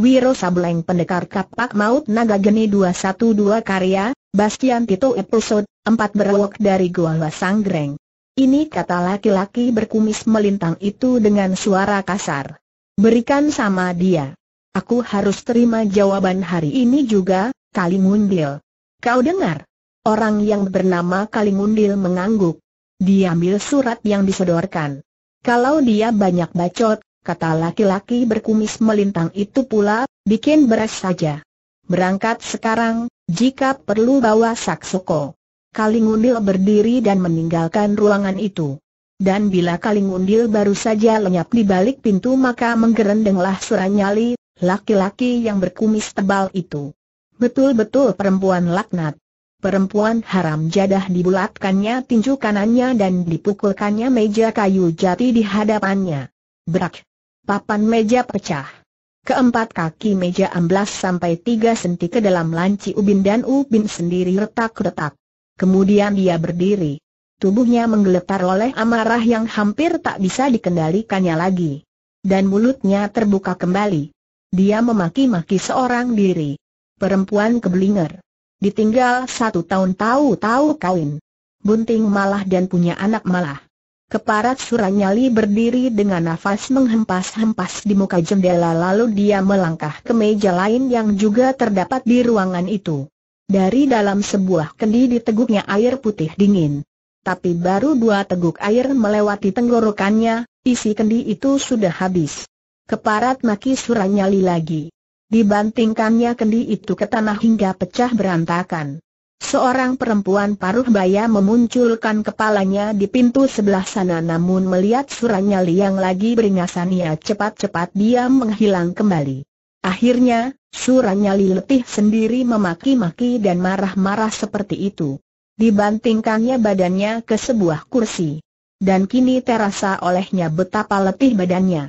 Wiro Sableng Pendekar Kapak Maut Naga Geni 212 Karya, Bastian Tito Episode 4 berawak dari Gua Sanggreng. Ini kata laki-laki berkumis melintang itu dengan suara kasar. Berikan sama dia. Aku harus terima jawaban hari ini juga, Kalingundil. Kau dengar? Orang yang bernama Kalingundil mengangguk. Dia ambil surat yang disodorkan. Kalau dia banyak bacot, kata laki-laki berkumis melintang itu pula, bikin beras saja. Berangkat sekarang, jika perlu bawa saksoko. Kalingundil berdiri dan meninggalkan ruangan itu. Dan bila Kalingundil baru saja lenyap di balik pintu maka menggerendenglah Suranyali, laki-laki yang berkumis tebal itu. Betul-betul perempuan laknat. Perempuan haram jadah dibulatkannya tinju kanannya dan dipukulkannya meja kayu jati di hadapannya. Berak! papan meja pecah. Keempat kaki meja amblas sampai tiga senti ke dalam lanci Ubin dan Ubin sendiri retak-retak. Kemudian dia berdiri. Tubuhnya menggeletar oleh amarah yang hampir tak bisa dikendalikannya lagi. Dan mulutnya terbuka kembali. Dia memaki-maki seorang diri. Perempuan keblinger, Ditinggal satu tahun tahu-tahu kawin. Bunting malah dan punya anak malah. Keparat Suranyali berdiri dengan nafas menghempas-hempas di muka jendela lalu dia melangkah ke meja lain yang juga terdapat di ruangan itu. Dari dalam sebuah kendi diteguknya air putih dingin. Tapi baru dua teguk air melewati tenggorokannya, isi kendi itu sudah habis. Keparat maki Suranyali lagi. Dibantingkannya kendi itu ke tanah hingga pecah berantakan. Seorang perempuan paruh baya memunculkan kepalanya di pintu sebelah sana namun melihat suranya liang lagi beringasan ia cepat-cepat dia menghilang kembali. Akhirnya, suranya letih sendiri memaki-maki dan marah-marah seperti itu. Dibantingkannya badannya ke sebuah kursi. Dan kini terasa olehnya betapa letih badannya.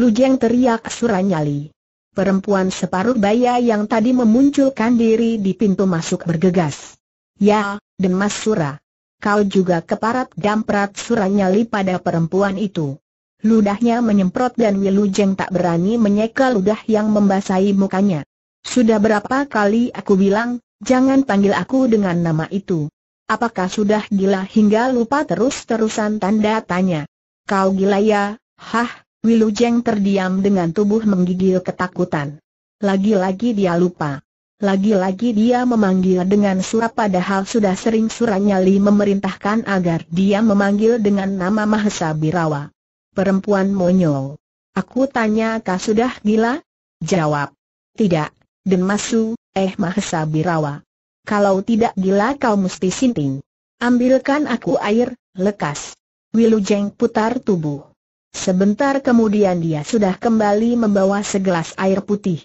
Lujeng teriak suranyali perempuan separuh baya yang tadi memunculkan diri di pintu masuk bergegas. Ya, Demas Sura. Kau juga keparat damprat suranyali pada perempuan itu. Ludahnya menyemprot dan Wilujeng tak berani menyeka ludah yang membasahi mukanya. Sudah berapa kali aku bilang, jangan panggil aku dengan nama itu. Apakah sudah gila hingga lupa terus-terusan tanda tanya? Kau gila ya, hah, Wilujeng terdiam dengan tubuh menggigil ketakutan. Lagi-lagi dia lupa. Lagi-lagi dia memanggil dengan surah padahal sudah sering Suranyali memerintahkan agar dia memanggil dengan nama Mahesa Birawa. Perempuan monyol. Aku tanya kah sudah gila? Jawab. Tidak, masuk. eh Mahesa Birawa. Kalau tidak gila kau mesti sinting. Ambilkan aku air, lekas. Wilujeng putar tubuh. Sebentar kemudian dia sudah kembali membawa segelas air putih.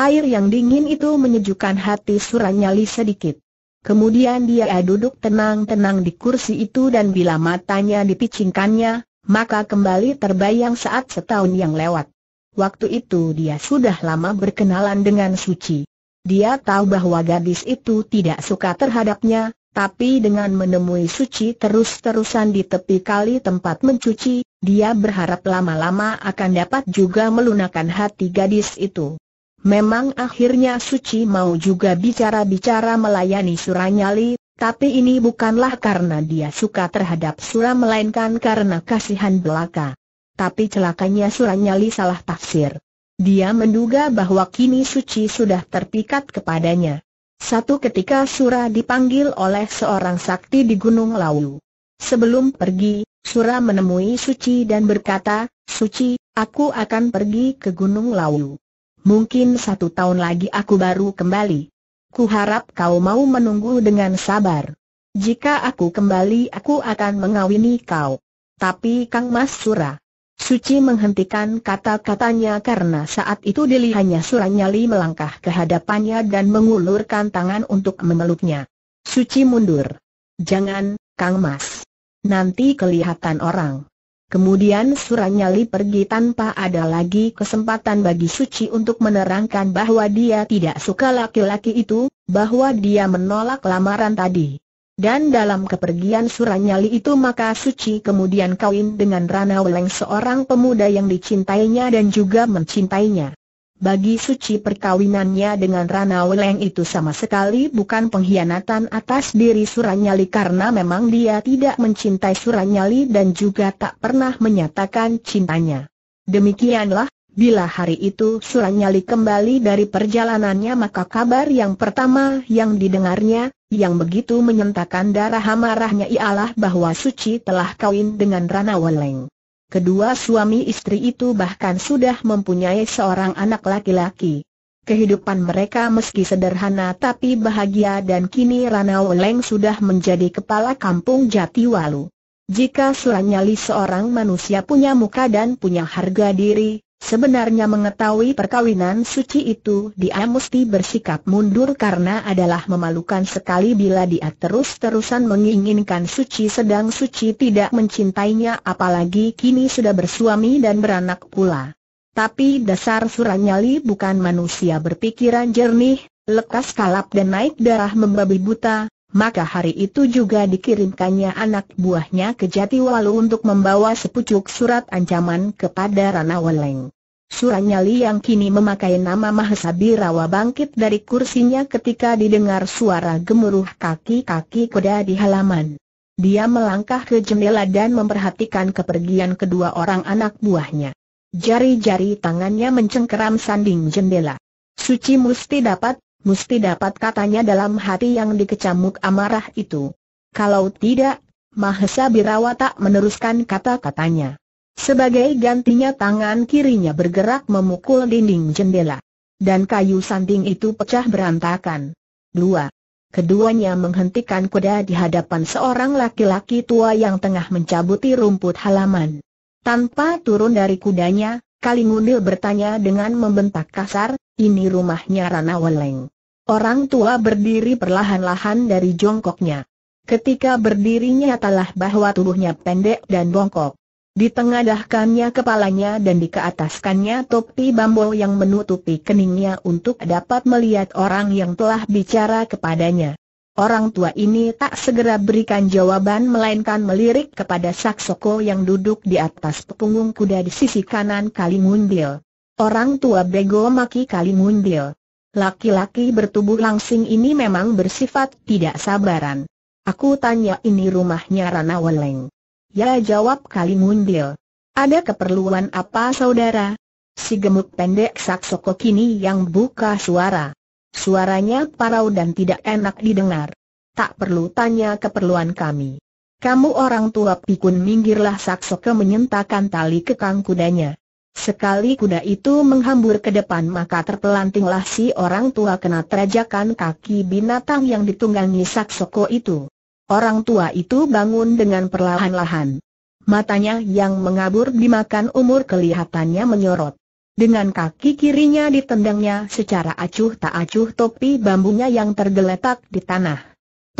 Air yang dingin itu menyejukkan hati Suranyali sedikit. Kemudian dia duduk tenang-tenang di kursi itu dan bila matanya dipicingkannya, maka kembali terbayang saat setahun yang lewat. Waktu itu dia sudah lama berkenalan dengan Suci. Dia tahu bahwa gadis itu tidak suka terhadapnya, tapi dengan menemui Suci terus-terusan di tepi kali tempat mencuci, dia berharap lama-lama akan dapat juga melunakan hati gadis itu. Memang akhirnya Suci mau juga bicara-bicara melayani Suranyali, tapi ini bukanlah karena dia suka terhadap Sura melainkan karena kasihan belaka. Tapi celakanya Suranyali salah tafsir. Dia menduga bahwa kini Suci sudah terpikat kepadanya. Satu ketika Sura dipanggil oleh seorang sakti di Gunung Lawu. Sebelum pergi, Sura menemui Suci dan berkata, Suci, aku akan pergi ke Gunung Lawu. Mungkin satu tahun lagi aku baru kembali. Kuharap kau mau menunggu dengan sabar. Jika aku kembali aku akan mengawini kau. Tapi Kang Mas Sura, Suci menghentikan kata-katanya karena saat itu dilihatnya Suranyali melangkah ke hadapannya dan mengulurkan tangan untuk memeluknya. Suci mundur. Jangan, Kang Mas. Nanti kelihatan orang. Kemudian Suranyali pergi tanpa ada lagi kesempatan bagi Suci untuk menerangkan bahwa dia tidak suka laki-laki itu, bahwa dia menolak lamaran tadi. Dan dalam kepergian Suranyali itu maka Suci kemudian kawin dengan Rana Weleng seorang pemuda yang dicintainya dan juga mencintainya. Bagi Suci perkawinannya dengan Rana Weleng itu sama sekali bukan pengkhianatan atas diri Suranyali karena memang dia tidak mencintai Suranyali dan juga tak pernah menyatakan cintanya. Demikianlah, bila hari itu Suranyali kembali dari perjalanannya maka kabar yang pertama yang didengarnya yang begitu menyentakan darah amarahnya ialah bahwa Suci telah kawin dengan Rana Weleng. Kedua suami istri itu bahkan sudah mempunyai seorang anak laki-laki. Kehidupan mereka meski sederhana tapi bahagia dan kini Rana Weleng sudah menjadi kepala kampung Jatiwalu. Jika suranyali seorang manusia punya muka dan punya harga diri, Sebenarnya mengetahui perkawinan suci itu dia mesti bersikap mundur karena adalah memalukan sekali bila dia terus-terusan menginginkan suci sedang suci tidak mencintainya apalagi kini sudah bersuami dan beranak pula. Tapi dasar Suranyali bukan manusia berpikiran jernih, lekas kalap dan naik darah membabi buta, maka hari itu juga dikirimkannya anak buahnya ke Jatiwalu untuk membawa sepucuk surat ancaman kepada Rana Weleng. Li yang kini memakai nama Mahesabirawa bangkit dari kursinya ketika didengar suara gemuruh kaki-kaki kuda di halaman. Dia melangkah ke jendela dan memperhatikan kepergian kedua orang anak buahnya. Jari-jari tangannya mencengkeram sanding jendela. Suci mesti dapat Mesti dapat katanya dalam hati yang dikecamuk amarah itu. Kalau tidak, Mahesa Birawa tak meneruskan kata-katanya. Sebagai gantinya tangan kirinya bergerak memukul dinding jendela. Dan kayu santing itu pecah berantakan. Dua. Keduanya menghentikan kuda di hadapan seorang laki-laki tua yang tengah mencabuti rumput halaman. Tanpa turun dari kudanya, Kalingunil bertanya dengan membentak kasar, ini rumahnya Rana Weleng. Orang tua berdiri perlahan-lahan dari jongkoknya. Ketika berdirinya telah bahwa tubuhnya pendek dan bongkok. Di Ditengadahkannya kepalanya dan dikeataskannya topi bambu yang menutupi keningnya untuk dapat melihat orang yang telah bicara kepadanya. Orang tua ini tak segera berikan jawaban melainkan melirik kepada Saksoko yang duduk di atas punggung kuda di sisi kanan Kalingunbil. Orang tua bego maki kali mundil. Laki-laki bertubuh langsing ini memang bersifat tidak sabaran. Aku tanya ini rumahnya Rana Weleng. Ya jawab kali mundil. Ada keperluan apa saudara? Si gemuk pendek saksoko kini yang buka suara. Suaranya parau dan tidak enak didengar. Tak perlu tanya keperluan kami. Kamu orang tua pikun minggirlah saksoko menyentakan tali kekang kudanya. Sekali kuda itu menghambur ke depan maka terpelantinglah si orang tua kena terajakan kaki binatang yang ditunggangi Saksoko itu. Orang tua itu bangun dengan perlahan-lahan. Matanya yang mengabur dimakan umur kelihatannya menyorot. Dengan kaki kirinya ditendangnya secara acuh tak acuh topi bambunya yang tergeletak di tanah.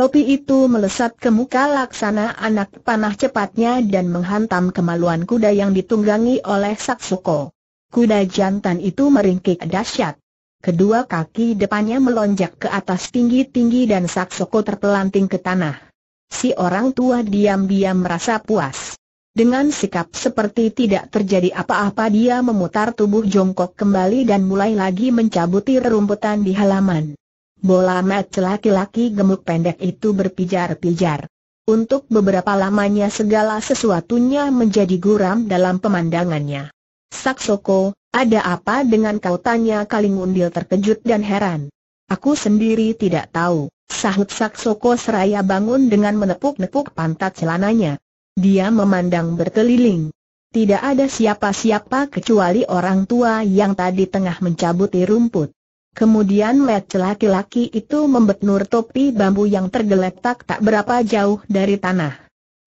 Topi itu melesat ke muka laksana anak panah cepatnya dan menghantam kemaluan kuda yang ditunggangi oleh Saksuko. Kuda jantan itu meringkik dahsyat. Kedua kaki depannya melonjak ke atas tinggi-tinggi dan Saksuko terpelanting ke tanah. Si orang tua diam-diam merasa puas. Dengan sikap seperti tidak terjadi apa-apa dia memutar tubuh jongkok kembali dan mulai lagi mencabuti rerumputan di halaman. Bola mat laki-laki gemuk pendek itu berpijar-pijar. Untuk beberapa lamanya segala sesuatunya menjadi guram dalam pemandangannya. Saksoko, ada apa dengan kau tanya Kalingundil terkejut dan heran. Aku sendiri tidak tahu, sahut Saksoko seraya bangun dengan menepuk-nepuk pantat celananya. Dia memandang berkeliling. Tidak ada siapa-siapa kecuali orang tua yang tadi tengah mencabuti rumput. Kemudian met laki-laki itu membetnur topi bambu yang tergeletak tak berapa jauh dari tanah.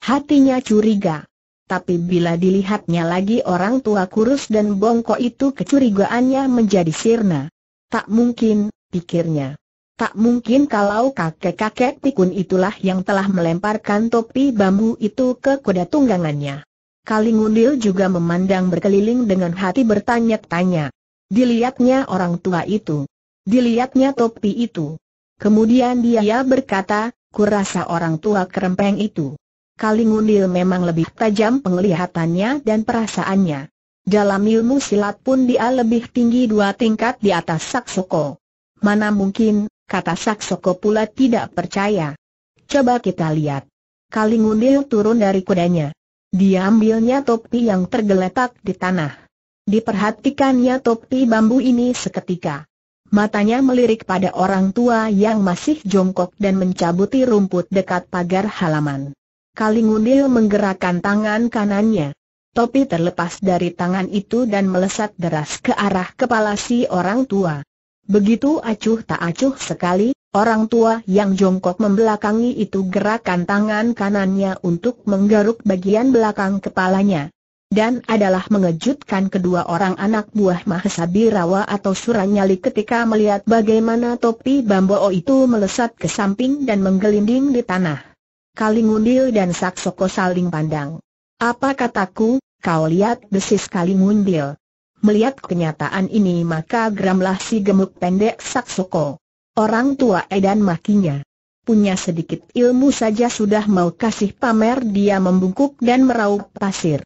Hatinya curiga. Tapi bila dilihatnya lagi orang tua kurus dan bongkok itu kecurigaannya menjadi sirna. Tak mungkin, pikirnya. Tak mungkin kalau kakek-kakek pikun itulah yang telah melemparkan topi bambu itu ke kuda tunggangannya. Kalingundil juga memandang berkeliling dengan hati bertanya-tanya. Dilihatnya orang tua itu. Dilihatnya topi itu. Kemudian dia berkata, kurasa orang tua kerempeng itu. Kalingundil memang lebih tajam penglihatannya dan perasaannya. Dalam ilmu silat pun dia lebih tinggi dua tingkat di atas Saksoko. Mana mungkin, kata Saksoko pula tidak percaya. Coba kita lihat. Kalingundil turun dari kudanya. Diambilnya topi yang tergeletak di tanah. Diperhatikannya topi bambu ini seketika. Matanya melirik pada orang tua yang masih jongkok dan mencabuti rumput dekat pagar halaman. Kalingundil menggerakkan tangan kanannya. Topi terlepas dari tangan itu dan melesat deras ke arah kepala si orang tua. Begitu acuh tak acuh sekali, orang tua yang jongkok membelakangi itu gerakan tangan kanannya untuk menggaruk bagian belakang kepalanya dan adalah mengejutkan kedua orang anak buah Mahesa Birawa atau Suranyali ketika melihat bagaimana topi Bamboo itu melesat ke samping dan menggelinding di tanah. Kalingundil dan Saksoko saling pandang. Apa kataku, kau lihat desis Kalingundil. Melihat kenyataan ini maka geramlah si gemuk pendek Saksoko. Orang tua Edan makinya punya sedikit ilmu saja sudah mau kasih pamer dia membungkuk dan meraup pasir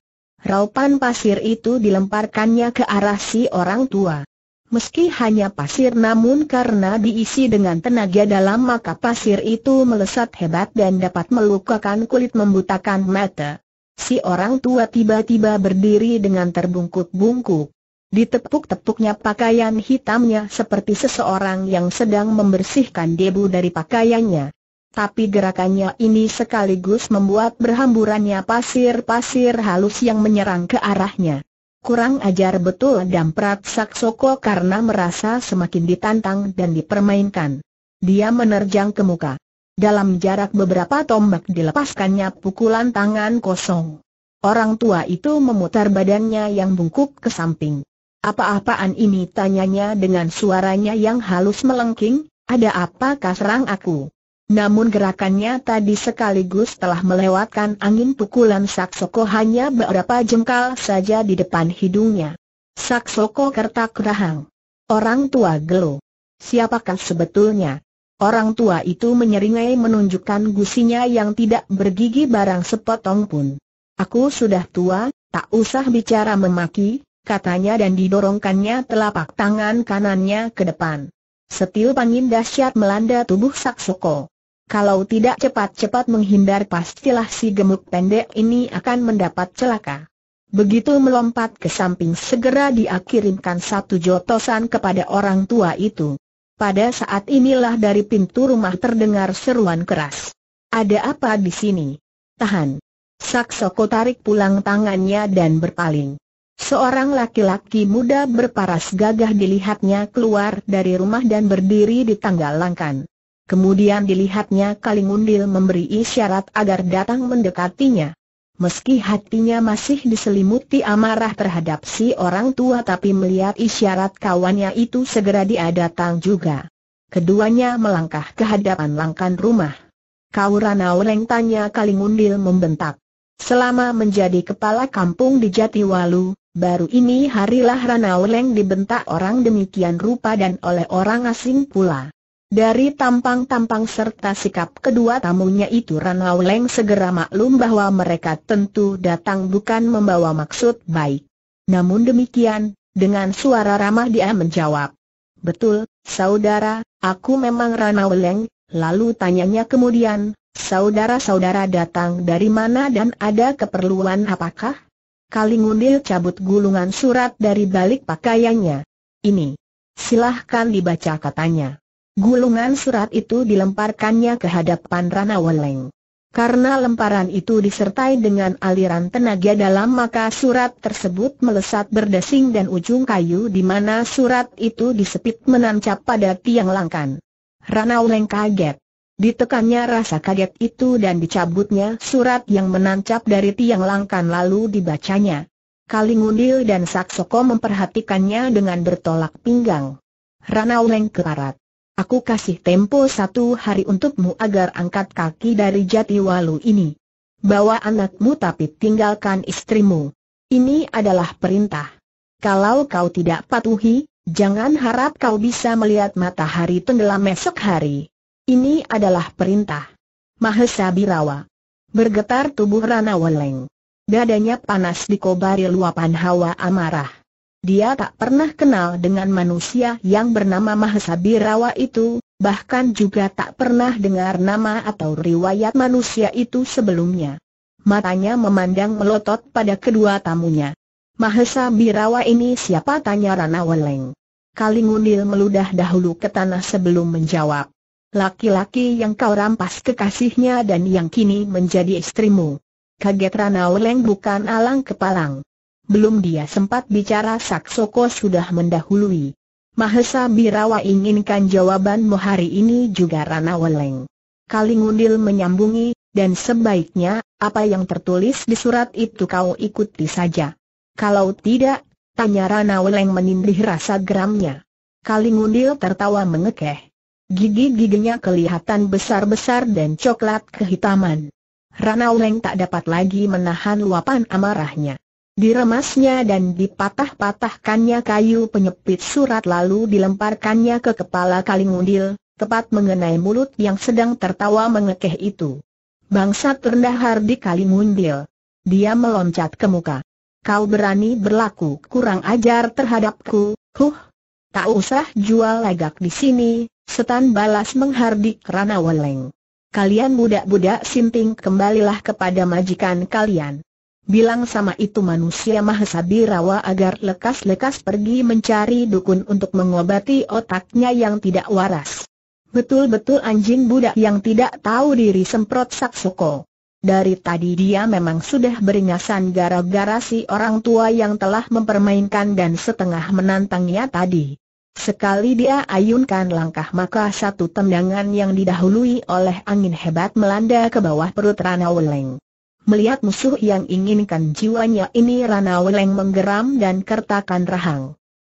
raupan pasir itu dilemparkannya ke arah si orang tua. Meski hanya pasir namun karena diisi dengan tenaga dalam maka pasir itu melesat hebat dan dapat melukakan kulit membutakan mata. Si orang tua tiba-tiba berdiri dengan terbungkuk-bungkuk. Ditepuk-tepuknya pakaian hitamnya seperti seseorang yang sedang membersihkan debu dari pakaiannya tapi gerakannya ini sekaligus membuat berhamburannya pasir-pasir halus yang menyerang ke arahnya. Kurang ajar betul Damprat Saksoko karena merasa semakin ditantang dan dipermainkan. Dia menerjang ke muka. Dalam jarak beberapa tombak dilepaskannya pukulan tangan kosong. Orang tua itu memutar badannya yang bungkuk ke samping. Apa-apaan ini tanyanya dengan suaranya yang halus melengking, ada apa serang aku? Namun gerakannya tadi sekaligus telah melewatkan angin pukulan Saksoko hanya beberapa jengkal saja di depan hidungnya. Saksoko kertak rahang. Orang tua gelo. Siapakah sebetulnya? Orang tua itu menyeringai menunjukkan gusinya yang tidak bergigi barang sepotong pun. Aku sudah tua, tak usah bicara memaki, katanya dan didorongkannya telapak tangan kanannya ke depan. Setiup angin dahsyat melanda tubuh Saksoko. Kalau tidak cepat-cepat menghindar pastilah si gemuk pendek ini akan mendapat celaka. Begitu melompat ke samping segera kirimkan satu jotosan kepada orang tua itu. Pada saat inilah dari pintu rumah terdengar seruan keras. Ada apa di sini? Tahan. Saksoko tarik pulang tangannya dan berpaling. Seorang laki-laki muda berparas gagah dilihatnya keluar dari rumah dan berdiri di tangga langkan. Kemudian dilihatnya Kalingundil memberi isyarat agar datang mendekatinya. Meski hatinya masih diselimuti amarah terhadap si orang tua tapi melihat isyarat kawannya itu segera dia datang juga. Keduanya melangkah ke hadapan langkan rumah. Kaurana Oreng tanya Kalingundil membentak. Selama menjadi kepala kampung di Jatiwalu, baru ini harilah Rana Oreng dibentak orang demikian rupa dan oleh orang asing pula. Dari tampang-tampang serta sikap kedua tamunya itu Ranau Leng segera maklum bahwa mereka tentu datang bukan membawa maksud baik. Namun demikian, dengan suara ramah dia menjawab, Betul, saudara, aku memang Ranau Leng, lalu tanyanya kemudian, saudara-saudara datang dari mana dan ada keperluan apakah? Kalingundil cabut gulungan surat dari balik pakaiannya. Ini, silahkan dibaca katanya. Gulungan surat itu dilemparkannya ke hadapan Rana Weleng. Karena lemparan itu disertai dengan aliran tenaga dalam maka surat tersebut melesat berdesing dan ujung kayu di mana surat itu disepit menancap pada tiang langkan. Rana Weleng kaget. Ditekannya rasa kaget itu dan dicabutnya surat yang menancap dari tiang langkan lalu dibacanya. Kalingundil dan Saksoko memperhatikannya dengan bertolak pinggang. Rana Weleng keparat. Aku kasih tempo satu hari untukmu agar angkat kaki dari jati walu ini. Bawa anakmu tapi tinggalkan istrimu. Ini adalah perintah. Kalau kau tidak patuhi, jangan harap kau bisa melihat matahari tenggelam esok hari. Ini adalah perintah. Mahesa Birawa. Bergetar tubuh Rana Weleng. Dadanya panas dikobari luapan hawa amarah. Dia tak pernah kenal dengan manusia yang bernama Mahasabirawa itu, bahkan juga tak pernah dengar nama atau riwayat manusia itu sebelumnya. Matanya memandang melotot pada kedua tamunya. Mahesa Birawa ini siapa? Tanya Rana Weleng. Kalingunil meludah dahulu ke tanah sebelum menjawab. Laki-laki yang kau rampas kekasihnya dan yang kini menjadi istrimu. Kaget Rana Weleng bukan alang kepalang. Belum dia sempat bicara Saksoko sudah mendahului. Mahesa Birawa inginkan jawabanmu hari ini juga Rana Weleng. Kalingundil menyambungi, dan sebaiknya, apa yang tertulis di surat itu kau ikuti saja. Kalau tidak, tanya Rana Weleng menindih rasa geramnya. Kalingundil tertawa mengekeh. Gigi-giginya kelihatan besar-besar dan coklat kehitaman. Rana Weleng tak dapat lagi menahan luapan amarahnya. Diremasnya dan dipatah-patahkannya kayu penyepit surat lalu dilemparkannya ke kepala Kalingundil, tepat mengenai mulut yang sedang tertawa mengekeh itu. Bangsa terendah Hardi Kalingundil. Dia meloncat ke muka. Kau berani berlaku kurang ajar terhadapku, huh. Tak usah jual legak di sini, setan balas menghardik Ranaweleng. Kalian budak-budak sinting kembalilah kepada majikan kalian bilang sama itu manusia Mahasabirawa agar lekas-lekas pergi mencari dukun untuk mengobati otaknya yang tidak waras. Betul-betul anjing budak yang tidak tahu diri semprot saksoko. Dari tadi dia memang sudah beringasan gara-gara si orang tua yang telah mempermainkan dan setengah menantangnya tadi. Sekali dia ayunkan langkah maka satu tendangan yang didahului oleh angin hebat melanda ke bawah perut Rana Weleng. Melihat musuh yang inginkan jiwanya ini Rana Weleng menggeram dan kertakan rahang.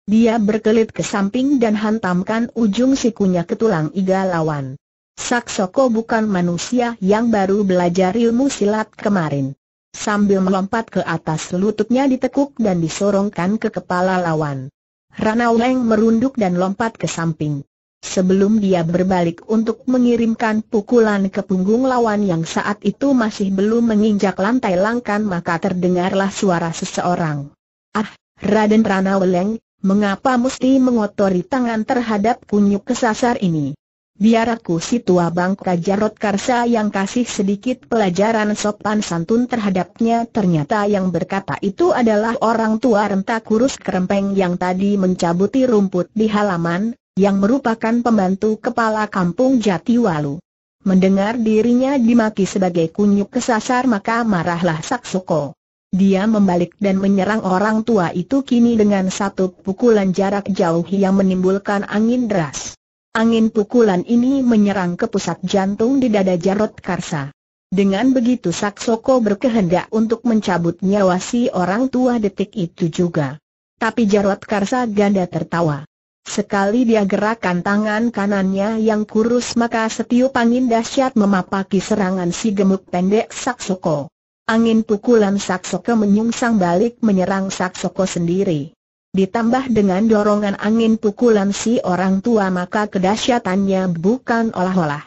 Dia berkelit ke samping dan hantamkan ujung sikunya ke tulang iga lawan. Saksoko bukan manusia yang baru belajar ilmu silat kemarin. Sambil melompat ke atas lututnya ditekuk dan disorongkan ke kepala lawan. Rana Weleng merunduk dan lompat ke samping. Sebelum dia berbalik untuk mengirimkan pukulan ke punggung lawan yang saat itu masih belum menginjak lantai langkan maka terdengarlah suara seseorang. Ah, Raden Weleng, mengapa mesti mengotori tangan terhadap kunyuk kesasar ini? Biar aku si tua bangka Jarot Karsa yang kasih sedikit pelajaran sopan santun terhadapnya ternyata yang berkata itu adalah orang tua renta kurus kerempeng yang tadi mencabuti rumput di halaman, yang merupakan pembantu kepala kampung Jatiwalu. Mendengar dirinya dimaki sebagai kunyuk kesasar maka marahlah Saksoko. Dia membalik dan menyerang orang tua itu kini dengan satu pukulan jarak jauh yang menimbulkan angin deras. Angin pukulan ini menyerang ke pusat jantung di dada Jarot Karsa. Dengan begitu Saksoko berkehendak untuk mencabut nyawa si orang tua detik itu juga. Tapi Jarot Karsa ganda tertawa. Sekali dia gerakan tangan kanannya yang kurus maka setiup angin dahsyat memapaki serangan si gemuk pendek Saksoko. Angin pukulan Saksoko menyungsang balik menyerang Saksoko sendiri. Ditambah dengan dorongan angin pukulan si orang tua maka kedahsyatannya bukan olah-olah.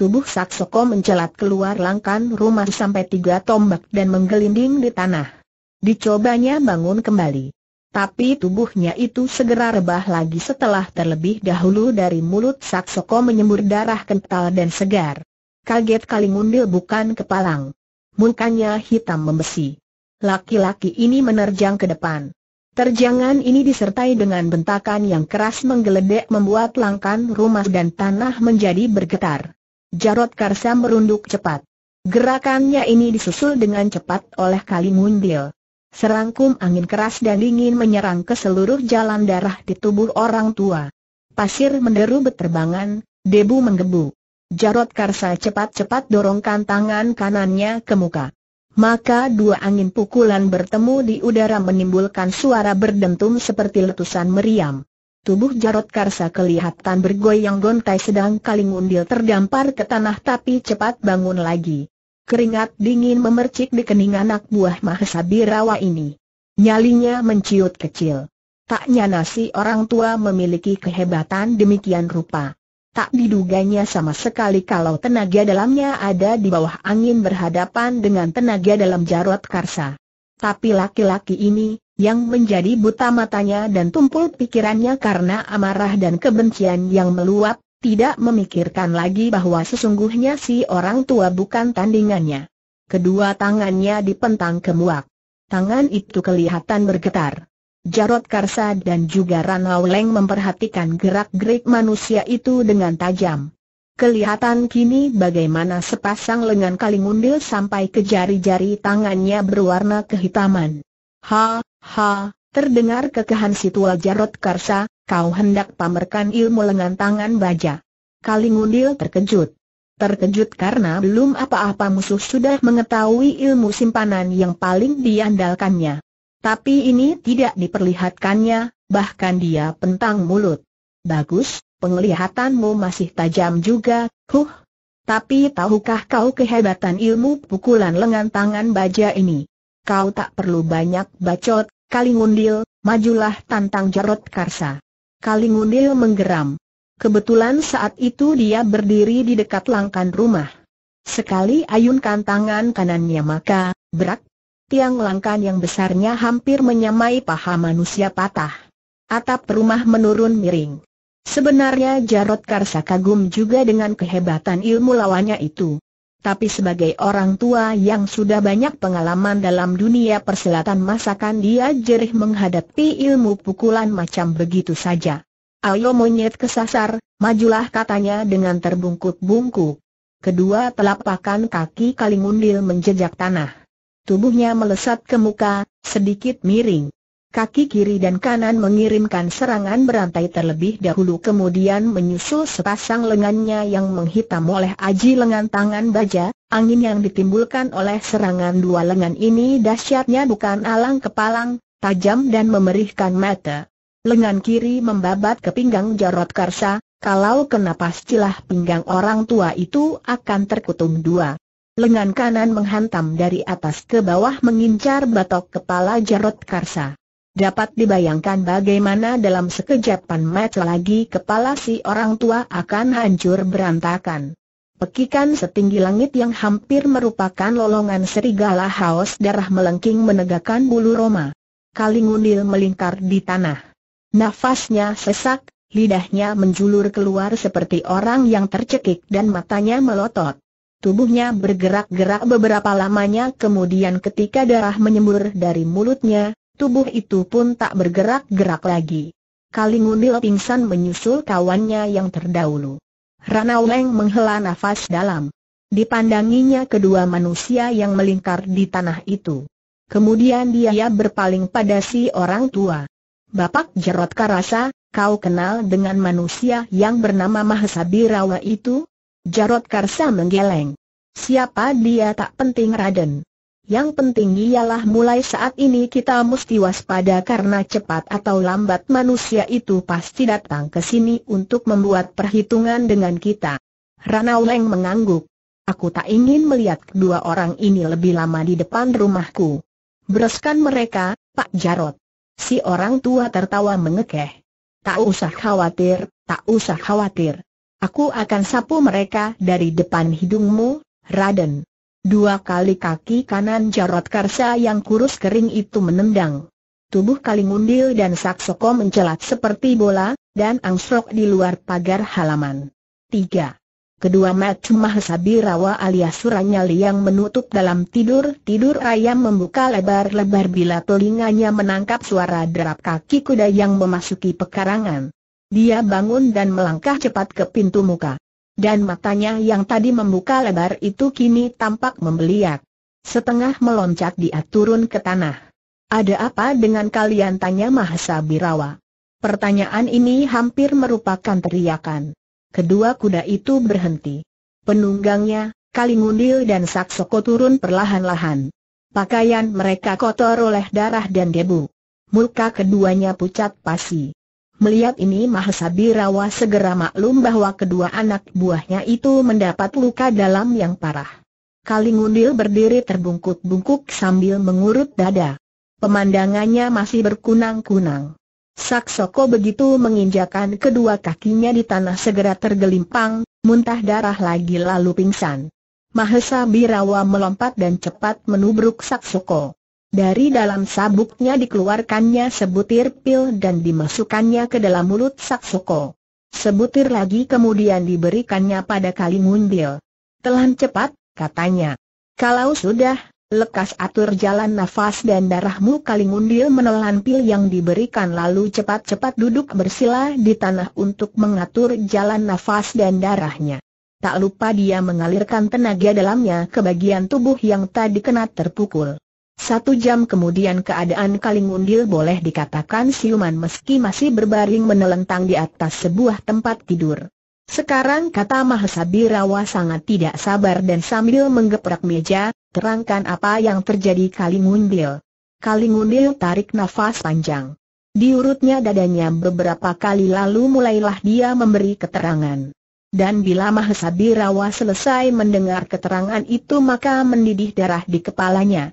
Tubuh Saksoko mencelat keluar langkan rumah sampai tiga tombak dan menggelinding di tanah. Dicobanya bangun kembali tapi tubuhnya itu segera rebah lagi setelah terlebih dahulu dari mulut Saksoko menyembur darah kental dan segar. Kaget kali mundil bukan kepalang. Mukanya hitam membesi. Laki-laki ini menerjang ke depan. Terjangan ini disertai dengan bentakan yang keras menggeledek membuat langkan rumah dan tanah menjadi bergetar. Jarot Karsa merunduk cepat. Gerakannya ini disusul dengan cepat oleh kali Serangkum angin keras dan dingin menyerang ke seluruh jalan darah di tubuh orang tua. Pasir menderu beterbangan, debu menggebu. Jarot Karsa cepat-cepat dorongkan tangan kanannya ke muka. Maka dua angin pukulan bertemu di udara menimbulkan suara berdentum seperti letusan meriam. Tubuh Jarot Karsa kelihatan bergoyang gontai sedang kaling undil terdampar ke tanah tapi cepat bangun lagi. Keringat dingin memercik di kening anak buah Mahesa Birawa ini. Nyalinya menciut kecil. Tak nyana si orang tua memiliki kehebatan demikian rupa. Tak diduganya sama sekali kalau tenaga dalamnya ada di bawah angin berhadapan dengan tenaga dalam jarot karsa. Tapi laki-laki ini, yang menjadi buta matanya dan tumpul pikirannya karena amarah dan kebencian yang meluap, tidak memikirkan lagi bahwa sesungguhnya si orang tua bukan tandingannya. Kedua tangannya dipentang kemuak. Tangan itu kelihatan bergetar. Jarot Karsa dan juga Ranau Leng memperhatikan gerak-gerik manusia itu dengan tajam. Kelihatan kini bagaimana sepasang lengan kalingundil sampai ke jari-jari tangannya berwarna kehitaman. Ha, ha, Terdengar kekehan situal Jarot Karsa, kau hendak pamerkan ilmu lengan tangan baja. Kalingundil terkejut. Terkejut karena belum apa-apa musuh sudah mengetahui ilmu simpanan yang paling diandalkannya. Tapi ini tidak diperlihatkannya, bahkan dia pentang mulut. Bagus, penglihatanmu masih tajam juga, huh. Tapi tahukah kau kehebatan ilmu pukulan lengan tangan baja ini? Kau tak perlu banyak bacot, Kalingundil, majulah tantang Jarot Karsa. Kalingundil menggeram. Kebetulan saat itu dia berdiri di dekat langkan rumah. Sekali ayunkan tangan kanannya maka, berak, tiang langkan yang besarnya hampir menyamai paha manusia patah. Atap rumah menurun miring. Sebenarnya Jarot Karsa kagum juga dengan kehebatan ilmu lawannya itu tapi sebagai orang tua yang sudah banyak pengalaman dalam dunia persilatan masakan dia jerih menghadapi ilmu pukulan macam begitu saja. Ayo monyet kesasar, majulah katanya dengan terbungkuk-bungkuk. Kedua telapakan kaki Kalingundil menjejak tanah. Tubuhnya melesat ke muka, sedikit miring kaki kiri dan kanan mengirimkan serangan berantai terlebih dahulu kemudian menyusul sepasang lengannya yang menghitam oleh aji lengan tangan baja, angin yang ditimbulkan oleh serangan dua lengan ini dahsyatnya bukan alang kepalang, tajam dan memerihkan mata. Lengan kiri membabat ke pinggang Jarot Karsa, kalau kena pastilah pinggang orang tua itu akan terkutum dua. Lengan kanan menghantam dari atas ke bawah mengincar batok kepala Jarot Karsa. Dapat dibayangkan bagaimana dalam sekejapan mata lagi kepala si orang tua akan hancur berantakan. Pekikan setinggi langit yang hampir merupakan lolongan serigala haus darah melengking menegakkan bulu Roma. Kalingunil melingkar di tanah. Nafasnya sesak, lidahnya menjulur keluar seperti orang yang tercekik dan matanya melotot. Tubuhnya bergerak-gerak beberapa lamanya kemudian ketika darah menyembur dari mulutnya, Tubuh itu pun tak bergerak-gerak lagi. Kalingunil pingsan menyusul kawannya yang terdahulu. Weng menghela nafas dalam. Dipandanginya kedua manusia yang melingkar di tanah itu. Kemudian dia berpaling pada si orang tua. Bapak Jerot Karasa, kau kenal dengan manusia yang bernama Mahasabirawa itu? Jarot Karsa menggeleng. Siapa dia tak penting Raden. Yang penting ialah mulai saat ini kita mesti waspada karena cepat atau lambat manusia itu pasti datang ke sini untuk membuat perhitungan dengan kita. Rana Weng mengangguk. Aku tak ingin melihat kedua orang ini lebih lama di depan rumahku. Bereskan mereka, Pak Jarot. Si orang tua tertawa mengekeh. Tak usah khawatir, tak usah khawatir. Aku akan sapu mereka dari depan hidungmu, Raden. Dua kali kaki kanan Jarot Karsa yang kurus kering itu menendang. Tubuh Kalingundil dan Saksoko mencelat seperti bola, dan angsrok di luar pagar halaman. Tiga. Kedua Macu Rawa alias Suranyali yang menutup dalam tidur-tidur ayam membuka lebar-lebar bila telinganya menangkap suara derap kaki kuda yang memasuki pekarangan. Dia bangun dan melangkah cepat ke pintu muka. Dan matanya yang tadi membuka lebar itu kini tampak membeliak. Setengah meloncat dia turun ke tanah. Ada apa dengan kalian tanya Mahasa Birawa? Pertanyaan ini hampir merupakan teriakan. Kedua kuda itu berhenti. Penunggangnya, Kalingundil dan Saksoko turun perlahan-lahan. Pakaian mereka kotor oleh darah dan debu. Muka keduanya pucat pasi. Melihat ini Mahesa Birawa segera maklum bahwa kedua anak buahnya itu mendapat luka dalam yang parah. Kalingundil berdiri terbungkuk-bungkuk sambil mengurut dada. Pemandangannya masih berkunang-kunang. Saksoko begitu menginjakan kedua kakinya di tanah segera tergelimpang, muntah darah lagi lalu pingsan. Mahesa Birawa melompat dan cepat menubruk Saksoko. Dari dalam sabuknya dikeluarkannya sebutir pil dan dimasukkannya ke dalam mulut Saksoko. Sebutir lagi kemudian diberikannya pada Kalimundil. Telan cepat, katanya. Kalau sudah, lekas atur jalan nafas dan darahmu Kalimundil menelan pil yang diberikan lalu cepat-cepat duduk bersila di tanah untuk mengatur jalan nafas dan darahnya. Tak lupa dia mengalirkan tenaga dalamnya ke bagian tubuh yang tadi kena terpukul. Satu jam kemudian keadaan Kalingundil boleh dikatakan siuman meski masih berbaring menelentang di atas sebuah tempat tidur. Sekarang kata Mahasabirawa sangat tidak sabar dan sambil menggeprak meja, terangkan apa yang terjadi Kalingundil. Kalingundil tarik nafas panjang. Diurutnya dadanya beberapa kali lalu mulailah dia memberi keterangan. Dan bila Mahasabirawa selesai mendengar keterangan itu maka mendidih darah di kepalanya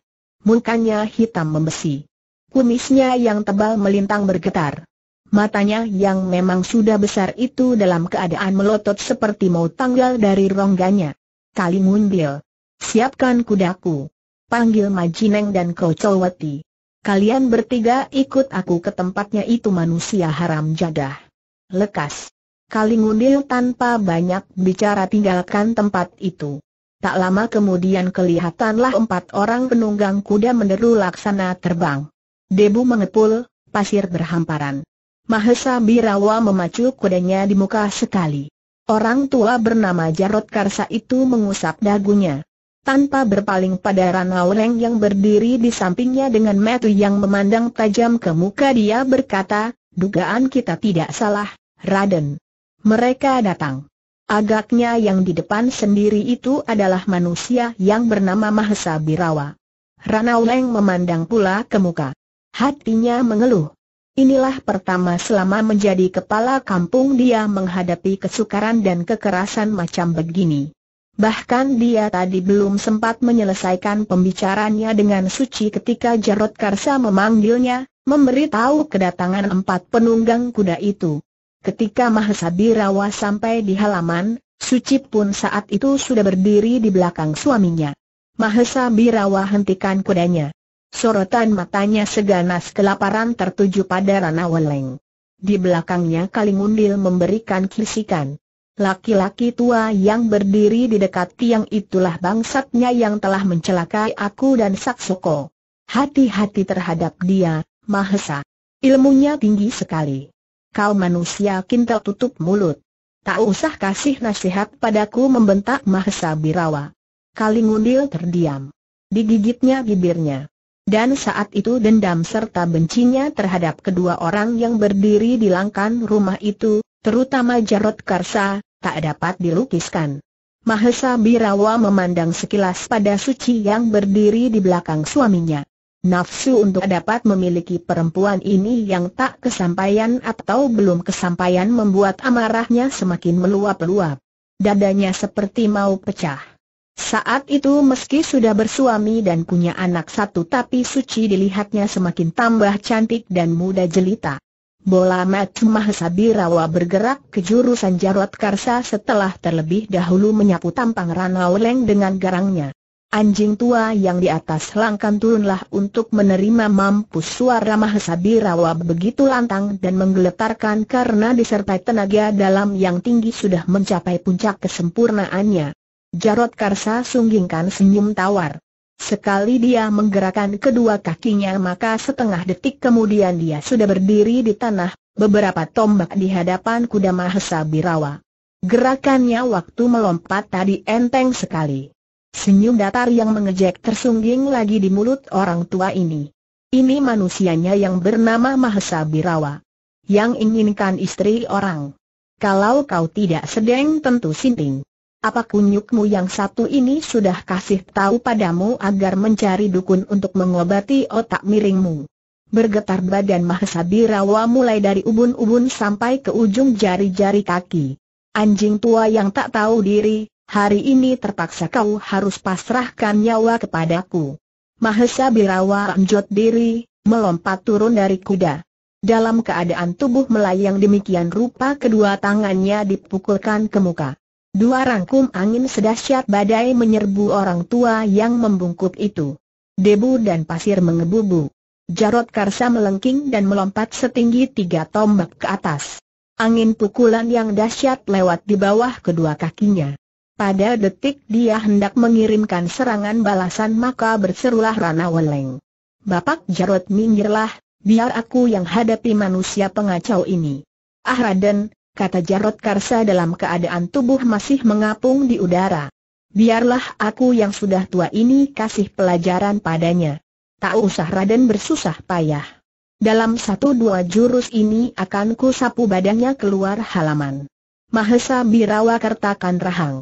mukanya hitam membesi. Kumisnya yang tebal melintang bergetar. Matanya yang memang sudah besar itu dalam keadaan melotot seperti mau tanggal dari rongganya. Kali mundil. Siapkan kudaku. Panggil Majineng dan Krocowati. Kalian bertiga ikut aku ke tempatnya itu manusia haram jadah. Lekas. Kali mundil tanpa banyak bicara tinggalkan tempat itu. Tak lama kemudian kelihatanlah empat orang penunggang kuda meneru laksana terbang. Debu mengepul, pasir berhamparan. Mahesa Birawa memacu kudanya di muka sekali. Orang tua bernama Jarot Karsa itu mengusap dagunya. Tanpa berpaling pada Ranaureng yang berdiri di sampingnya dengan metu yang memandang tajam ke muka dia berkata, dugaan kita tidak salah, Raden. Mereka datang. Agaknya yang di depan sendiri itu adalah manusia yang bernama Mahesa Birawa. Ranauleng memandang pula ke muka. Hatinya mengeluh. Inilah pertama selama menjadi kepala kampung dia menghadapi kesukaran dan kekerasan macam begini. Bahkan dia tadi belum sempat menyelesaikan pembicaraannya dengan suci ketika Jarot Karsa memanggilnya, memberitahu kedatangan empat penunggang kuda itu. Ketika Mahesa Birawa sampai di halaman, Suci pun saat itu sudah berdiri di belakang suaminya. Mahesa Birawa hentikan kudanya. Sorotan matanya seganas kelaparan tertuju pada Rana Weleng. Di belakangnya Kalingundil memberikan kisikan. Laki-laki tua yang berdiri di dekat tiang itulah bangsatnya yang telah mencelakai aku dan Saksoko. Hati-hati terhadap dia, Mahesa. Ilmunya tinggi sekali. Kau manusia kintal tutup mulut. Tak usah kasih nasihat padaku membentak Mahesa Birawa. Kalingundil terdiam. Digigitnya bibirnya. Dan saat itu dendam serta bencinya terhadap kedua orang yang berdiri di langkan rumah itu, terutama Jarot Karsa, tak dapat dilukiskan. Mahesa Birawa memandang sekilas pada suci yang berdiri di belakang suaminya. Nafsu untuk dapat memiliki perempuan ini yang tak kesampaian atau belum kesampaian membuat amarahnya semakin meluap-luap. Dadanya seperti mau pecah. Saat itu meski sudah bersuami dan punya anak satu tapi Suci dilihatnya semakin tambah cantik dan muda jelita. Bola mata Mahasabirawa bergerak ke jurusan Jarot Karsa setelah terlebih dahulu menyapu tampang ranauleng dengan garangnya. Anjing tua yang di atas langkan turunlah untuk menerima mampus suara mahesa birawa begitu lantang dan menggeletarkan karena disertai tenaga dalam yang tinggi sudah mencapai puncak kesempurnaannya. Jarot Karsa sunggingkan senyum tawar. Sekali dia menggerakkan kedua kakinya maka setengah detik kemudian dia sudah berdiri di tanah, beberapa tombak di hadapan kuda mahesa birawa. Gerakannya waktu melompat tadi enteng sekali. Senyum datar yang mengejek tersungging lagi di mulut orang tua ini. Ini manusianya yang bernama Mahesa Birawa. Yang inginkan istri orang. Kalau kau tidak sedeng, tentu sinting. Apa kunyukmu yang satu ini sudah kasih tahu padamu agar mencari dukun untuk mengobati otak miringmu? Bergetar badan Mahesa Birawa mulai dari ubun-ubun sampai ke ujung jari-jari kaki. Anjing tua yang tak tahu diri, hari ini terpaksa kau harus pasrahkan nyawa kepadaku. Mahesa Birawa anjot diri, melompat turun dari kuda. Dalam keadaan tubuh melayang demikian rupa kedua tangannya dipukulkan ke muka. Dua rangkum angin sedahsyat badai menyerbu orang tua yang membungkuk itu. Debu dan pasir mengebubu. Jarot Karsa melengking dan melompat setinggi tiga tombak ke atas. Angin pukulan yang dahsyat lewat di bawah kedua kakinya. Pada detik dia hendak mengirimkan serangan balasan maka berserulah Rana Weleng. Bapak Jarod minggirlah, biar aku yang hadapi manusia pengacau ini. Ah Raden, kata Jarod Karsa dalam keadaan tubuh masih mengapung di udara. Biarlah aku yang sudah tua ini kasih pelajaran padanya. Tak usah Raden bersusah payah. Dalam satu dua jurus ini akan ku sapu badannya keluar halaman. Mahesa Birawa Kertakan Rahang.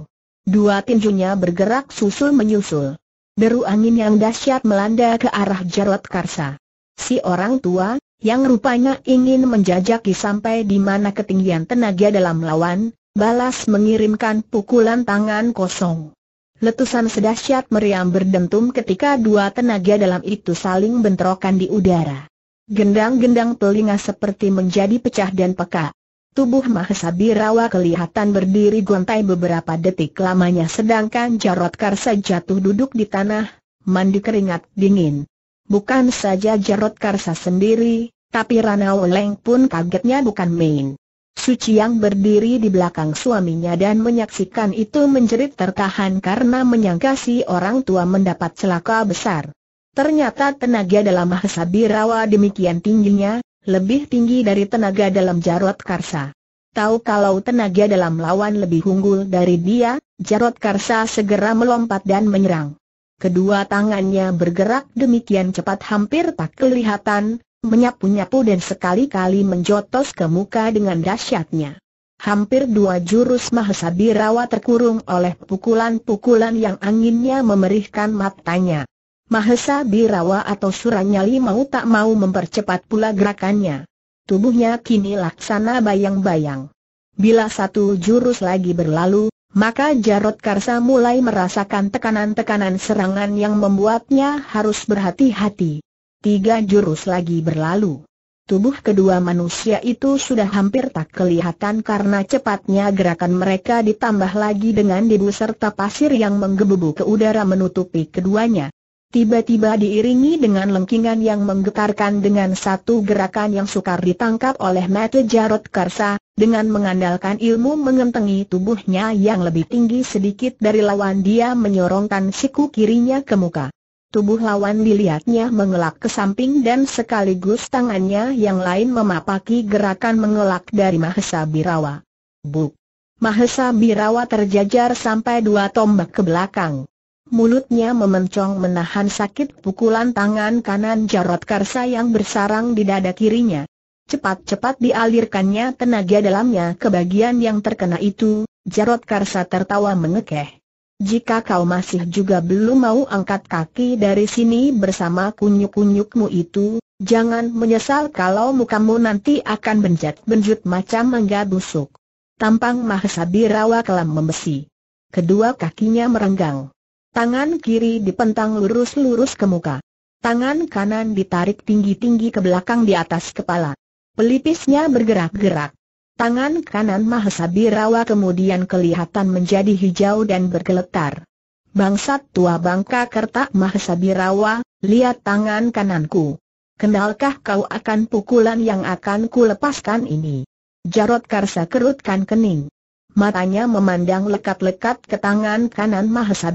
Dua tinjunya bergerak susul-menyusul. Deru angin yang dahsyat melanda ke arah Jarot Karsa. Si orang tua, yang rupanya ingin menjajaki sampai di mana ketinggian tenaga dalam lawan, balas mengirimkan pukulan tangan kosong. Letusan sedahsyat meriam berdentum ketika dua tenaga dalam itu saling bentrokan di udara. Gendang-gendang telinga seperti menjadi pecah dan peka. Tubuh Mahesa Birawa kelihatan berdiri gontai beberapa detik lamanya sedangkan Jarot Karsa jatuh duduk di tanah, mandi keringat dingin. Bukan saja Jarot Karsa sendiri, tapi Ranau Leng pun kagetnya bukan main. Suci yang berdiri di belakang suaminya dan menyaksikan itu menjerit tertahan karena menyangka si orang tua mendapat celaka besar. Ternyata tenaga dalam Mahesa Birawa demikian tingginya, lebih tinggi dari tenaga dalam Jarot Karsa. Tahu kalau tenaga dalam lawan lebih unggul dari dia, Jarot Karsa segera melompat dan menyerang. Kedua tangannya bergerak demikian cepat hampir tak kelihatan, menyapu-nyapu dan sekali-kali menjotos ke muka dengan dahsyatnya. Hampir dua jurus Mahasabirawa terkurung oleh pukulan-pukulan yang anginnya memerihkan matanya. Mahesa Birawa atau Suranyali mau tak mau mempercepat pula gerakannya. Tubuhnya kini laksana bayang-bayang. Bila satu jurus lagi berlalu, maka Jarot Karsa mulai merasakan tekanan-tekanan serangan yang membuatnya harus berhati-hati. Tiga jurus lagi berlalu. Tubuh kedua manusia itu sudah hampir tak kelihatan karena cepatnya gerakan mereka ditambah lagi dengan debu serta pasir yang menggebu gebu ke udara menutupi keduanya tiba-tiba diiringi dengan lengkingan yang menggetarkan dengan satu gerakan yang sukar ditangkap oleh mata Jarod Karsa, dengan mengandalkan ilmu mengentengi tubuhnya yang lebih tinggi sedikit dari lawan dia menyorongkan siku kirinya ke muka. Tubuh lawan dilihatnya mengelak ke samping dan sekaligus tangannya yang lain memapaki gerakan mengelak dari Mahesa Birawa. Buk! Mahesa Birawa terjajar sampai dua tombak ke belakang. Mulutnya memencong menahan sakit pukulan tangan kanan Jarot Karsa yang bersarang di dada kirinya. Cepat-cepat dialirkannya tenaga dalamnya ke bagian yang terkena itu, Jarot Karsa tertawa mengekeh. Jika kau masih juga belum mau angkat kaki dari sini bersama kunyuk-kunyukmu itu, jangan menyesal kalau mukamu nanti akan benjat-benjut macam mangga busuk. Tampang Mahesabirawa kelam membesi. Kedua kakinya merenggang. Tangan kiri dipentang lurus-lurus ke muka. Tangan kanan ditarik tinggi-tinggi ke belakang di atas kepala. Pelipisnya bergerak-gerak. Tangan kanan Mahesabirawa kemudian kelihatan menjadi hijau dan bergeletar. Bangsat tua bangka kertak Mahesabirawa, lihat tangan kananku. Kenalkah kau akan pukulan yang akan kulepaskan ini? Jarot Karsa kerutkan kening matanya memandang lekat-lekat ke tangan kanan Mahesa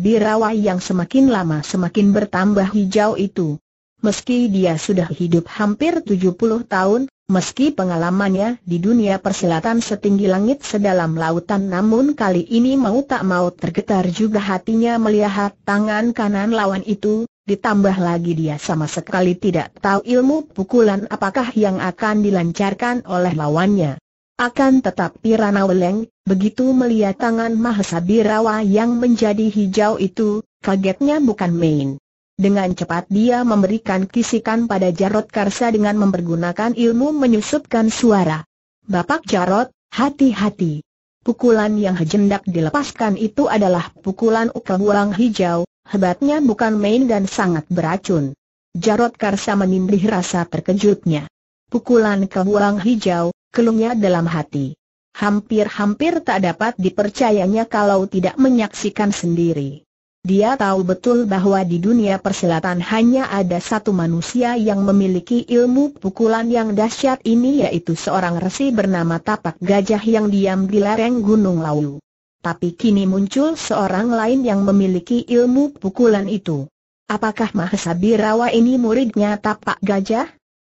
yang semakin lama semakin bertambah hijau itu. Meski dia sudah hidup hampir 70 tahun, meski pengalamannya di dunia persilatan setinggi langit sedalam lautan namun kali ini mau tak mau tergetar juga hatinya melihat tangan kanan lawan itu, ditambah lagi dia sama sekali tidak tahu ilmu pukulan apakah yang akan dilancarkan oleh lawannya. Akan tetapi Rana Weleng, begitu melihat tangan Mahesa Birawa yang menjadi hijau itu, kagetnya bukan main. Dengan cepat dia memberikan kisikan pada Jarot Karsa dengan mempergunakan ilmu menyusupkan suara. Bapak Jarot, hati-hati. Pukulan yang hendak dilepaskan itu adalah pukulan ulang hijau, hebatnya bukan main dan sangat beracun. Jarot Karsa menindih rasa terkejutnya. Pukulan kehulang hijau, Kelungnya dalam hati. Hampir-hampir tak dapat dipercayanya kalau tidak menyaksikan sendiri. Dia tahu betul bahwa di dunia persilatan hanya ada satu manusia yang memiliki ilmu pukulan yang dahsyat ini yaitu seorang resi bernama Tapak Gajah yang diam di lereng Gunung Lawu. Tapi kini muncul seorang lain yang memiliki ilmu pukulan itu. Apakah Mahesa Birawa ini muridnya Tapak Gajah?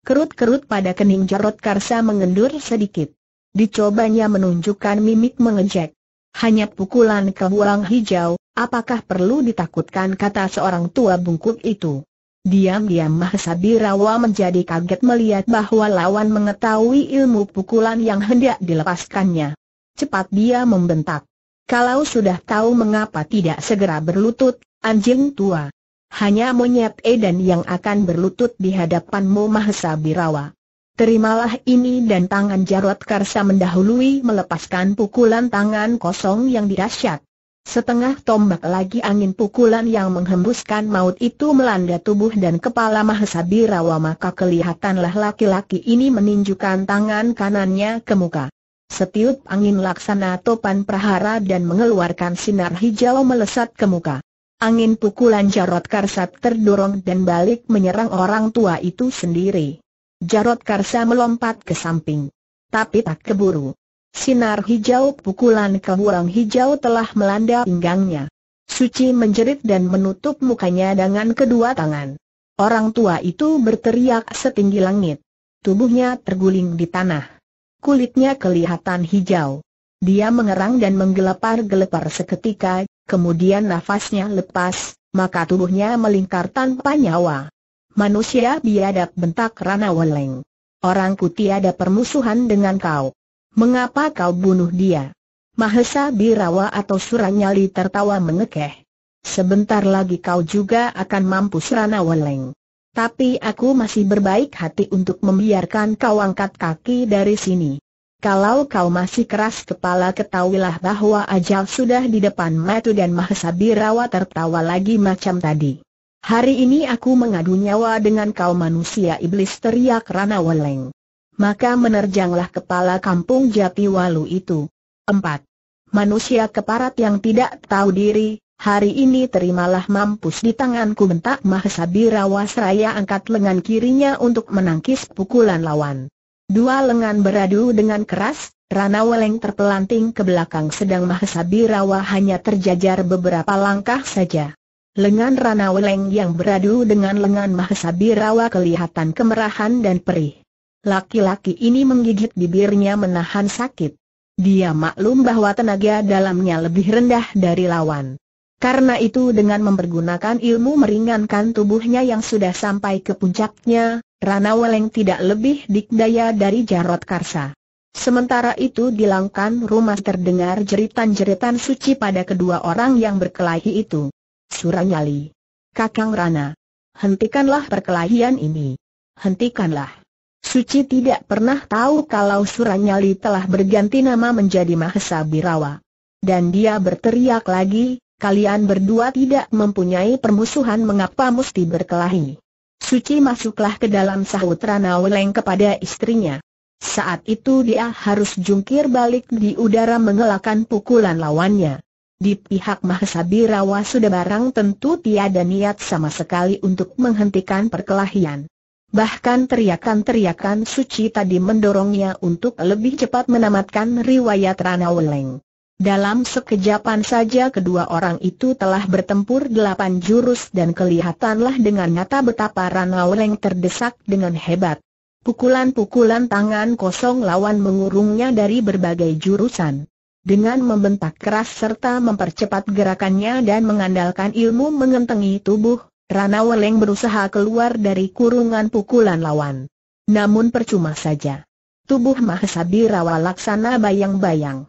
Kerut-kerut pada kening Jarot Karsa mengendur sedikit. Dicobanya menunjukkan mimik mengejek. Hanya pukulan ke buang hijau, apakah perlu ditakutkan kata seorang tua bungkuk itu. Diam-diam Mahasabirawa menjadi kaget melihat bahwa lawan mengetahui ilmu pukulan yang hendak dilepaskannya. Cepat dia membentak. Kalau sudah tahu mengapa tidak segera berlutut, anjing tua. Hanya monyet Eden yang akan berlutut di hadapanmu Mahesa Birawa. Terimalah ini dan tangan Jarot Karsa mendahului melepaskan pukulan tangan kosong yang dirasyat. Setengah tombak lagi angin pukulan yang menghembuskan maut itu melanda tubuh dan kepala Mahesa Birawa maka kelihatanlah laki-laki ini meninjukan tangan kanannya ke muka. Setiup angin laksana topan prahara dan mengeluarkan sinar hijau melesat ke muka. Angin pukulan Jarot Karsa terdorong dan balik menyerang orang tua itu sendiri. Jarot Karsa melompat ke samping. Tapi tak keburu. Sinar hijau pukulan kehurang hijau telah melanda pinggangnya. Suci menjerit dan menutup mukanya dengan kedua tangan. Orang tua itu berteriak setinggi langit. Tubuhnya terguling di tanah. Kulitnya kelihatan hijau. Dia mengerang dan menggelepar-gelepar seketika, Kemudian nafasnya lepas, maka tubuhnya melingkar tanpa nyawa. Manusia biadab bentak Rana Weleng. Orangku tiada permusuhan dengan kau. Mengapa kau bunuh dia? Mahesa Birawa atau Suranyali tertawa mengekeh. Sebentar lagi kau juga akan mampu Rana Weleng. Tapi aku masih berbaik hati untuk membiarkan kau angkat kaki dari sini. Kalau kau masih keras kepala ketahuilah bahwa ajal sudah di depan matu dan Mahesabirawa tertawa lagi macam tadi. Hari ini aku mengadu nyawa dengan kau manusia iblis teriak Rana Weleng. Maka menerjanglah kepala kampung Jatiwalu itu. 4. Manusia keparat yang tidak tahu diri, hari ini terimalah mampus di tanganku bentak Mahesabirawa seraya angkat lengan kirinya untuk menangkis pukulan lawan. Dua lengan beradu dengan keras, Rana Weleng terpelanting ke belakang sedang Mahesabirawa hanya terjajar beberapa langkah saja. Lengan Rana Weleng yang beradu dengan lengan Mahesabirawa kelihatan kemerahan dan perih. Laki-laki ini menggigit bibirnya menahan sakit. Dia maklum bahwa tenaga dalamnya lebih rendah dari lawan. Karena itu dengan mempergunakan ilmu meringankan tubuhnya yang sudah sampai ke puncaknya, Rana Weleng tidak lebih dikdaya dari Jarot Karsa. Sementara itu di langkan rumah terdengar jeritan-jeritan suci pada kedua orang yang berkelahi itu. Suranyali. Kakang Rana. Hentikanlah perkelahian ini. Hentikanlah. Suci tidak pernah tahu kalau Suranyali telah berganti nama menjadi Mahesa Birawa. Dan dia berteriak lagi, kalian berdua tidak mempunyai permusuhan mengapa mesti berkelahi? Suci masuklah ke dalam sahut Rana Weleng kepada istrinya. Saat itu dia harus jungkir balik di udara mengelakkan pukulan lawannya. Di pihak Mahasabirawa sudah barang tentu tiada niat sama sekali untuk menghentikan perkelahian. Bahkan teriakan-teriakan suci tadi mendorongnya untuk lebih cepat menamatkan riwayat Weleng. Dalam sekejapan saja kedua orang itu telah bertempur delapan jurus dan kelihatanlah dengan nyata betapa Ranau Leng terdesak dengan hebat. Pukulan-pukulan tangan kosong lawan mengurungnya dari berbagai jurusan. Dengan membentak keras serta mempercepat gerakannya dan mengandalkan ilmu mengentengi tubuh, Ranau Leng berusaha keluar dari kurungan pukulan lawan. Namun percuma saja. Tubuh rawa laksana bayang-bayang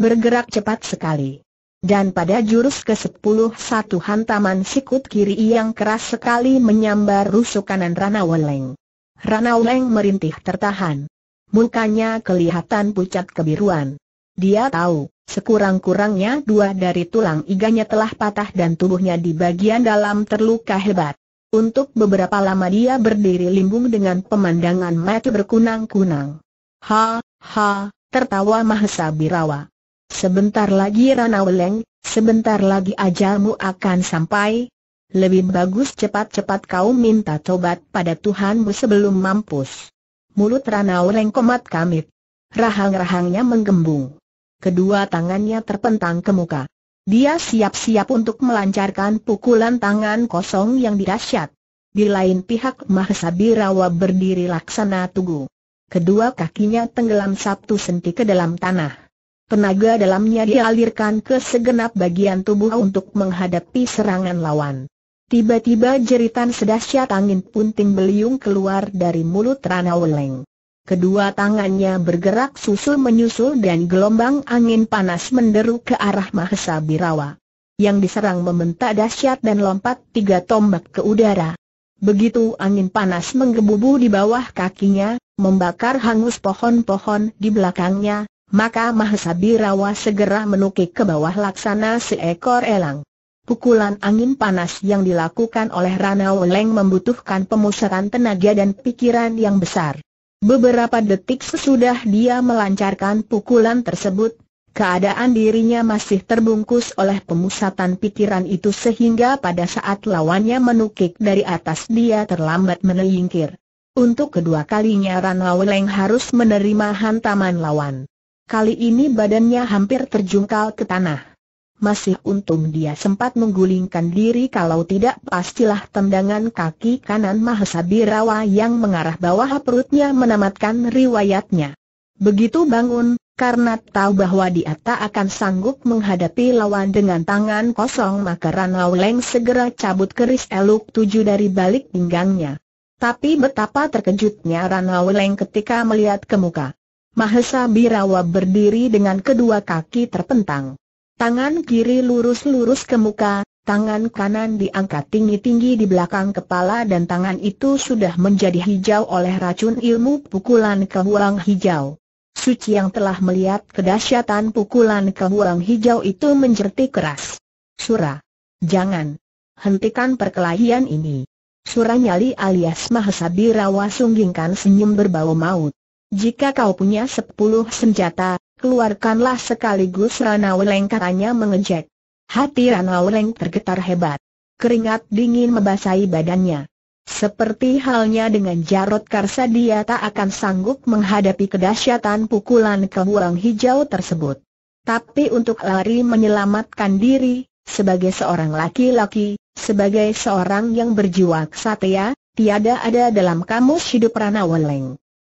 bergerak cepat sekali. Dan pada jurus ke-10 satu hantaman sikut kiri yang keras sekali menyambar rusuk kanan Rana Weleng. Rana Weleng merintih tertahan. Mukanya kelihatan pucat kebiruan. Dia tahu, sekurang-kurangnya dua dari tulang iganya telah patah dan tubuhnya di bagian dalam terluka hebat. Untuk beberapa lama dia berdiri limbung dengan pemandangan mata berkunang-kunang. Ha, ha, tertawa Mahesa Birawa. Sebentar lagi Weleng, sebentar lagi ajalmu akan sampai. Lebih bagus cepat-cepat kau minta tobat pada Tuhanmu sebelum mampus. Mulut Weleng komat kamit. Rahang-rahangnya menggembung. Kedua tangannya terpentang ke muka. Dia siap-siap untuk melancarkan pukulan tangan kosong yang dirasyat. Di lain pihak Mahesabirawa berdiri laksana tugu. Kedua kakinya tenggelam satu senti ke dalam tanah. Tenaga dalamnya dialirkan ke segenap bagian tubuh untuk menghadapi serangan lawan. Tiba-tiba jeritan sedahsyat angin punting beliung keluar dari mulut Rana Weleng. Kedua tangannya bergerak susul menyusul dan gelombang angin panas menderu ke arah Mahesa Birawa. Yang diserang membentak dahsyat dan lompat tiga tombak ke udara. Begitu angin panas menggebubu di bawah kakinya, membakar hangus pohon-pohon di belakangnya, maka Mahasabirawa segera menukik ke bawah laksana seekor elang. Pukulan angin panas yang dilakukan oleh Rana Weleng membutuhkan pemusatan tenaga dan pikiran yang besar. Beberapa detik sesudah dia melancarkan pukulan tersebut, keadaan dirinya masih terbungkus oleh pemusatan pikiran itu sehingga pada saat lawannya menukik dari atas dia terlambat menelingkir. Untuk kedua kalinya Rana Weleng harus menerima hantaman lawan. Kali ini badannya hampir terjungkal ke tanah. Masih untung dia sempat menggulingkan diri kalau tidak pastilah tendangan kaki kanan Mahesabirawa yang mengarah bawah perutnya menamatkan riwayatnya. Begitu bangun, karena tahu bahwa dia tak akan sanggup menghadapi lawan dengan tangan kosong maka Ranau Leng segera cabut keris eluk tujuh dari balik pinggangnya. Tapi betapa terkejutnya Ranau Leng ketika melihat ke muka. Mahesa Birawa berdiri dengan kedua kaki terpentang. Tangan kiri lurus-lurus ke muka, tangan kanan diangkat tinggi-tinggi di belakang kepala dan tangan itu sudah menjadi hijau oleh racun ilmu pukulan kehuang hijau. Suci yang telah melihat kedahsyatan pukulan kehuang hijau itu menjerti keras. Surah. Jangan. Hentikan perkelahian ini. Surah nyali alias Birawa sunggingkan senyum berbau maut. Jika kau punya sepuluh senjata, keluarkanlah sekaligus Rana katanya mengejek. Hati Rana tergetar hebat. Keringat dingin membasahi badannya. Seperti halnya dengan Jarot Karsa dia tak akan sanggup menghadapi kedahsyatan pukulan kebuang hijau tersebut. Tapi untuk lari menyelamatkan diri, sebagai seorang laki-laki, sebagai seorang yang berjiwa kesatria, tiada ada dalam kamus hidup Rana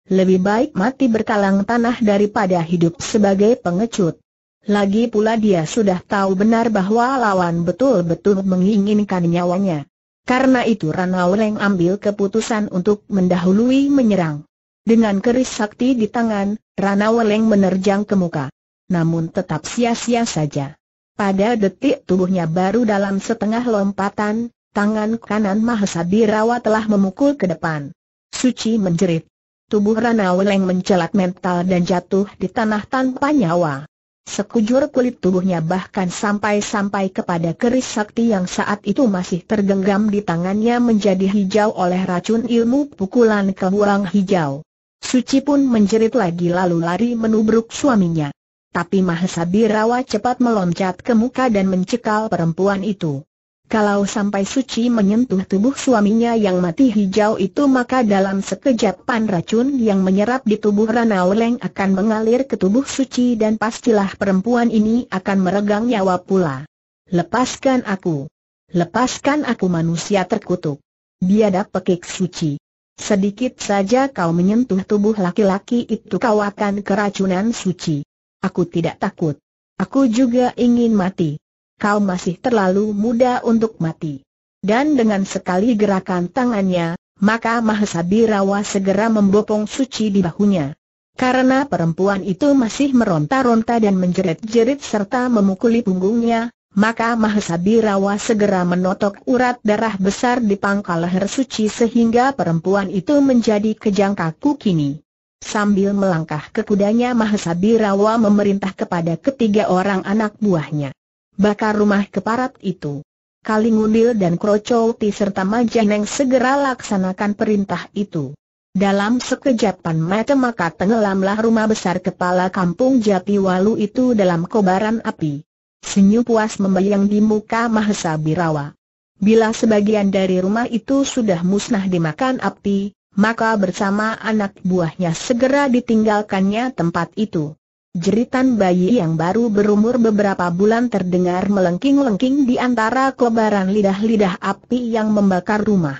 lebih baik mati bertalang tanah daripada hidup sebagai pengecut. Lagi pula dia sudah tahu benar bahwa lawan betul-betul menginginkan nyawanya. Karena itu Ranau ambil keputusan untuk mendahului menyerang. Dengan keris sakti di tangan, Ranau menerjang ke muka. Namun tetap sia-sia saja. Pada detik tubuhnya baru dalam setengah lompatan, tangan kanan Mahasabirawa telah memukul ke depan. Suci menjerit. Tubuh Rana Weleng mencelat mental dan jatuh di tanah tanpa nyawa. Sekujur kulit tubuhnya bahkan sampai-sampai kepada keris sakti yang saat itu masih tergenggam di tangannya menjadi hijau oleh racun ilmu pukulan kehuang hijau. Suci pun menjerit lagi lalu lari menubruk suaminya. Tapi Mahesa Birawa cepat meloncat ke muka dan mencekal perempuan itu. Kalau sampai suci menyentuh tubuh suaminya yang mati hijau itu maka dalam sekejap pan racun yang menyerap di tubuh Oleng akan mengalir ke tubuh suci dan pastilah perempuan ini akan meregang nyawa pula. Lepaskan aku. Lepaskan aku manusia terkutuk. Biadab pekik suci. Sedikit saja kau menyentuh tubuh laki-laki itu kau akan keracunan suci. Aku tidak takut. Aku juga ingin mati kau masih terlalu muda untuk mati. Dan dengan sekali gerakan tangannya, maka Mahesabirawa segera membopong suci di bahunya. Karena perempuan itu masih meronta-ronta dan menjerit-jerit serta memukuli punggungnya, maka Mahesabirawa segera menotok urat darah besar di pangkal leher suci sehingga perempuan itu menjadi kejang kaku kini. Sambil melangkah ke kudanya Mahesabirawa memerintah kepada ketiga orang anak buahnya bakar rumah keparat itu. Kalingundil dan Krocoti serta Majeneng segera laksanakan perintah itu. Dalam sekejapan mata maka tenggelamlah rumah besar kepala kampung Jatiwalu itu dalam kobaran api. Senyum puas membayang di muka Mahesa Birawa. Bila sebagian dari rumah itu sudah musnah dimakan api, maka bersama anak buahnya segera ditinggalkannya tempat itu. Jeritan bayi yang baru berumur beberapa bulan terdengar melengking-lengking di antara kobaran lidah-lidah api yang membakar rumah.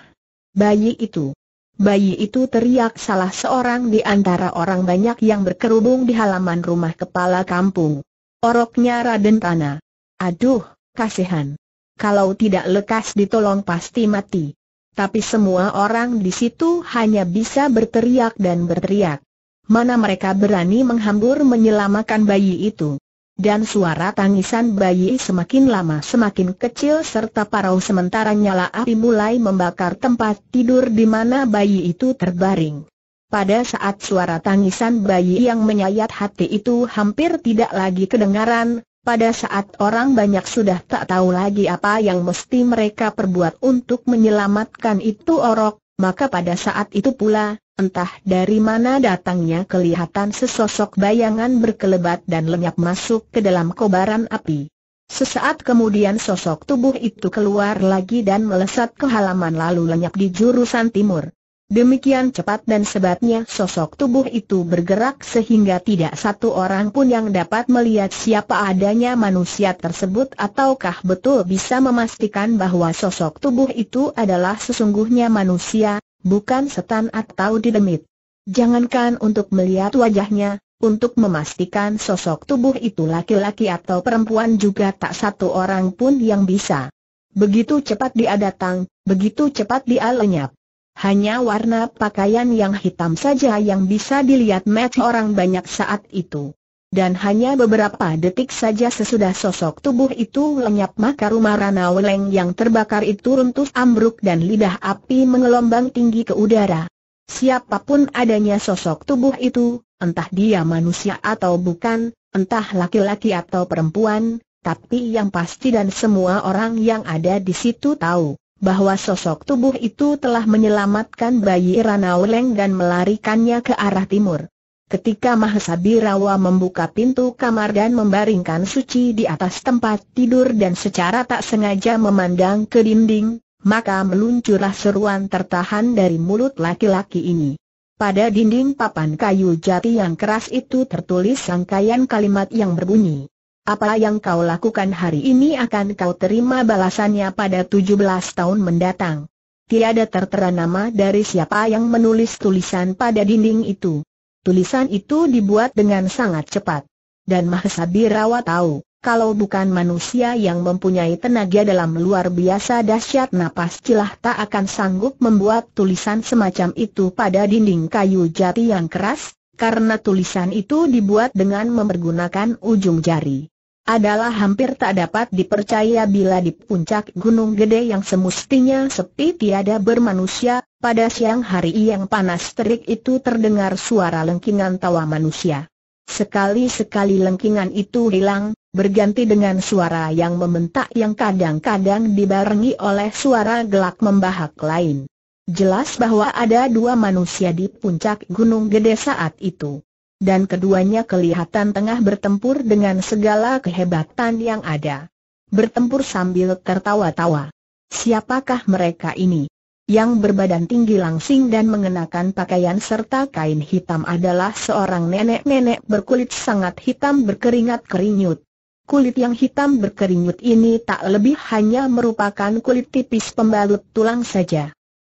Bayi itu. Bayi itu teriak salah seorang di antara orang banyak yang berkerubung di halaman rumah kepala kampung. Oroknya Raden Tana, Aduh, kasihan. Kalau tidak lekas ditolong pasti mati. Tapi semua orang di situ hanya bisa berteriak dan berteriak mana mereka berani menghambur menyelamatkan bayi itu. Dan suara tangisan bayi semakin lama semakin kecil serta parau sementara nyala api mulai membakar tempat tidur di mana bayi itu terbaring. Pada saat suara tangisan bayi yang menyayat hati itu hampir tidak lagi kedengaran, pada saat orang banyak sudah tak tahu lagi apa yang mesti mereka perbuat untuk menyelamatkan itu orok, maka pada saat itu pula, Entah dari mana datangnya kelihatan sesosok bayangan berkelebat dan lenyap masuk ke dalam kobaran api. Sesaat kemudian sosok tubuh itu keluar lagi dan melesat ke halaman lalu lenyap di jurusan timur. Demikian cepat dan sebatnya sosok tubuh itu bergerak sehingga tidak satu orang pun yang dapat melihat siapa adanya manusia tersebut ataukah betul bisa memastikan bahwa sosok tubuh itu adalah sesungguhnya manusia, bukan setan atau didemit. Jangankan untuk melihat wajahnya, untuk memastikan sosok tubuh itu laki-laki atau perempuan juga tak satu orang pun yang bisa. Begitu cepat dia datang, begitu cepat dia lenyap. Hanya warna pakaian yang hitam saja yang bisa dilihat match orang banyak saat itu dan hanya beberapa detik saja sesudah sosok tubuh itu lenyap maka rumah Rana Weleng yang terbakar itu runtuh ambruk dan lidah api mengelombang tinggi ke udara. Siapapun adanya sosok tubuh itu, entah dia manusia atau bukan, entah laki-laki atau perempuan, tapi yang pasti dan semua orang yang ada di situ tahu bahwa sosok tubuh itu telah menyelamatkan bayi Rana Weleng dan melarikannya ke arah timur. Ketika Mahasabirawa membuka pintu kamar dan membaringkan suci di atas tempat tidur dan secara tak sengaja memandang ke dinding, maka meluncurlah seruan tertahan dari mulut laki-laki ini. Pada dinding papan kayu jati yang keras itu tertulis rangkaian kalimat yang berbunyi. Apa yang kau lakukan hari ini akan kau terima balasannya pada 17 tahun mendatang. Tiada tertera nama dari siapa yang menulis tulisan pada dinding itu. Tulisan itu dibuat dengan sangat cepat. Dan Mahesa Birawa tahu, kalau bukan manusia yang mempunyai tenaga dalam luar biasa dahsyat napas cilah tak akan sanggup membuat tulisan semacam itu pada dinding kayu jati yang keras, karena tulisan itu dibuat dengan mempergunakan ujung jari adalah hampir tak dapat dipercaya bila di puncak gunung gede yang semestinya sepi tiada bermanusia, pada siang hari yang panas terik itu terdengar suara lengkingan tawa manusia. Sekali-sekali lengkingan itu hilang, berganti dengan suara yang membentak yang kadang-kadang dibarengi oleh suara gelak membahak lain. Jelas bahwa ada dua manusia di puncak gunung gede saat itu dan keduanya kelihatan tengah bertempur dengan segala kehebatan yang ada. Bertempur sambil tertawa-tawa. Siapakah mereka ini? Yang berbadan tinggi langsing dan mengenakan pakaian serta kain hitam adalah seorang nenek-nenek berkulit sangat hitam berkeringat keringut. Kulit yang hitam berkeringut ini tak lebih hanya merupakan kulit tipis pembalut tulang saja.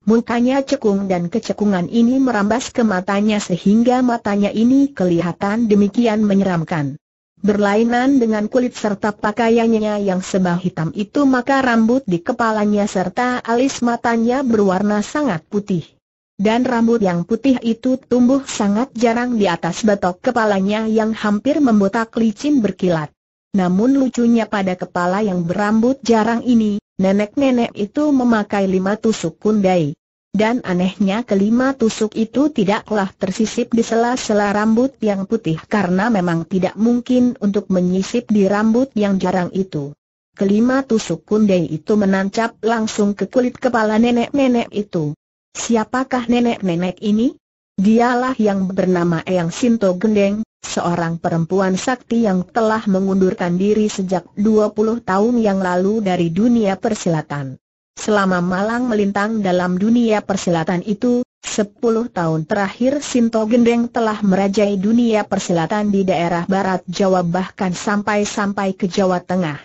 Mukanya cekung dan kecekungan ini merambas ke matanya sehingga matanya ini kelihatan demikian menyeramkan. Berlainan dengan kulit serta pakaiannya yang sebah hitam itu maka rambut di kepalanya serta alis matanya berwarna sangat putih. Dan rambut yang putih itu tumbuh sangat jarang di atas batok kepalanya yang hampir membotak licin berkilat. Namun lucunya pada kepala yang berambut jarang ini, Nenek-nenek itu memakai lima tusuk kundai. Dan anehnya kelima tusuk itu tidaklah tersisip di sela-sela rambut yang putih karena memang tidak mungkin untuk menyisip di rambut yang jarang itu. Kelima tusuk kundai itu menancap langsung ke kulit kepala nenek-nenek itu. Siapakah nenek-nenek ini? Dialah yang bernama Eyang Sinto Gendeng, seorang perempuan sakti yang telah mengundurkan diri sejak 20 tahun yang lalu dari dunia persilatan. Selama malang melintang dalam dunia persilatan itu, 10 tahun terakhir Sinto Gendeng telah merajai dunia persilatan di daerah barat Jawa bahkan sampai-sampai ke Jawa Tengah.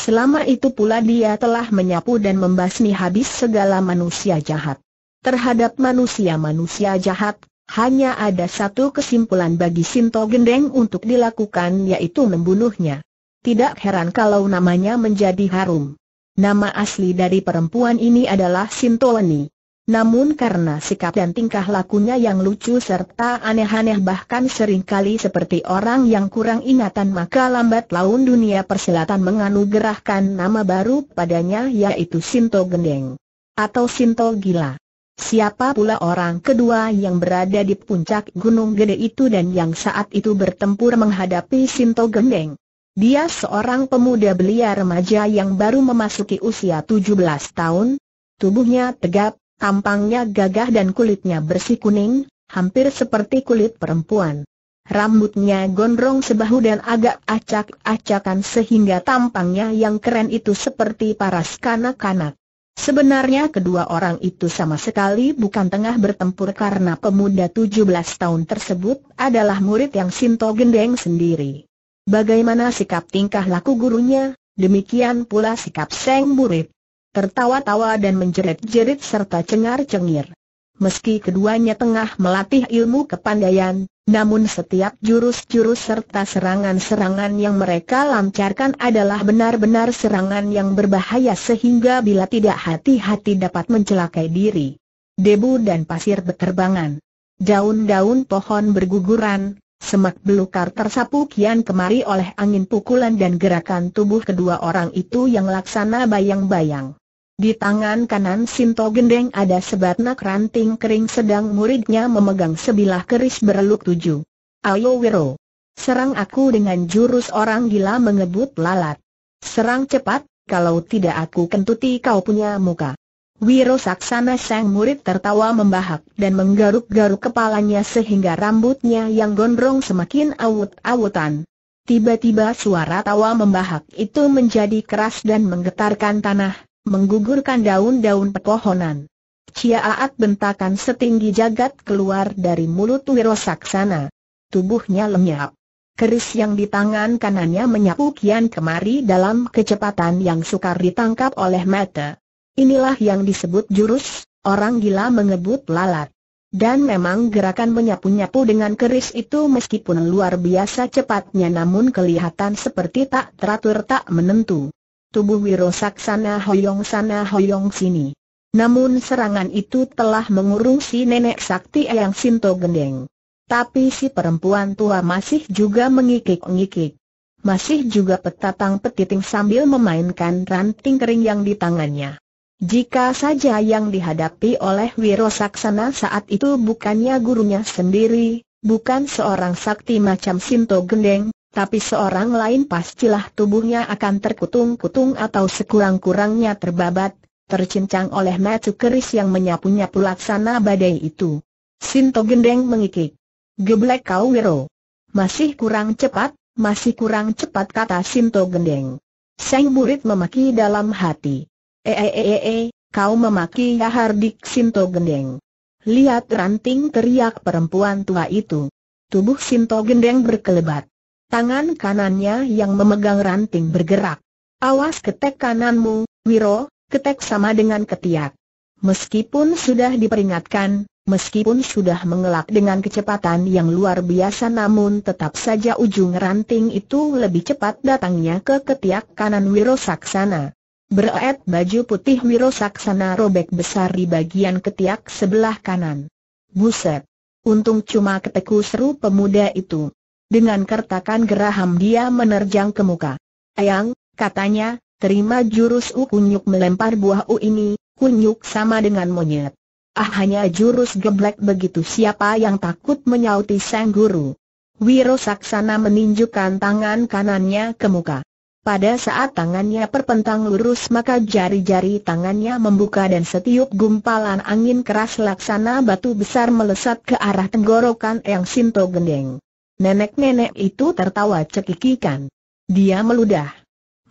Selama itu pula dia telah menyapu dan membasmi habis segala manusia jahat. Terhadap manusia-manusia jahat, hanya ada satu kesimpulan bagi Sinto Gendeng untuk dilakukan yaitu membunuhnya. Tidak heran kalau namanya menjadi harum. Nama asli dari perempuan ini adalah Sinto Sintoeni. Namun karena sikap dan tingkah lakunya yang lucu serta aneh-aneh bahkan seringkali seperti orang yang kurang ingatan maka lambat laun dunia persilatan menganugerahkan nama baru padanya yaitu Sinto Gendeng. Atau Sinto Gila. Siapa pula orang kedua yang berada di puncak gunung gede itu dan yang saat itu bertempur menghadapi Sinto Gendeng? Dia seorang pemuda belia remaja yang baru memasuki usia 17 tahun. Tubuhnya tegap, tampangnya gagah dan kulitnya bersih kuning, hampir seperti kulit perempuan. Rambutnya gondrong sebahu dan agak acak-acakan sehingga tampangnya yang keren itu seperti paras kanak-kanak. Sebenarnya kedua orang itu sama sekali bukan tengah bertempur karena pemuda 17 tahun tersebut adalah murid yang Sinto Gendeng sendiri. Bagaimana sikap tingkah laku gurunya, demikian pula sikap Seng murid. Tertawa-tawa dan menjerit-jerit serta cengar-cengir. Meski keduanya tengah melatih ilmu kepandaian, namun setiap jurus-jurus serta serangan-serangan yang mereka lancarkan adalah benar-benar serangan yang berbahaya sehingga bila tidak hati-hati dapat mencelakai diri. Debu dan pasir berterbangan, Daun-daun pohon berguguran, semak belukar tersapu kian kemari oleh angin pukulan dan gerakan tubuh kedua orang itu yang laksana bayang-bayang. Di tangan kanan Sinto Gendeng ada sebatnak ranting kering sedang muridnya memegang sebilah keris berluk tujuh. Ayo Wiro! Serang aku dengan jurus orang gila mengebut lalat. Serang cepat, kalau tidak aku kentuti kau punya muka. Wiro Saksana sang murid tertawa membahak dan menggaruk-garuk kepalanya sehingga rambutnya yang gondrong semakin awut-awutan. Tiba-tiba suara tawa membahak itu menjadi keras dan menggetarkan tanah, menggugurkan daun-daun pepohonan. Ciaat bentakan setinggi jagat keluar dari mulut Wiro Saksana. Tubuhnya lenyap. Keris yang di tangan kanannya menyapu kian kemari dalam kecepatan yang sukar ditangkap oleh mata. Inilah yang disebut jurus, orang gila mengebut lalat. Dan memang gerakan menyapu-nyapu dengan keris itu meskipun luar biasa cepatnya namun kelihatan seperti tak teratur tak menentu tubuh Wirosak sana hoyong sana hoyong sini. Namun serangan itu telah mengurung si nenek sakti Eyang Sinto Gendeng. Tapi si perempuan tua masih juga mengikik-ngikik. Masih juga petatang petiting sambil memainkan ranting kering yang di tangannya. Jika saja yang dihadapi oleh Wiro Saksana saat itu bukannya gurunya sendiri, bukan seorang sakti macam Sinto Gendeng, tapi seorang lain pastilah tubuhnya akan terkutung-kutung atau sekurang-kurangnya terbabat, tercincang oleh mata keris yang menyapu-nyapu laksana badai itu. Sinto gendeng mengikik. Geblek kau Wiro. Masih kurang cepat, masih kurang cepat kata Sinto gendeng. Seng murid memaki dalam hati. eh, kau memaki ya Hardik Sinto gendeng. Lihat ranting teriak perempuan tua itu. Tubuh Sinto Gendeng berkelebat. Tangan kanannya yang memegang ranting bergerak. Awas ketek kananmu, Wiro, ketek sama dengan ketiak. Meskipun sudah diperingatkan, meskipun sudah mengelak dengan kecepatan yang luar biasa namun tetap saja ujung ranting itu lebih cepat datangnya ke ketiak kanan Wiro Saksana. Beret baju putih Wiro Saksana robek besar di bagian ketiak sebelah kanan. Buset! Untung cuma keteku seru pemuda itu. Dengan kertakan geraham dia menerjang ke muka. Ayang, katanya, terima jurus U kunyuk melempar buah U ini, kunyuk sama dengan monyet. Ah hanya jurus geblek begitu siapa yang takut menyauti sang guru. Wiro Saksana menunjukkan tangan kanannya ke muka. Pada saat tangannya perpentang lurus maka jari-jari tangannya membuka dan setiup gumpalan angin keras laksana batu besar melesat ke arah tenggorokan yang Sinto Gendeng. Nenek-nenek itu tertawa cekikikan. Dia meludah.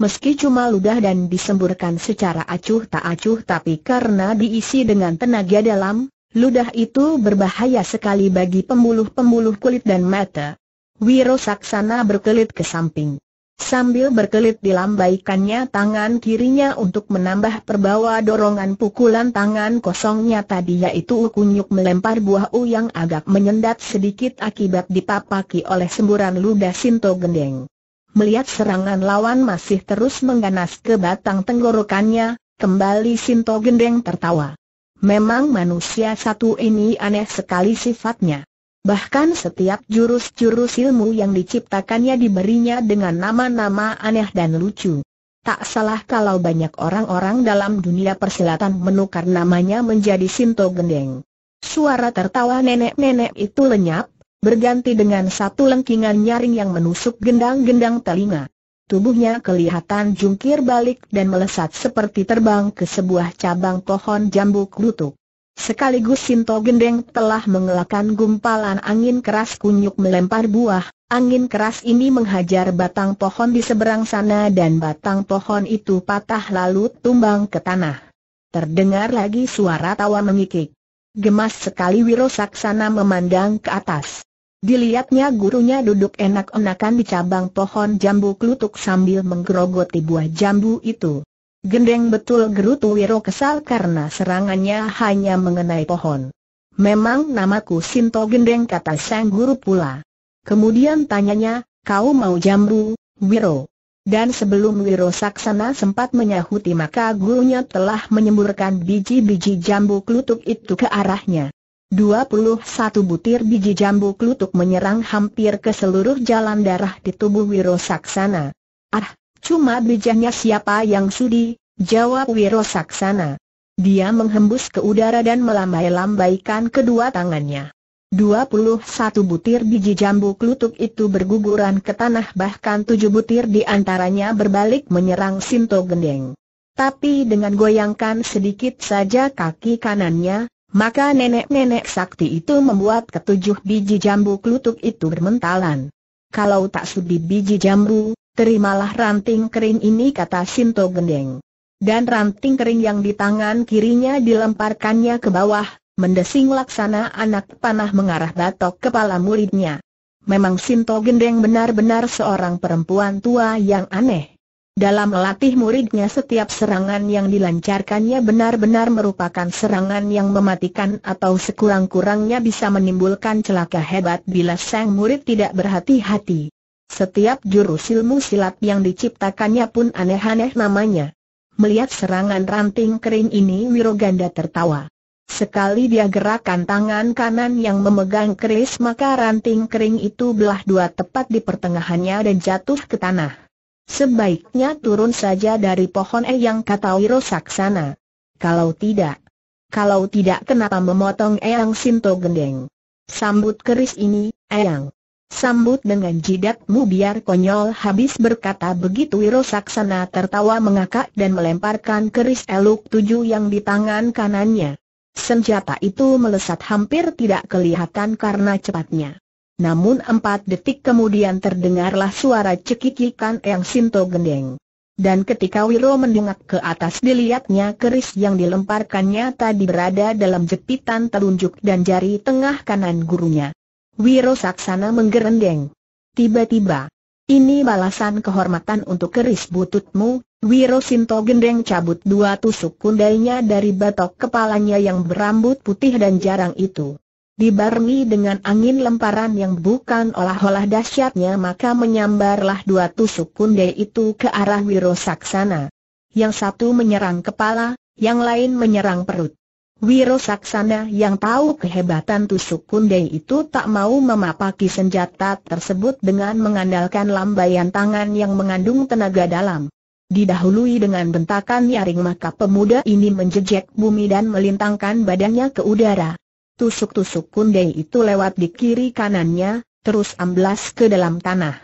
Meski cuma ludah dan disemburkan secara acuh tak acuh tapi karena diisi dengan tenaga dalam, ludah itu berbahaya sekali bagi pembuluh-pembuluh kulit dan mata. Wiro Saksana berkelit ke samping. Sambil berkelit dilambaikannya tangan kirinya untuk menambah perbawa dorongan pukulan tangan kosongnya tadi yaitu kunyuk melempar buah u yang agak menyendat sedikit akibat dipapaki oleh semburan ludah Sinto Gendeng. Melihat serangan lawan masih terus mengganas ke batang tenggorokannya, kembali Sinto Gendeng tertawa. Memang manusia satu ini aneh sekali sifatnya. Bahkan setiap jurus-jurus ilmu yang diciptakannya diberinya dengan nama-nama aneh dan lucu. Tak salah kalau banyak orang-orang dalam dunia persilatan menukar namanya menjadi Sinto Gendeng. Suara tertawa nenek-nenek itu lenyap, berganti dengan satu lengkingan nyaring yang menusuk gendang-gendang telinga. Tubuhnya kelihatan jungkir balik dan melesat seperti terbang ke sebuah cabang pohon jambu kelutuk. Sekaligus Sinto Gendeng telah mengelakkan gumpalan angin keras kunyuk melempar buah, angin keras ini menghajar batang pohon di seberang sana dan batang pohon itu patah lalu tumbang ke tanah. Terdengar lagi suara tawa mengikik. Gemas sekali Wiro Saksana memandang ke atas. Dilihatnya gurunya duduk enak-enakan di cabang pohon jambu klutuk sambil menggerogoti buah jambu itu. Gendeng betul gerutu Wiro kesal karena serangannya hanya mengenai pohon. Memang namaku Sinto Gendeng kata sang guru pula. Kemudian tanyanya, kau mau jambu, Wiro? Dan sebelum Wiro Saksana sempat menyahuti maka gurunya telah menyemburkan biji-biji jambu klutuk itu ke arahnya. 21 butir biji jambu klutuk menyerang hampir ke seluruh jalan darah di tubuh Wiro Saksana. Ah, Cuma bijahnya siapa yang sudi, jawab Wiro Saksana. Dia menghembus ke udara dan melambai-lambaikan kedua tangannya. 21 butir biji jambu klutuk itu berguguran ke tanah bahkan tujuh butir di antaranya berbalik menyerang Sinto Gendeng. Tapi dengan goyangkan sedikit saja kaki kanannya, maka nenek-nenek sakti itu membuat ketujuh biji jambu klutuk itu bermentalan. Kalau tak sudi biji jambu, terimalah ranting kering ini kata Sinto Gendeng. Dan ranting kering yang di tangan kirinya dilemparkannya ke bawah, mendesing laksana anak panah mengarah batok kepala muridnya. Memang Sinto Gendeng benar-benar seorang perempuan tua yang aneh. Dalam melatih muridnya setiap serangan yang dilancarkannya benar-benar merupakan serangan yang mematikan atau sekurang-kurangnya bisa menimbulkan celaka hebat bila sang murid tidak berhati-hati. Setiap jurus ilmu silat yang diciptakannya pun aneh-aneh namanya. Melihat serangan ranting kering ini Wiroganda tertawa. Sekali dia gerakkan tangan kanan yang memegang keris maka ranting kering itu belah dua tepat di pertengahannya dan jatuh ke tanah. Sebaiknya turun saja dari pohon eh yang kata Wiro Saksana. Kalau tidak, kalau tidak kenapa memotong Eyang Sinto Gendeng? Sambut keris ini, Eyang. Sambut dengan jidatmu biar konyol habis berkata begitu Wiro Saksana tertawa mengakak dan melemparkan keris eluk tujuh yang di tangan kanannya. Senjata itu melesat hampir tidak kelihatan karena cepatnya. Namun empat detik kemudian terdengarlah suara cekikikan Yang Sinto gendeng. Dan ketika Wiro mendengak ke atas dilihatnya keris yang dilemparkannya tadi berada dalam jepitan telunjuk dan jari tengah kanan gurunya. Wiro Saksana menggerendeng. Tiba-tiba. Ini balasan kehormatan untuk keris bututmu, Wiro Sinto gendeng cabut dua tusuk kundainya dari batok kepalanya yang berambut putih dan jarang itu. Dibarengi dengan angin lemparan yang bukan olah-olah dahsyatnya maka menyambarlah dua tusuk kundai itu ke arah Wiro Saksana. Yang satu menyerang kepala, yang lain menyerang perut. Wiro Saksana yang tahu kehebatan tusuk kundai itu tak mau memapaki senjata tersebut dengan mengandalkan lambaian tangan yang mengandung tenaga dalam. Didahului dengan bentakan nyaring maka pemuda ini menjejek bumi dan melintangkan badannya ke udara. Tusuk-tusuk kundai itu lewat di kiri kanannya, terus amblas ke dalam tanah.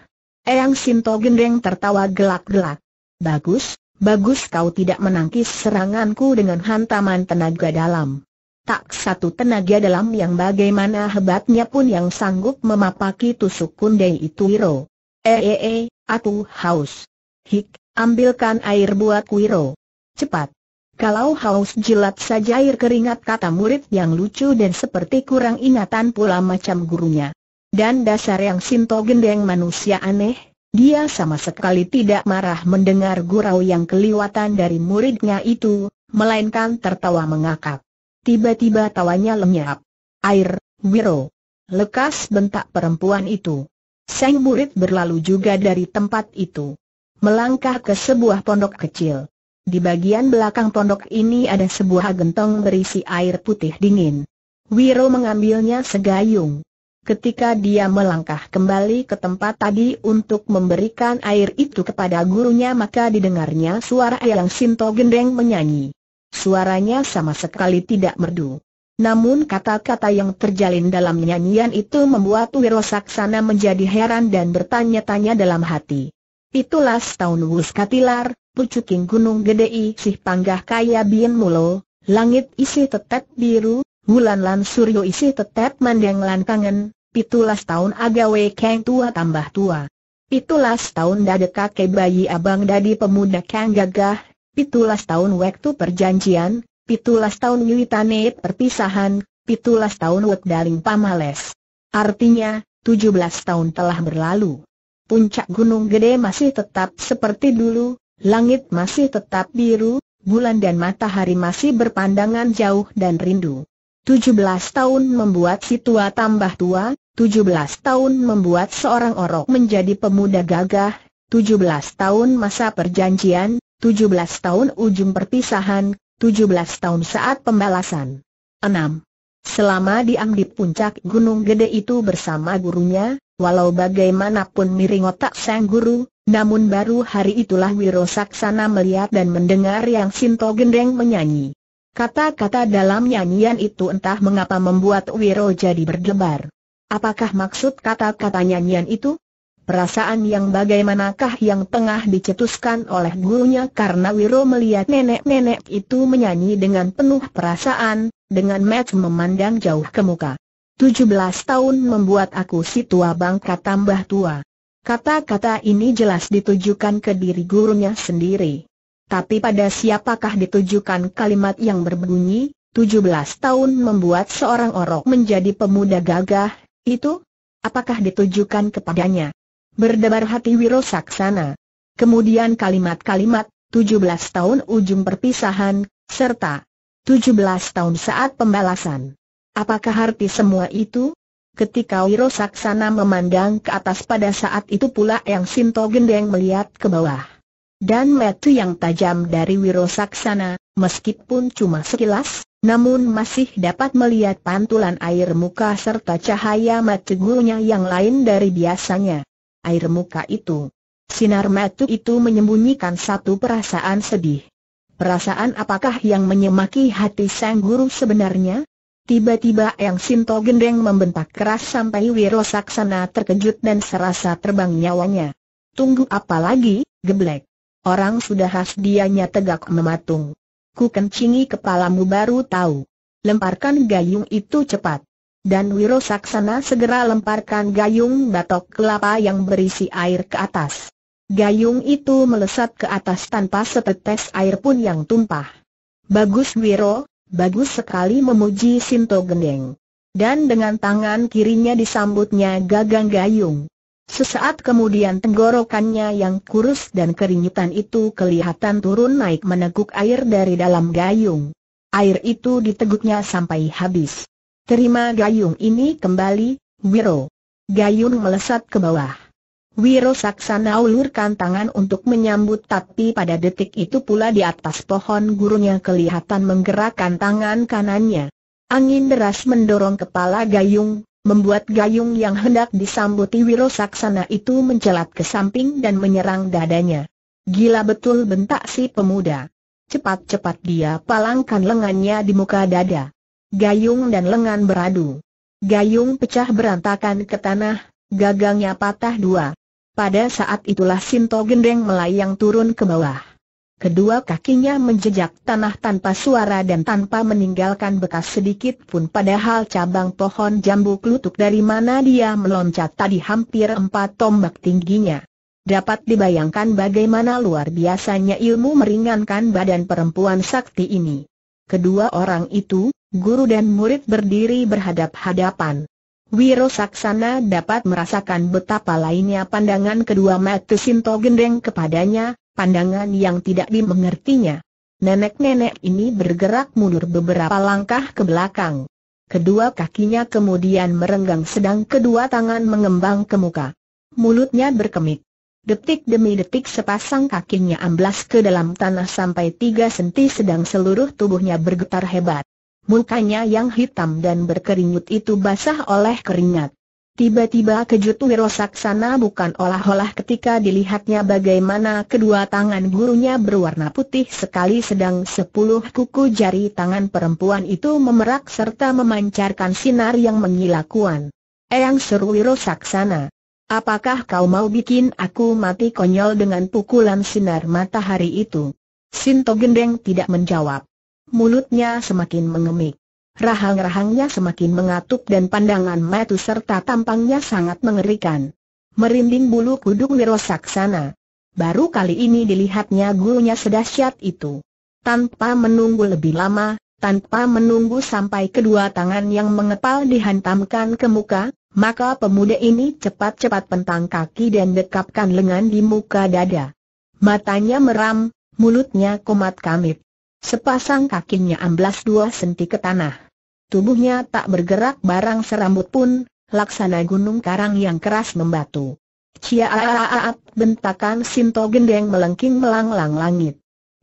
Eyang Sinto gendeng tertawa gelak-gelak. Bagus, Bagus kau tidak menangkis seranganku dengan hantaman tenaga dalam. Tak satu tenaga dalam yang bagaimana hebatnya pun yang sanggup memapaki tusuk kundai itu Wiro. Eee, eh, eh, eh, aku haus. Hik, ambilkan air buat Wiro. Cepat. Kalau haus jilat saja air keringat kata murid yang lucu dan seperti kurang ingatan pula macam gurunya. Dan dasar yang Sinto gendeng manusia aneh, dia sama sekali tidak marah mendengar gurau yang keliwatan dari muridnya itu, melainkan tertawa mengakak. Tiba-tiba tawanya lenyap. Air, Wiro. Lekas bentak perempuan itu. Sang murid berlalu juga dari tempat itu. Melangkah ke sebuah pondok kecil. Di bagian belakang pondok ini ada sebuah gentong berisi air putih dingin. Wiro mengambilnya segayung. Ketika dia melangkah kembali ke tempat tadi untuk memberikan air itu kepada gurunya maka didengarnya suara Eyang Sinto Gendeng menyanyi. Suaranya sama sekali tidak merdu. Namun kata-kata yang terjalin dalam nyanyian itu membuat Wiro Saksana menjadi heran dan bertanya-tanya dalam hati. Itulah setahun Wus Katilar, pucuking gunung gedei, sih panggah kaya bin mulo, langit isi tetet biru, Bulan Lan Suryo isi tetap mandang lantangan, pitulas tahun agawe keng tua tambah tua. Pitulas tahun dade kakek bayi abang dadi pemuda keng gagah, pitulas tahun waktu perjanjian, pitulas tahun nyuitane perpisahan, pitulas tahun wek daling pamales. Artinya, 17 tahun telah berlalu. Puncak Gunung Gede masih tetap seperti dulu, langit masih tetap biru, bulan dan matahari masih berpandangan jauh dan rindu. Tujuh belas tahun membuat si tua tambah tua, tujuh belas tahun membuat seorang orok menjadi pemuda gagah, tujuh belas tahun masa perjanjian, tujuh belas tahun ujung perpisahan, tujuh belas tahun saat pembalasan. Enam. Selama diam di puncak gunung gede itu bersama gurunya, walau bagaimanapun miring otak sang guru, namun baru hari itulah Wiro Saksana melihat dan mendengar yang Sinto Gendeng menyanyi. Kata-kata dalam nyanyian itu entah mengapa membuat Wiro jadi berdebar. Apakah maksud kata-kata nyanyian itu? Perasaan yang bagaimanakah yang tengah dicetuskan oleh gurunya karena Wiro melihat nenek-nenek itu menyanyi dengan penuh perasaan, dengan match memandang jauh ke muka. 17 tahun membuat aku si tua bangka tambah tua. Kata-kata ini jelas ditujukan ke diri gurunya sendiri tapi pada siapakah ditujukan kalimat yang berbunyi, 17 tahun membuat seorang orok menjadi pemuda gagah, itu? Apakah ditujukan kepadanya? Berdebar hati Wiro Saksana. Kemudian kalimat-kalimat, 17 tahun ujung perpisahan, serta 17 tahun saat pembalasan. Apakah arti semua itu? Ketika Wiro Saksana memandang ke atas pada saat itu pula yang Sinto Gendeng melihat ke bawah dan metu yang tajam dari Wiro Saksana, meskipun cuma sekilas, namun masih dapat melihat pantulan air muka serta cahaya metugunya yang lain dari biasanya. Air muka itu. Sinar metu itu menyembunyikan satu perasaan sedih. Perasaan apakah yang menyemaki hati sang guru sebenarnya? Tiba-tiba Yang Sinto Gendeng membentak keras sampai Wiro Saksana terkejut dan serasa terbang nyawanya. Tunggu apa lagi, geblek? Orang sudah khas dianya tegak mematung. Ku kencingi kepalamu baru tahu. Lemparkan gayung itu cepat. Dan Wiro Saksana segera lemparkan gayung batok kelapa yang berisi air ke atas. Gayung itu melesat ke atas tanpa setetes air pun yang tumpah. Bagus Wiro, bagus sekali memuji Sinto Gendeng. Dan dengan tangan kirinya disambutnya gagang gayung. Sesaat kemudian tenggorokannya yang kurus dan keringitan itu kelihatan turun naik meneguk air dari dalam gayung. Air itu diteguknya sampai habis. Terima gayung ini kembali, Wiro. Gayung melesat ke bawah. Wiro Saksana ulurkan tangan untuk menyambut tapi pada detik itu pula di atas pohon gurunya kelihatan menggerakkan tangan kanannya. Angin deras mendorong kepala gayung, membuat gayung yang hendak disambuti Wiro Saksana itu mencelat ke samping dan menyerang dadanya. Gila betul bentak si pemuda. Cepat-cepat dia palangkan lengannya di muka dada. Gayung dan lengan beradu. Gayung pecah berantakan ke tanah, gagangnya patah dua. Pada saat itulah Sinto Gendeng melayang turun ke bawah. Kedua kakinya menjejak tanah tanpa suara dan tanpa meninggalkan bekas sedikit pun padahal cabang pohon jambu klutuk dari mana dia meloncat tadi hampir empat tombak tingginya. Dapat dibayangkan bagaimana luar biasanya ilmu meringankan badan perempuan sakti ini. Kedua orang itu, guru dan murid berdiri berhadap-hadapan. Wiro Saksana dapat merasakan betapa lainnya pandangan kedua mata Sinto gendeng kepadanya, pandangan yang tidak dimengertinya. Nenek-nenek ini bergerak mundur beberapa langkah ke belakang. Kedua kakinya kemudian merenggang sedang kedua tangan mengembang ke muka. Mulutnya berkemik. Detik demi detik sepasang kakinya amblas ke dalam tanah sampai tiga senti sedang seluruh tubuhnya bergetar hebat. Mukanya yang hitam dan berkeringut itu basah oleh keringat. Tiba-tiba kejut Wiro Saksana bukan olah-olah ketika dilihatnya bagaimana kedua tangan gurunya berwarna putih sekali sedang sepuluh kuku jari tangan perempuan itu memerak serta memancarkan sinar yang mengilakuan. Eyang seru Wiro Saksana. Apakah kau mau bikin aku mati konyol dengan pukulan sinar matahari itu? Sinto Gendeng tidak menjawab. Mulutnya semakin mengemik. Rahang-rahangnya semakin mengatup dan pandangan matu serta tampangnya sangat mengerikan. Merinding bulu kuduk Wiro Saksana. Baru kali ini dilihatnya gurunya sedahsyat itu. Tanpa menunggu lebih lama, tanpa menunggu sampai kedua tangan yang mengepal dihantamkan ke muka, maka pemuda ini cepat-cepat pentang kaki dan dekapkan lengan di muka dada. Matanya meram, mulutnya komat kamit. Sepasang kakinya amblas dua senti ke tanah. Tubuhnya tak bergerak barang serambut pun, laksana gunung karang yang keras membatu. Ciaaat bentakan Sinto Gendeng melengking melanglang langit.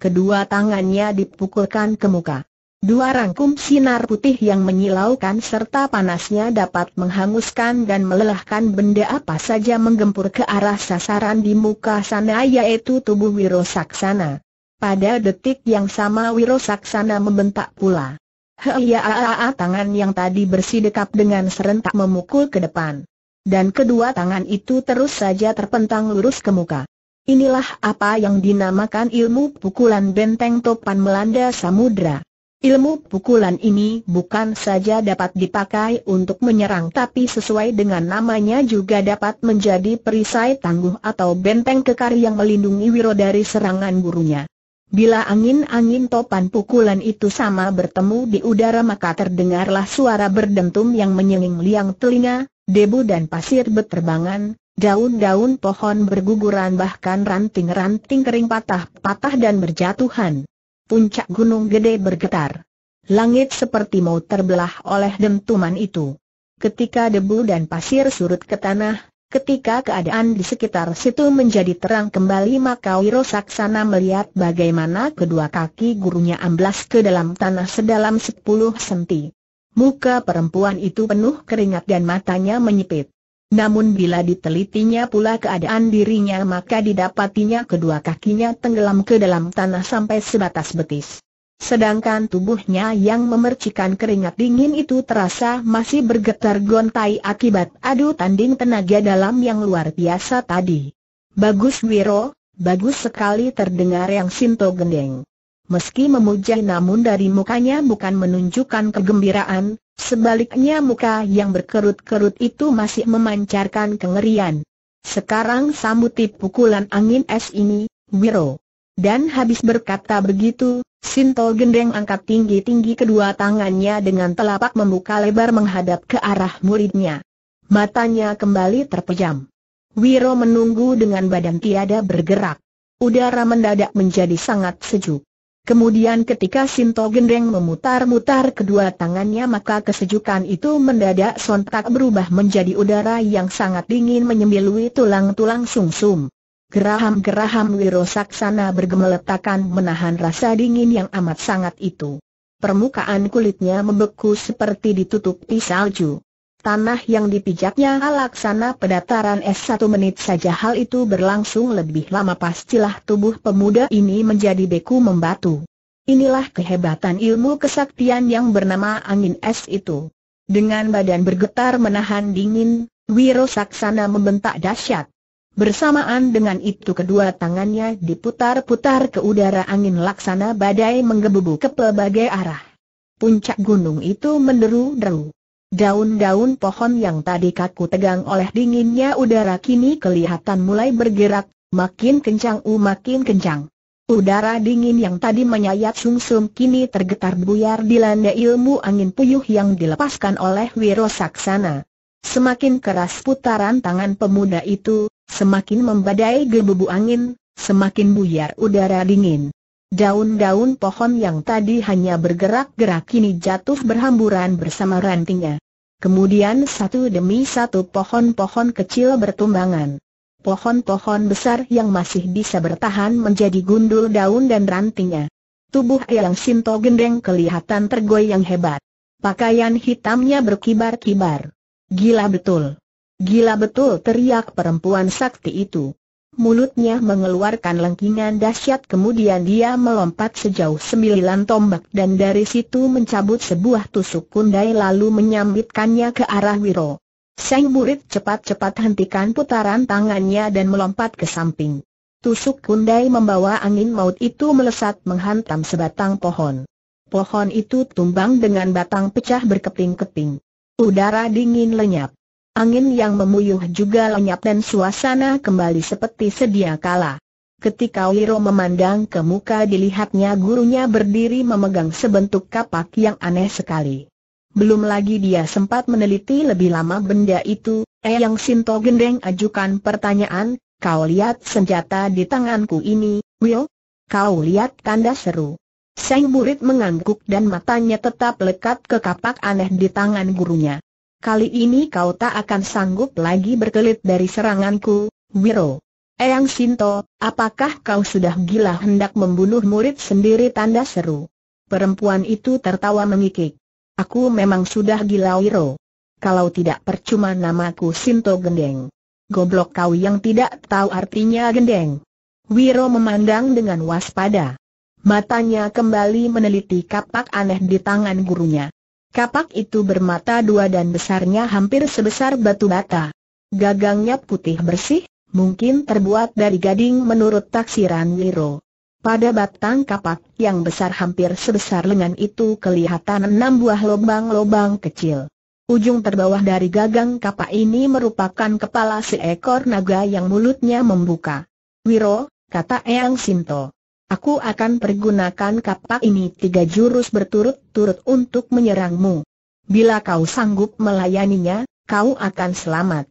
Kedua tangannya dipukulkan ke muka. Dua rangkum sinar putih yang menyilaukan serta panasnya dapat menghanguskan dan melelahkan benda apa saja menggempur ke arah sasaran di muka sana yaitu tubuh Wiro Saksana. Pada detik yang sama Wiro Saksana membentak pula. Hei iya, ah, ah, ah, tangan yang tadi bersih dekap dengan serentak memukul ke depan. Dan kedua tangan itu terus saja terpentang lurus ke muka. Inilah apa yang dinamakan ilmu pukulan benteng topan melanda samudra. Ilmu pukulan ini bukan saja dapat dipakai untuk menyerang tapi sesuai dengan namanya juga dapat menjadi perisai tangguh atau benteng kekar yang melindungi Wiro dari serangan gurunya. Bila angin-angin topan pukulan itu sama bertemu di udara maka terdengarlah suara berdentum yang menyenging liang telinga, debu dan pasir berterbangan, daun-daun pohon berguguran bahkan ranting-ranting kering patah-patah dan berjatuhan. Puncak gunung gede bergetar. Langit seperti mau terbelah oleh dentuman itu. Ketika debu dan pasir surut ke tanah, Ketika keadaan di sekitar situ menjadi terang kembali maka Wiro Saksana melihat bagaimana kedua kaki gurunya amblas ke dalam tanah sedalam 10 senti. Muka perempuan itu penuh keringat dan matanya menyipit. Namun bila ditelitinya pula keadaan dirinya maka didapatinya kedua kakinya tenggelam ke dalam tanah sampai sebatas betis. Sedangkan tubuhnya yang memercikan keringat dingin itu terasa masih bergetar gontai akibat adu tanding tenaga dalam yang luar biasa tadi. Bagus Wiro, bagus sekali terdengar yang Sinto gendeng. Meski memuja namun dari mukanya bukan menunjukkan kegembiraan, sebaliknya muka yang berkerut-kerut itu masih memancarkan kengerian. Sekarang sambuti pukulan angin es ini, Wiro. Dan habis berkata begitu, Sinto Gendeng angkat tinggi-tinggi kedua tangannya dengan telapak membuka lebar menghadap ke arah muridnya. Matanya kembali terpejam. Wiro menunggu dengan badan tiada bergerak. Udara mendadak menjadi sangat sejuk. Kemudian ketika Sinto Gendeng memutar-mutar kedua tangannya maka kesejukan itu mendadak sontak berubah menjadi udara yang sangat dingin menyembilui tulang-tulang sumsum. Geraham-geraham Wiro Saksana bergemeletakan menahan rasa dingin yang amat sangat itu. Permukaan kulitnya membeku seperti ditutupi salju. Tanah yang dipijaknya laksana pedataran es satu menit saja hal itu berlangsung lebih lama pastilah tubuh pemuda ini menjadi beku membatu. Inilah kehebatan ilmu kesaktian yang bernama angin es itu. Dengan badan bergetar menahan dingin, Wiro Saksana membentak dahsyat. Bersamaan dengan itu kedua tangannya diputar-putar ke udara angin laksana badai menggebu ke pelbagai arah. Puncak gunung itu menderu-deru. Daun-daun pohon yang tadi kaku tegang oleh dinginnya udara kini kelihatan mulai bergerak, makin kencang u uh, makin kencang. Udara dingin yang tadi menyayat sungsum kini tergetar buyar dilanda ilmu angin puyuh yang dilepaskan oleh Wiro Saksana. Semakin keras putaran tangan pemuda itu, Semakin membadai gebubu angin, semakin buyar udara dingin. Daun-daun pohon yang tadi hanya bergerak-gerak kini jatuh berhamburan bersama rantingnya. Kemudian satu demi satu pohon-pohon kecil bertumbangan. Pohon-pohon besar yang masih bisa bertahan menjadi gundul daun dan rantingnya. Tubuh Eyang Sinto gendeng kelihatan tergoyang hebat. Pakaian hitamnya berkibar-kibar. Gila betul. Gila betul teriak perempuan sakti itu. Mulutnya mengeluarkan lengkingan dahsyat kemudian dia melompat sejauh sembilan tombak dan dari situ mencabut sebuah tusuk kundai lalu menyambitkannya ke arah Wiro. Sang murid cepat-cepat hentikan putaran tangannya dan melompat ke samping. Tusuk kundai membawa angin maut itu melesat menghantam sebatang pohon. Pohon itu tumbang dengan batang pecah berkeping-keping. Udara dingin lenyap. Angin yang memuyuh juga lenyap dan suasana kembali seperti sedia kala. Ketika Wiro memandang ke muka dilihatnya gurunya berdiri memegang sebentuk kapak yang aneh sekali. Belum lagi dia sempat meneliti lebih lama benda itu, eh yang Sinto Gendeng ajukan pertanyaan, kau lihat senjata di tanganku ini, Will? Kau lihat tanda seru. Sang murid mengangguk dan matanya tetap lekat ke kapak aneh di tangan gurunya. Kali ini kau tak akan sanggup lagi berkelit dari seranganku, Wiro. Eyang Sinto, apakah kau sudah gila hendak membunuh murid sendiri tanda seru? Perempuan itu tertawa mengikik. Aku memang sudah gila Wiro. Kalau tidak percuma namaku Sinto Gendeng. Goblok kau yang tidak tahu artinya Gendeng. Wiro memandang dengan waspada. Matanya kembali meneliti kapak aneh di tangan gurunya. Kapak itu bermata dua dan besarnya hampir sebesar batu bata. Gagangnya putih bersih, mungkin terbuat dari gading menurut taksiran Wiro. Pada batang kapak yang besar hampir sebesar lengan itu kelihatan enam buah lubang-lubang kecil. Ujung terbawah dari gagang kapak ini merupakan kepala seekor naga yang mulutnya membuka. Wiro, kata Eyang Sinto. Aku akan pergunakan kapak ini tiga jurus berturut-turut untuk menyerangmu. Bila kau sanggup melayaninya, kau akan selamat.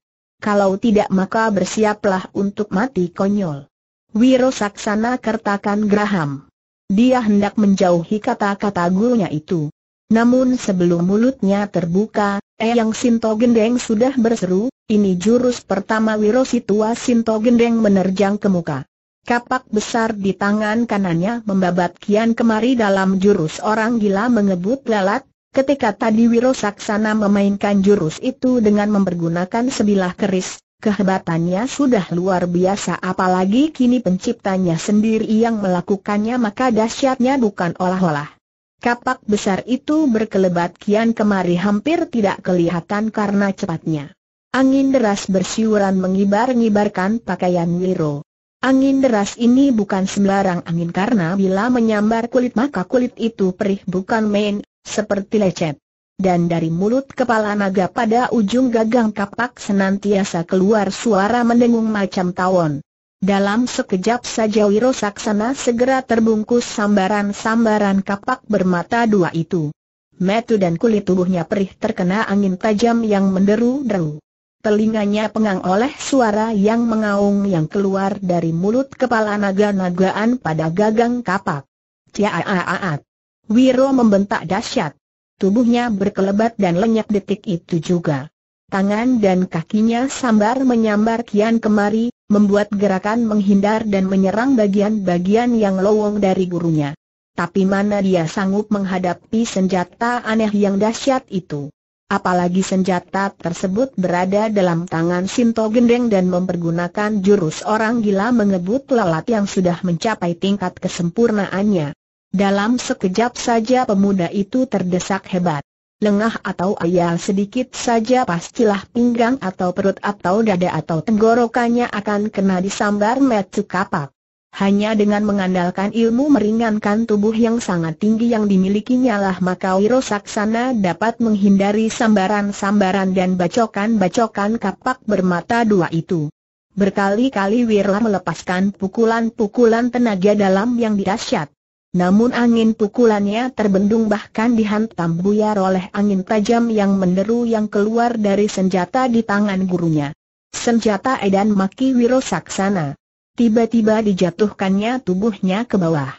Kalau tidak maka bersiaplah untuk mati konyol. Wiro Saksana kertakan Graham. Dia hendak menjauhi kata-kata gurunya itu. Namun sebelum mulutnya terbuka, Eyang Sinto Gendeng sudah berseru, ini jurus pertama Wiro Situa Sinto Gendeng menerjang ke muka. Kapak besar di tangan kanannya membabat kian kemari dalam jurus orang gila mengebut lalat, ketika tadi Wiro Saksana memainkan jurus itu dengan mempergunakan sebilah keris, kehebatannya sudah luar biasa apalagi kini penciptanya sendiri yang melakukannya maka dahsyatnya bukan olah-olah. Kapak besar itu berkelebat kian kemari hampir tidak kelihatan karena cepatnya. Angin deras bersiuran mengibar-ngibarkan pakaian Wiro. Angin deras ini bukan sembarang angin karena bila menyambar kulit maka kulit itu perih bukan main, seperti lecet. Dan dari mulut kepala naga pada ujung gagang kapak senantiasa keluar suara mendengung macam tawon. Dalam sekejap saja Wiro Saksana segera terbungkus sambaran-sambaran kapak bermata dua itu. Metu dan kulit tubuhnya perih terkena angin tajam yang menderu-deru telinganya pengang oleh suara yang mengaung yang keluar dari mulut kepala naga-nagaan pada gagang kapak. Ciaaat. Wiro membentak dahsyat. Tubuhnya berkelebat dan lenyap detik itu juga. Tangan dan kakinya sambar menyambar kian kemari, membuat gerakan menghindar dan menyerang bagian-bagian yang lowong dari gurunya. Tapi mana dia sanggup menghadapi senjata aneh yang dahsyat itu? Apalagi senjata tersebut berada dalam tangan Sinto Gendeng dan mempergunakan jurus orang gila mengebut lalat yang sudah mencapai tingkat kesempurnaannya. Dalam sekejap saja pemuda itu terdesak hebat. Lengah atau ayal sedikit saja pastilah pinggang atau perut atau dada atau tenggorokannya akan kena disambar metu kapak. Hanya dengan mengandalkan ilmu meringankan tubuh yang sangat tinggi yang dimilikinya lah maka Wiro Saksana dapat menghindari sambaran-sambaran dan bacokan-bacokan kapak bermata dua itu. Berkali-kali Wiro melepaskan pukulan-pukulan tenaga dalam yang dirasyat. Namun angin pukulannya terbendung bahkan dihantam buyar oleh angin tajam yang menderu yang keluar dari senjata di tangan gurunya. Senjata edan maki Wiro Saksana. Tiba-tiba dijatuhkannya tubuhnya ke bawah.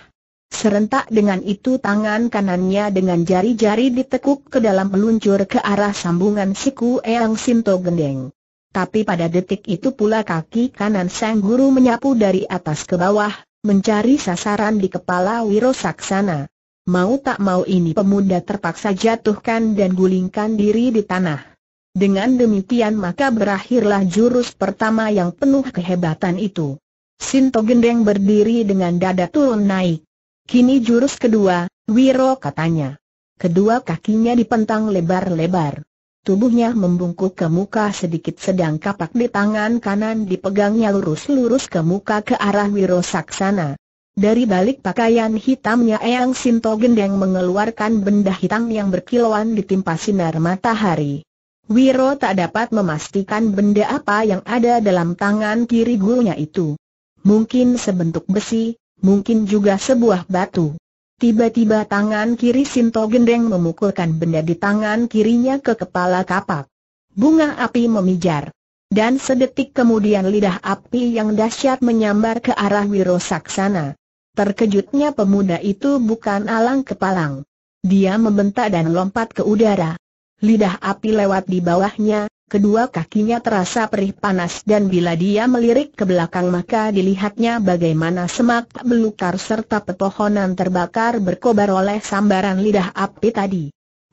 Serentak dengan itu tangan kanannya dengan jari-jari ditekuk ke dalam meluncur ke arah sambungan siku Eyang Sinto Gendeng. Tapi pada detik itu pula kaki kanan sang guru menyapu dari atas ke bawah, mencari sasaran di kepala Wiro Saksana. Mau tak mau ini pemuda terpaksa jatuhkan dan gulingkan diri di tanah. Dengan demikian maka berakhirlah jurus pertama yang penuh kehebatan itu. Sinto Gendeng berdiri dengan dada turun naik. Kini jurus kedua, Wiro katanya. Kedua kakinya dipentang lebar-lebar. Tubuhnya membungkuk ke muka sedikit sedang kapak di tangan kanan dipegangnya lurus-lurus ke muka ke arah Wiro Saksana. Dari balik pakaian hitamnya Eyang Sinto Gendeng mengeluarkan benda hitam yang berkilauan ditimpa sinar matahari. Wiro tak dapat memastikan benda apa yang ada dalam tangan kiri gurunya itu mungkin sebentuk besi, mungkin juga sebuah batu. Tiba-tiba tangan kiri Sinto Gendeng memukulkan benda di tangan kirinya ke kepala kapak. Bunga api memijar. Dan sedetik kemudian lidah api yang dahsyat menyambar ke arah Wiro Saksana. Terkejutnya pemuda itu bukan alang kepalang. Dia membentak dan lompat ke udara. Lidah api lewat di bawahnya, kedua kakinya terasa perih panas dan bila dia melirik ke belakang maka dilihatnya bagaimana semak belukar serta pepohonan terbakar berkobar oleh sambaran lidah api tadi.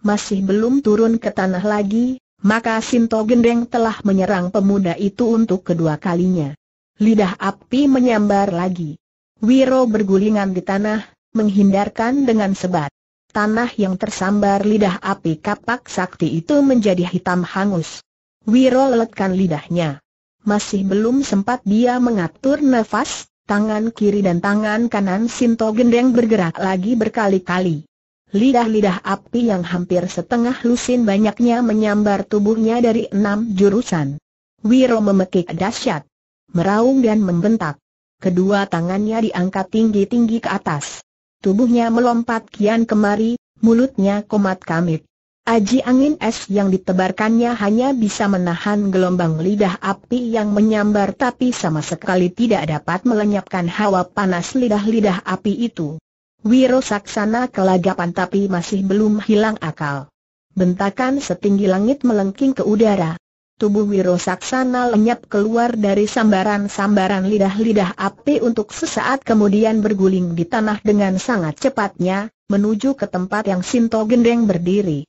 Masih belum turun ke tanah lagi, maka Sinto Gendeng telah menyerang pemuda itu untuk kedua kalinya. Lidah api menyambar lagi. Wiro bergulingan di tanah, menghindarkan dengan sebat. Tanah yang tersambar lidah api kapak sakti itu menjadi hitam hangus. Wiro leletkan lidahnya. Masih belum sempat dia mengatur nafas, tangan kiri dan tangan kanan Sinto Gendeng bergerak lagi berkali-kali. Lidah-lidah api yang hampir setengah lusin banyaknya menyambar tubuhnya dari enam jurusan. Wiro memekik dahsyat, meraung dan membentak. Kedua tangannya diangkat tinggi-tinggi ke atas. Tubuhnya melompat kian kemari, mulutnya komat kamit. Aji angin es yang ditebarkannya hanya bisa menahan gelombang lidah api yang menyambar tapi sama sekali tidak dapat melenyapkan hawa panas lidah-lidah api itu. Wiro Saksana kelagapan tapi masih belum hilang akal. Bentakan setinggi langit melengking ke udara. Tubuh Wiro Saksana lenyap keluar dari sambaran-sambaran lidah-lidah api untuk sesaat kemudian berguling di tanah dengan sangat cepatnya, menuju ke tempat yang Sinto Gendeng berdiri.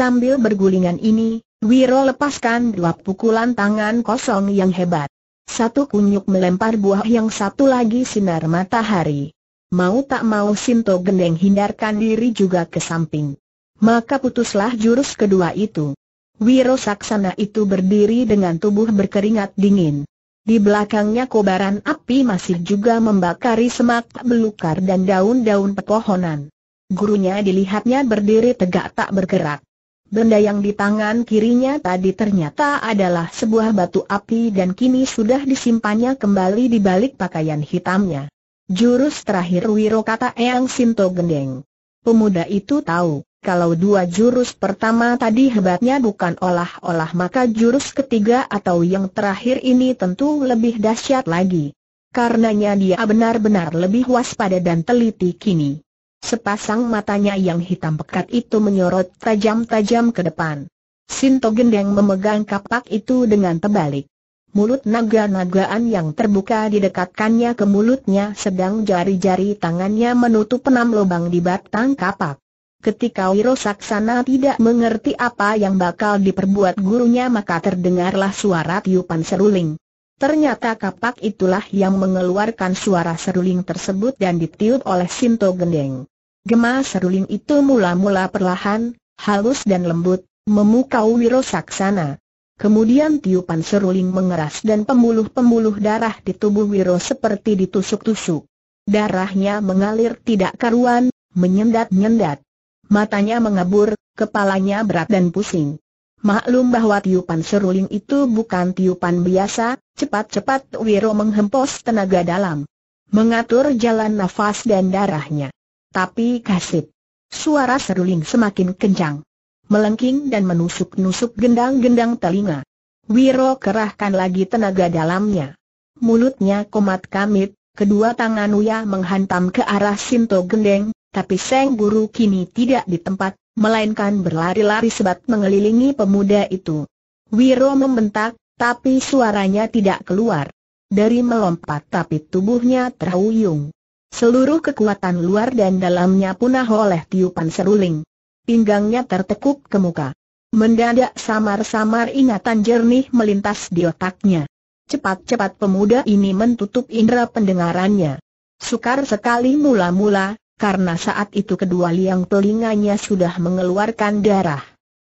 Sambil bergulingan ini, Wiro lepaskan dua pukulan tangan kosong yang hebat. Satu kunyuk melempar buah yang satu lagi sinar matahari. Mau tak mau Sinto Gendeng hindarkan diri juga ke samping. Maka putuslah jurus kedua itu. Wiro Saksana itu berdiri dengan tubuh berkeringat dingin. Di belakangnya kobaran api masih juga membakari semak belukar dan daun-daun pepohonan. Gurunya dilihatnya berdiri tegak tak bergerak. Benda yang di tangan kirinya tadi ternyata adalah sebuah batu api dan kini sudah disimpannya kembali di balik pakaian hitamnya. Jurus terakhir Wiro kata Eyang Sinto Gendeng. Pemuda itu tahu, kalau dua jurus pertama tadi hebatnya bukan olah-olah maka jurus ketiga atau yang terakhir ini tentu lebih dahsyat lagi. Karenanya dia benar-benar lebih waspada dan teliti kini. Sepasang matanya yang hitam pekat itu menyorot tajam-tajam ke depan. Sinto Gendeng memegang kapak itu dengan terbalik. Mulut naga-nagaan yang terbuka didekatkannya ke mulutnya sedang jari-jari tangannya menutup enam lubang di batang kapak. Ketika Wiro Saksana tidak mengerti apa yang bakal diperbuat gurunya maka terdengarlah suara tiupan seruling. Ternyata kapak itulah yang mengeluarkan suara seruling tersebut dan ditiup oleh Sinto Gendeng. Gema seruling itu mula-mula perlahan, halus dan lembut, memukau Wiro Saksana. Kemudian tiupan seruling mengeras dan pembuluh-pembuluh darah di tubuh Wiro seperti ditusuk-tusuk. Darahnya mengalir tidak karuan, menyendat-nyendat. Matanya mengabur, kepalanya berat dan pusing. Maklum bahwa tiupan seruling itu bukan tiupan biasa, cepat-cepat Wiro menghempos tenaga dalam. Mengatur jalan nafas dan darahnya. Tapi kasip. Suara seruling semakin kencang. Melengking dan menusuk-nusuk gendang-gendang telinga. Wiro kerahkan lagi tenaga dalamnya. Mulutnya komat kamit, kedua tangan Uya menghantam ke arah Sinto Gendeng, tapi Seng Guru kini tidak di tempat, melainkan berlari-lari sebat mengelilingi pemuda itu. Wiro membentak, tapi suaranya tidak keluar. Dari melompat tapi tubuhnya terhuyung. Seluruh kekuatan luar dan dalamnya punah oleh tiupan seruling. Pinggangnya tertekuk ke muka. Mendadak samar-samar ingatan jernih melintas di otaknya. Cepat-cepat pemuda ini menutup indera pendengarannya. Sukar sekali mula-mula, karena saat itu kedua liang telinganya sudah mengeluarkan darah.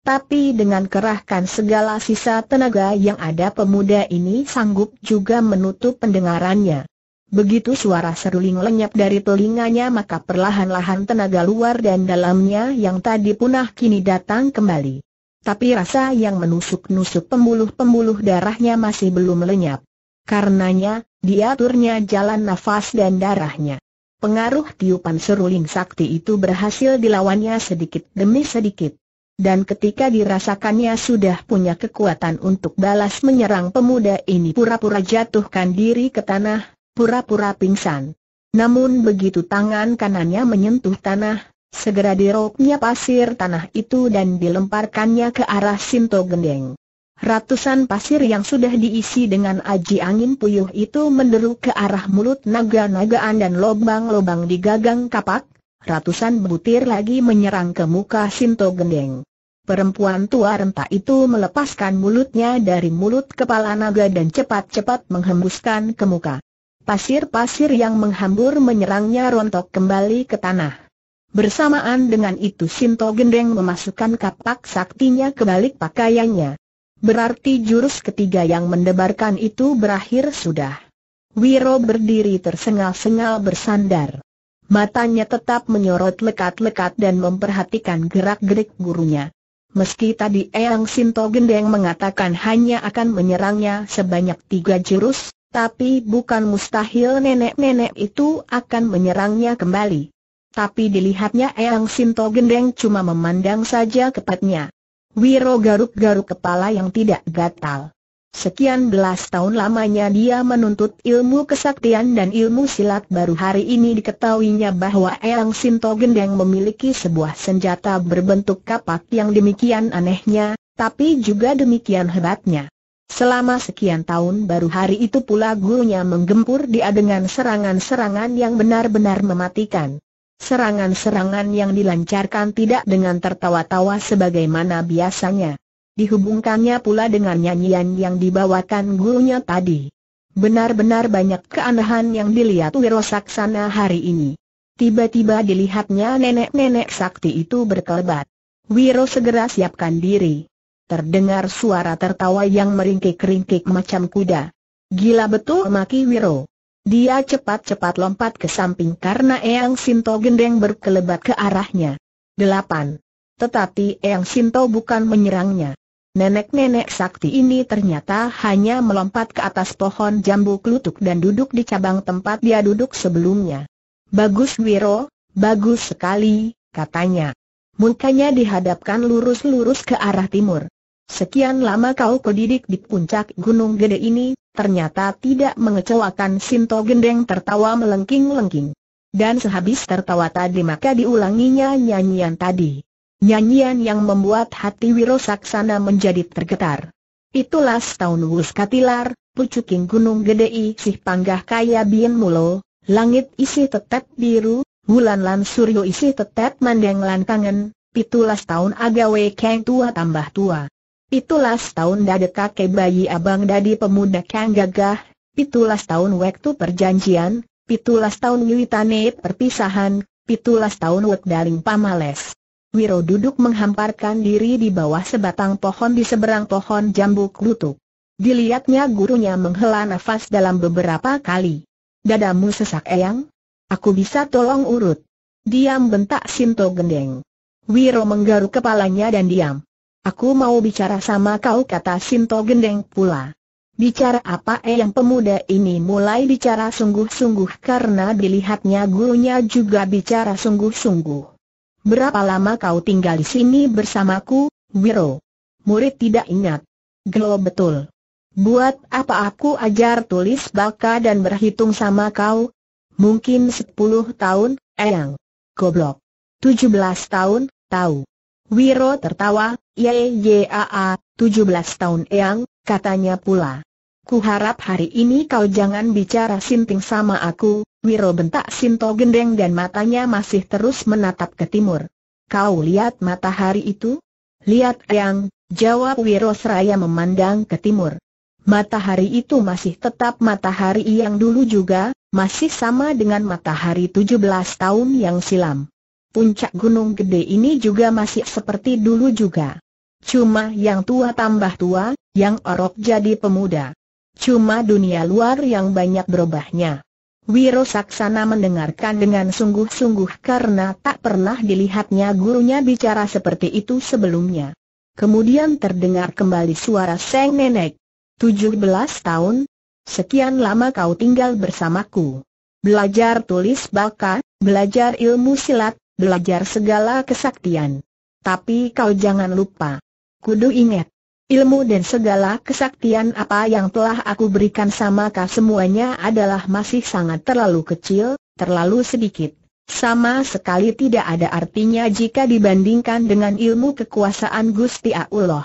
Tapi dengan kerahkan segala sisa tenaga yang ada pemuda ini sanggup juga menutup pendengarannya. Begitu suara seruling lenyap dari telinganya maka perlahan-lahan tenaga luar dan dalamnya yang tadi punah kini datang kembali. Tapi rasa yang menusuk-nusuk pembuluh-pembuluh darahnya masih belum lenyap. Karenanya, diaturnya jalan nafas dan darahnya pengaruh tiupan seruling sakti itu berhasil dilawannya sedikit demi sedikit. Dan ketika dirasakannya sudah punya kekuatan untuk balas menyerang pemuda ini pura-pura jatuhkan diri ke tanah, pura-pura pingsan. Namun begitu tangan kanannya menyentuh tanah, segera diroknya pasir tanah itu dan dilemparkannya ke arah Sinto Gendeng. Ratusan pasir yang sudah diisi dengan aji angin puyuh itu menderu ke arah mulut naga-nagaan dan lobang-lobang di gagang kapak, ratusan butir lagi menyerang ke muka Sinto Gendeng. Perempuan tua renta itu melepaskan mulutnya dari mulut kepala naga dan cepat-cepat menghembuskan ke muka. Pasir-pasir yang menghambur menyerangnya rontok kembali ke tanah. Bersamaan dengan itu Sinto Gendeng memasukkan kapak saktinya ke balik pakaiannya. Berarti jurus ketiga yang mendebarkan itu berakhir sudah. Wiro berdiri tersengal-sengal bersandar. Matanya tetap menyorot lekat-lekat dan memperhatikan gerak-gerik gurunya. Meski tadi Eyang Sinto Gendeng mengatakan hanya akan menyerangnya sebanyak tiga jurus, tapi bukan mustahil nenek-nenek itu akan menyerangnya kembali. Tapi dilihatnya Eyang Sinto Gendeng cuma memandang saja kepadanya. Wiro garuk-garuk kepala yang tidak gatal. Sekian belas tahun lamanya dia menuntut ilmu kesaktian dan ilmu silat baru hari ini diketahuinya bahwa Elang Sinto Gendeng memiliki sebuah senjata berbentuk kapak yang demikian anehnya, tapi juga demikian hebatnya. Selama sekian tahun baru hari itu pula gurunya menggempur dia dengan serangan-serangan yang benar-benar mematikan. Serangan-serangan yang dilancarkan tidak dengan tertawa-tawa sebagaimana biasanya. Dihubungkannya pula dengan nyanyian yang dibawakan gurunya tadi. Benar-benar banyak keanehan yang dilihat Wiro Saksana hari ini. Tiba-tiba dilihatnya nenek-nenek sakti itu berkelebat. Wiro segera siapkan diri. Terdengar suara tertawa yang meringkik-ringkik macam kuda. Gila betul maki Wiro. Dia cepat-cepat lompat ke samping karena Eyang Sinto gendeng berkelebat ke arahnya. 8. Tetapi Eyang Sinto bukan menyerangnya. Nenek-nenek sakti ini ternyata hanya melompat ke atas pohon jambu kelutuk dan duduk di cabang tempat dia duduk sebelumnya. Bagus Wiro, bagus sekali, katanya. Mukanya dihadapkan lurus-lurus ke arah timur. Sekian lama kau kodidik di puncak gunung gede ini, ternyata tidak mengecewakan Sinto Gendeng tertawa melengking-lengking. Dan sehabis tertawa tadi maka diulanginya nyanyian tadi. Nyanyian yang membuat hati Wiro Saksana menjadi tergetar. Itulah setahun wus katilar, pucuking gunung gede isi panggah kaya bien mulo, langit isi tetap biru, bulan lan suryo isi tetap mandang lan kangen, tahun agawe keng tua tambah tua. Itulah setahun dada kakek bayi abang dadi pemuda kang gagah, pitulas tahun waktu perjanjian, pitulas tahun nyuitane perpisahan, Itulah setahun wek daling pamales. Wiro duduk menghamparkan diri di bawah sebatang pohon di seberang pohon jambu klutuk. Dilihatnya gurunya menghela nafas dalam beberapa kali. Dadamu sesak eyang? Aku bisa tolong urut. Diam bentak Sinto Gendeng. Wiro menggaruk kepalanya dan diam. Aku mau bicara sama kau kata Sinto Gendeng pula. Bicara apa eh yang pemuda ini mulai bicara sungguh-sungguh karena dilihatnya gurunya juga bicara sungguh-sungguh. Berapa lama kau tinggal di sini bersamaku, Wiro? Murid tidak ingat. Gelo betul. Buat apa aku ajar tulis baka dan berhitung sama kau? Mungkin 10 tahun, Eyang. Goblok. 17 tahun, tahu. Wiro tertawa, ye a tujuh 17 tahun Eyang," katanya pula. "Ku harap hari ini kau jangan bicara sinting sama aku." Wiro bentak Sinto gendeng dan matanya masih terus menatap ke timur. "Kau lihat matahari itu?" "Lihat, Eyang," jawab Wiro seraya memandang ke timur. Matahari itu masih tetap matahari yang dulu juga, masih sama dengan matahari 17 tahun yang silam puncak gunung gede ini juga masih seperti dulu juga. Cuma yang tua tambah tua, yang orok jadi pemuda. Cuma dunia luar yang banyak berubahnya. Wiro Saksana mendengarkan dengan sungguh-sungguh karena tak pernah dilihatnya gurunya bicara seperti itu sebelumnya. Kemudian terdengar kembali suara Seng Nenek. 17 tahun, sekian lama kau tinggal bersamaku. Belajar tulis baka, belajar ilmu silat, belajar segala kesaktian. Tapi kau jangan lupa. Kudu ingat. Ilmu dan segala kesaktian apa yang telah aku berikan sama kau semuanya adalah masih sangat terlalu kecil, terlalu sedikit. Sama sekali tidak ada artinya jika dibandingkan dengan ilmu kekuasaan Gusti Allah.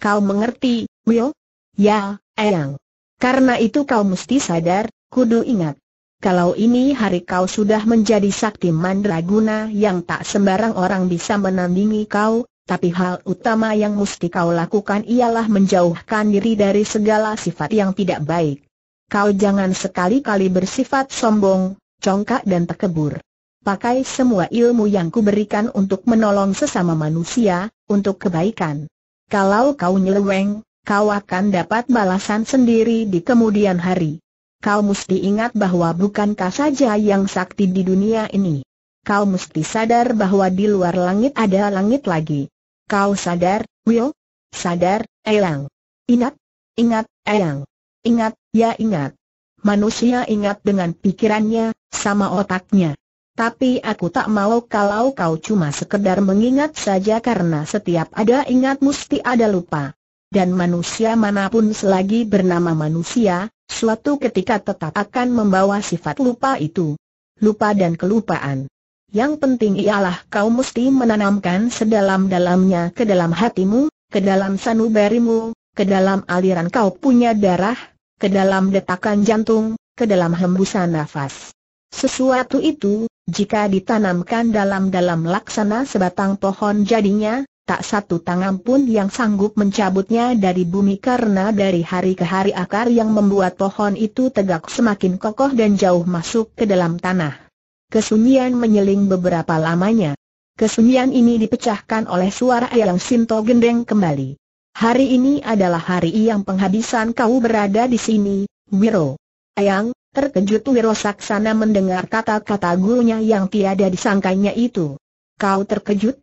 Kau mengerti, Will? Ya, Eyang. Karena itu kau mesti sadar, kudu ingat kalau ini hari kau sudah menjadi sakti mandraguna yang tak sembarang orang bisa menandingi kau, tapi hal utama yang mesti kau lakukan ialah menjauhkan diri dari segala sifat yang tidak baik. Kau jangan sekali-kali bersifat sombong, congkak dan tekebur. Pakai semua ilmu yang kuberikan untuk menolong sesama manusia, untuk kebaikan. Kalau kau nyeleweng, kau akan dapat balasan sendiri di kemudian hari. Kau mesti ingat bahwa bukankah saja yang sakti di dunia ini. Kau mesti sadar bahwa di luar langit ada langit lagi. Kau sadar, Will? Sadar, Eyang. Ingat, ingat, Eyang. Ingat, ya ingat. Manusia ingat dengan pikirannya, sama otaknya. Tapi aku tak mau kalau kau cuma sekedar mengingat saja karena setiap ada ingat mesti ada lupa. Dan manusia manapun selagi bernama manusia, Suatu ketika tetap akan membawa sifat lupa itu. Lupa dan kelupaan. Yang penting ialah kau mesti menanamkan sedalam-dalamnya ke dalam hatimu, ke dalam sanubarimu, ke dalam aliran kau punya darah, ke dalam detakan jantung, ke dalam hembusan nafas. Sesuatu itu, jika ditanamkan dalam-dalam laksana sebatang pohon jadinya, tak satu tangan pun yang sanggup mencabutnya dari bumi karena dari hari ke hari akar yang membuat pohon itu tegak semakin kokoh dan jauh masuk ke dalam tanah. Kesunyian menyeling beberapa lamanya. Kesunyian ini dipecahkan oleh suara Eyang Sinto gendeng kembali. Hari ini adalah hari yang penghabisan kau berada di sini, Wiro. Eyang, terkejut Wiro Saksana mendengar kata-kata gurunya yang tiada disangkanya itu. Kau terkejut?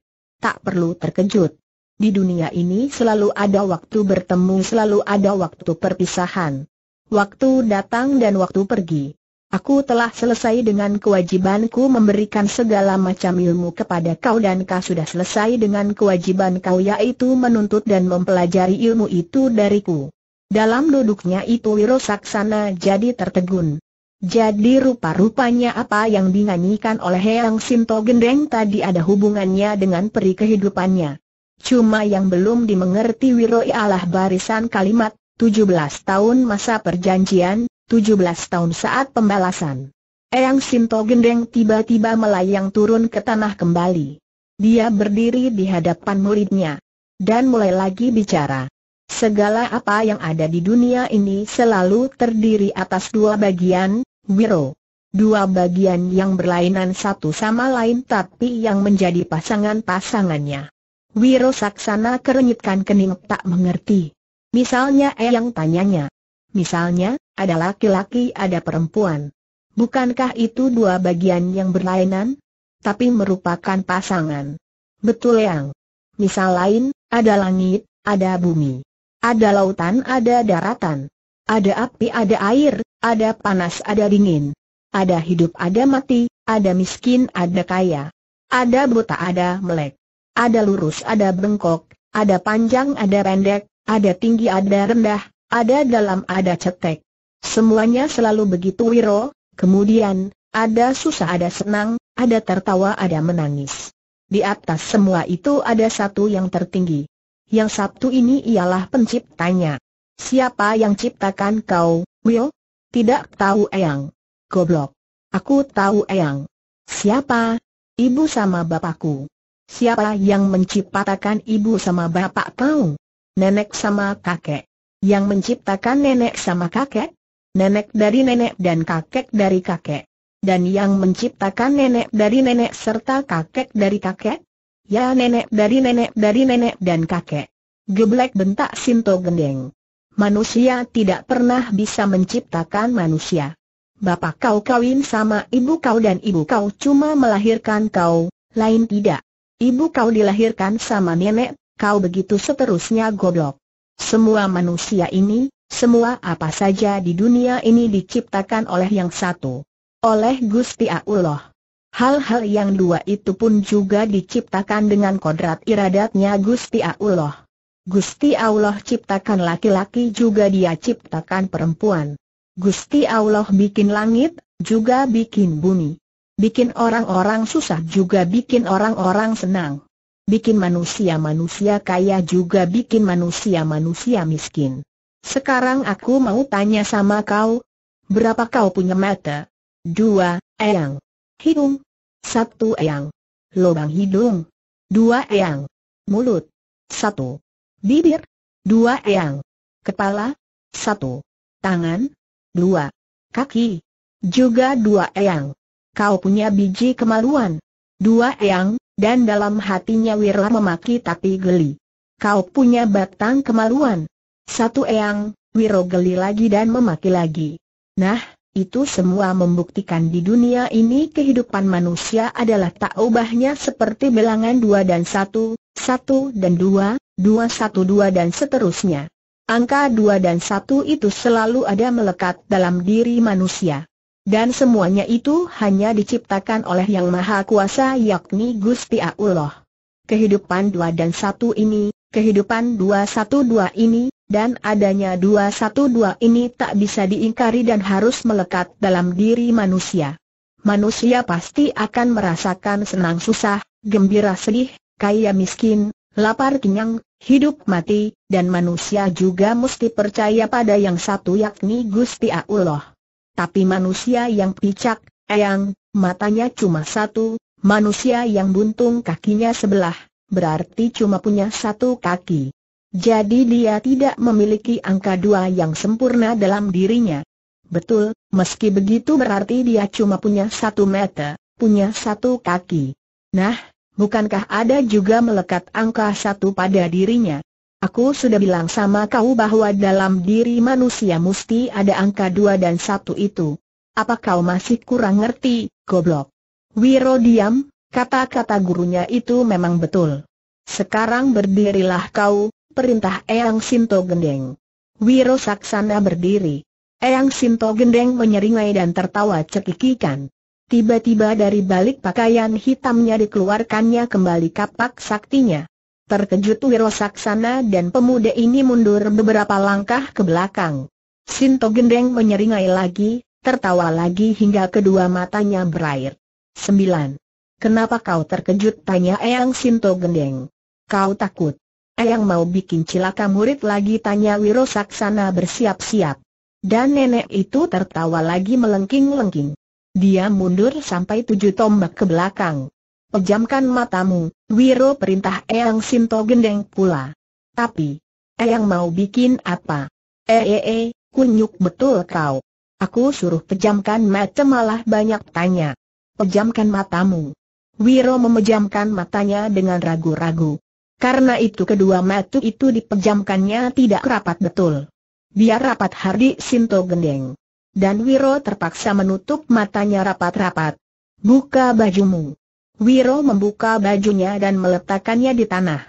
tak perlu terkejut. Di dunia ini selalu ada waktu bertemu, selalu ada waktu perpisahan. Waktu datang dan waktu pergi. Aku telah selesai dengan kewajibanku memberikan segala macam ilmu kepada kau dan kau sudah selesai dengan kewajiban kau yaitu menuntut dan mempelajari ilmu itu dariku. Dalam duduknya itu Wiro Saksana jadi tertegun. Jadi rupa-rupanya apa yang dinyanyikan oleh Heang Sinto Gendeng tadi ada hubungannya dengan peri kehidupannya. Cuma yang belum dimengerti Wiro ialah barisan kalimat, 17 tahun masa perjanjian, 17 tahun saat pembalasan. Eyang Sinto Gendeng tiba-tiba melayang turun ke tanah kembali. Dia berdiri di hadapan muridnya. Dan mulai lagi bicara. Segala apa yang ada di dunia ini selalu terdiri atas dua bagian, Wiro. Dua bagian yang berlainan satu sama lain tapi yang menjadi pasangan-pasangannya. Wiro Saksana kerenyitkan kening tak mengerti. Misalnya Eyang tanyanya. Misalnya, ada laki-laki ada perempuan. Bukankah itu dua bagian yang berlainan? Tapi merupakan pasangan. Betul Eyang. Misal lain, ada langit, ada bumi. Ada lautan, ada daratan. Ada api, ada air, ada panas, ada dingin. Ada hidup, ada mati, ada miskin, ada kaya. Ada buta, ada melek. Ada lurus, ada bengkok, ada panjang, ada pendek, ada tinggi, ada rendah, ada dalam, ada cetek. Semuanya selalu begitu Wiro, kemudian, ada susah, ada senang, ada tertawa, ada menangis. Di atas semua itu ada satu yang tertinggi yang Sabtu ini ialah penciptanya. Siapa yang ciptakan kau, Wio? Tidak tahu Eyang. Goblok. Aku tahu Eyang. Siapa? Ibu sama bapakku. Siapa yang menciptakan ibu sama bapak kau? Nenek sama kakek. Yang menciptakan nenek sama kakek? Nenek dari nenek dan kakek dari kakek. Dan yang menciptakan nenek dari nenek serta kakek dari kakek? Ya nenek dari nenek dari nenek dan kakek. Geblek bentak Sinto Gendeng. Manusia tidak pernah bisa menciptakan manusia. Bapak kau kawin sama ibu kau dan ibu kau cuma melahirkan kau, lain tidak. Ibu kau dilahirkan sama nenek, kau begitu seterusnya goblok. Semua manusia ini, semua apa saja di dunia ini diciptakan oleh yang satu. Oleh Gusti Allah. Hal-hal yang dua itu pun juga diciptakan dengan kodrat iradatnya Gusti Allah. Gusti Allah ciptakan laki-laki juga dia ciptakan perempuan. Gusti Allah bikin langit, juga bikin bumi. Bikin orang-orang susah juga bikin orang-orang senang. Bikin manusia-manusia kaya juga bikin manusia-manusia miskin. Sekarang aku mau tanya sama kau, berapa kau punya mata? Dua, eyang. Hidung. Satu eyang. Lubang hidung. Dua eyang. Mulut. Satu. Bibir. Dua eyang. Kepala. Satu. Tangan. Dua. Kaki. Juga dua eyang. Kau punya biji kemaluan. Dua eyang, dan dalam hatinya Wirla memaki tapi geli. Kau punya batang kemaluan. Satu eyang, Wiro geli lagi dan memaki lagi. Nah, itu semua membuktikan di dunia ini kehidupan manusia adalah tak ubahnya seperti bilangan dua dan satu, satu dan dua, dua satu dua dan seterusnya. Angka dua dan satu itu selalu ada melekat dalam diri manusia. Dan semuanya itu hanya diciptakan oleh Yang Maha Kuasa yakni Gusti Allah. Kehidupan dua dan satu ini, kehidupan dua satu dua ini, dan adanya dua satu dua ini tak bisa diingkari dan harus melekat dalam diri manusia. Manusia pasti akan merasakan senang susah, gembira sedih, kaya miskin, lapar kenyang, hidup mati, dan manusia juga mesti percaya pada yang satu yakni Gusti Allah. Tapi manusia yang picak, eyang, matanya cuma satu, manusia yang buntung kakinya sebelah, berarti cuma punya satu kaki. Jadi dia tidak memiliki angka dua yang sempurna dalam dirinya. Betul, meski begitu berarti dia cuma punya satu mata, punya satu kaki. Nah, bukankah ada juga melekat angka satu pada dirinya? Aku sudah bilang sama kau bahwa dalam diri manusia mesti ada angka dua dan satu itu. Apa kau masih kurang ngerti, goblok? Wiro diam, kata-kata gurunya itu memang betul. Sekarang berdirilah kau, perintah Eyang Sinto Gendeng. Wiro Saksana berdiri. Eyang Sinto Gendeng menyeringai dan tertawa cekikikan. Tiba-tiba dari balik pakaian hitamnya dikeluarkannya kembali kapak saktinya. Terkejut Wiro Saksana dan pemuda ini mundur beberapa langkah ke belakang. Sinto Gendeng menyeringai lagi, tertawa lagi hingga kedua matanya berair. 9. Kenapa kau terkejut? tanya Eyang Sinto Gendeng. Kau takut? Eyang mau bikin cilaka murid lagi tanya Wiro Saksana bersiap-siap. Dan nenek itu tertawa lagi melengking-lengking. Dia mundur sampai tujuh tombak ke belakang. Pejamkan matamu, Wiro perintah Eyang Sinto gendeng pula. Tapi, Eyang mau bikin apa? Eee, eh, eh, eh, kunyuk betul kau. Aku suruh pejamkan mata malah banyak tanya. Pejamkan matamu. Wiro memejamkan matanya dengan ragu-ragu. Karena itu kedua mata itu dipejamkannya tidak rapat betul. Biar rapat Hardi Sinto gendeng. Dan Wiro terpaksa menutup matanya rapat-rapat. Buka bajumu. Wiro membuka bajunya dan meletakkannya di tanah.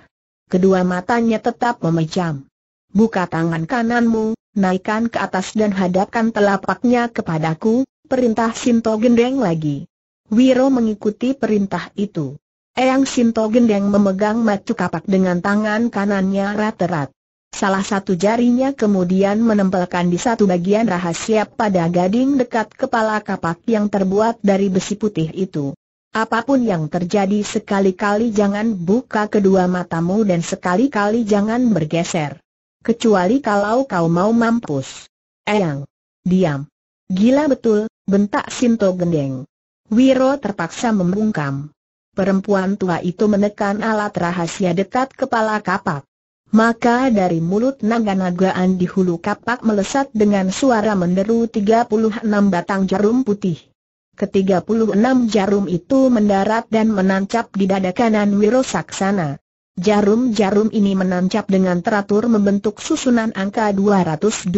Kedua matanya tetap memejam. Buka tangan kananmu, naikkan ke atas dan hadapkan telapaknya kepadaku, perintah Sinto gendeng lagi. Wiro mengikuti perintah itu. Eyang Shinto Gendeng memegang macu kapak dengan tangan kanannya rat-rat. Salah satu jarinya kemudian menempelkan di satu bagian rahasia pada gading dekat kepala kapak yang terbuat dari besi putih itu. Apapun yang terjadi sekali-kali jangan buka kedua matamu dan sekali-kali jangan bergeser. Kecuali kalau kau mau mampus. Eyang. Diam. Gila betul, bentak Sinto Gendeng. Wiro terpaksa membungkam. Perempuan tua itu menekan alat rahasia dekat kepala kapak. Maka dari mulut naga-nagaan di hulu kapak melesat dengan suara menderu 36 batang jarum putih. Ketiga puluh enam jarum itu mendarat dan menancap di dada kanan Wiro Saksana. Jarum-jarum ini menancap dengan teratur membentuk susunan angka 212.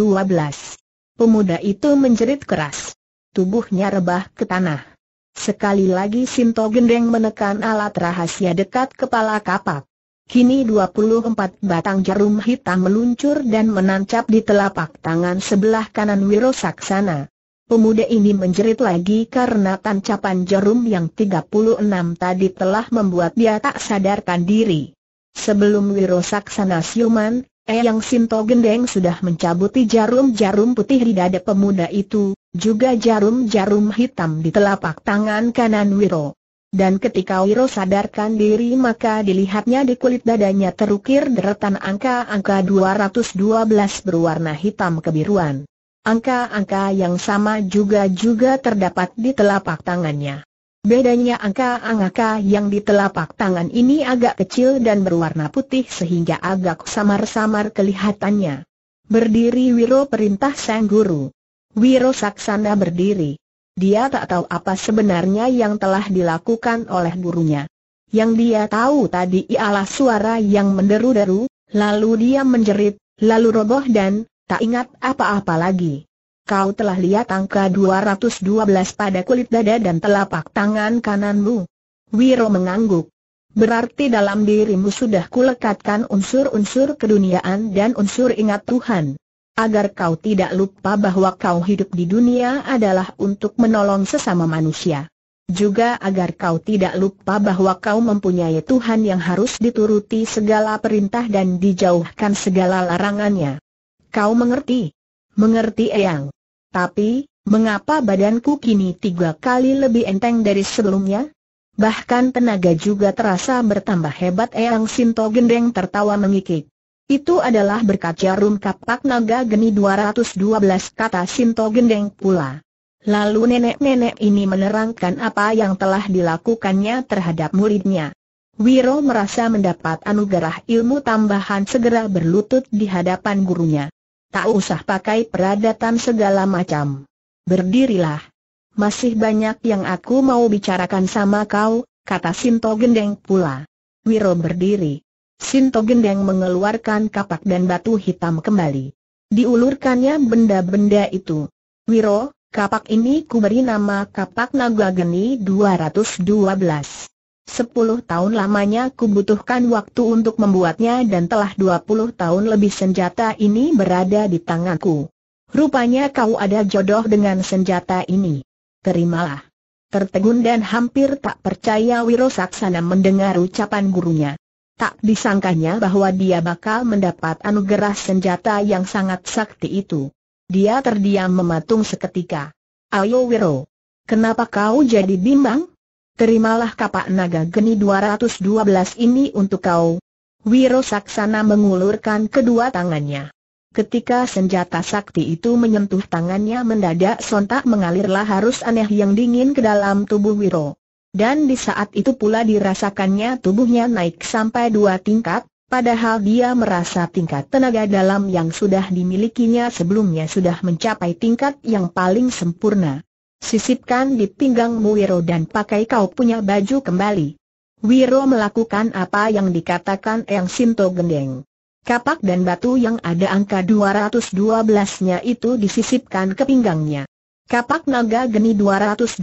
Pemuda itu menjerit keras. Tubuhnya rebah ke tanah. Sekali lagi Sinto Gendeng menekan alat rahasia dekat kepala kapak. Kini 24 batang jarum hitam meluncur dan menancap di telapak tangan sebelah kanan Wiro Saksana. Pemuda ini menjerit lagi karena tancapan jarum yang 36 tadi telah membuat dia tak sadarkan diri. Sebelum Wiro Saksana siuman, Eyang Sinto Gendeng sudah mencabuti jarum-jarum putih di dada pemuda itu, juga jarum-jarum hitam di telapak tangan kanan Wiro. Dan ketika Wiro sadarkan diri maka dilihatnya di kulit dadanya terukir deretan angka-angka 212 berwarna hitam kebiruan. Angka-angka yang sama juga-juga terdapat di telapak tangannya. Bedanya angka-angka yang di telapak tangan ini agak kecil dan berwarna putih sehingga agak samar-samar kelihatannya. Berdiri Wiro perintah sang guru. Wiro Saksana berdiri. Dia tak tahu apa sebenarnya yang telah dilakukan oleh gurunya. Yang dia tahu tadi ialah suara yang menderu-deru, lalu dia menjerit, lalu roboh dan tak ingat apa-apa lagi. Kau telah lihat angka 212 pada kulit dada dan telapak tangan kananmu. Wiro mengangguk. Berarti dalam dirimu sudah kulekatkan unsur-unsur keduniaan dan unsur ingat Tuhan agar kau tidak lupa bahwa kau hidup di dunia adalah untuk menolong sesama manusia. Juga agar kau tidak lupa bahwa kau mempunyai Tuhan yang harus dituruti segala perintah dan dijauhkan segala larangannya. Kau mengerti? Mengerti Eyang. Tapi, mengapa badanku kini tiga kali lebih enteng dari sebelumnya? Bahkan tenaga juga terasa bertambah hebat Eyang Sinto Gendeng tertawa mengikik. Itu adalah berkat jarum kapak naga geni 212 kata Sinto Gendeng pula. Lalu nenek-nenek ini menerangkan apa yang telah dilakukannya terhadap muridnya. Wiro merasa mendapat anugerah ilmu tambahan segera berlutut di hadapan gurunya. Tak usah pakai peradatan segala macam. Berdirilah. Masih banyak yang aku mau bicarakan sama kau, kata Sinto Gendeng pula. Wiro berdiri. Sinto Gendeng mengeluarkan kapak dan batu hitam kembali. Diulurkannya benda-benda itu. Wiro, kapak ini ku beri nama kapak naga geni 212. Sepuluh tahun lamanya ku butuhkan waktu untuk membuatnya dan telah dua puluh tahun lebih senjata ini berada di tanganku. Rupanya kau ada jodoh dengan senjata ini. Terimalah. Tertegun dan hampir tak percaya Wiro Saksana mendengar ucapan gurunya. Tak disangkanya bahwa dia bakal mendapat anugerah senjata yang sangat sakti itu. Dia terdiam mematung seketika. Ayo Wiro, kenapa kau jadi bimbang? Terimalah kapak naga geni 212 ini untuk kau. Wiro Saksana mengulurkan kedua tangannya. Ketika senjata sakti itu menyentuh tangannya mendadak sontak mengalirlah harus aneh yang dingin ke dalam tubuh Wiro dan di saat itu pula dirasakannya tubuhnya naik sampai dua tingkat, padahal dia merasa tingkat tenaga dalam yang sudah dimilikinya sebelumnya sudah mencapai tingkat yang paling sempurna. Sisipkan di pinggangmu Wiro dan pakai kau punya baju kembali. Wiro melakukan apa yang dikatakan Yang Sinto Gendeng. Kapak dan batu yang ada angka 212-nya itu disisipkan ke pinggangnya. Kapak naga geni 212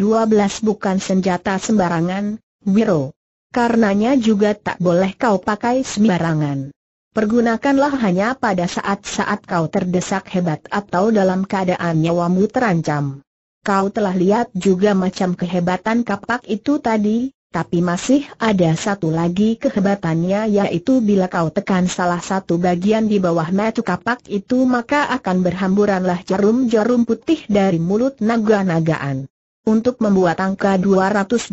bukan senjata sembarangan, Wiro. Karenanya juga tak boleh kau pakai sembarangan. Pergunakanlah hanya pada saat-saat kau terdesak hebat atau dalam keadaan nyawamu terancam. Kau telah lihat juga macam kehebatan kapak itu tadi, tapi masih ada satu lagi kehebatannya yaitu bila kau tekan salah satu bagian di bawah metu kapak itu maka akan berhamburanlah jarum-jarum putih dari mulut naga-nagaan. Untuk membuat angka 212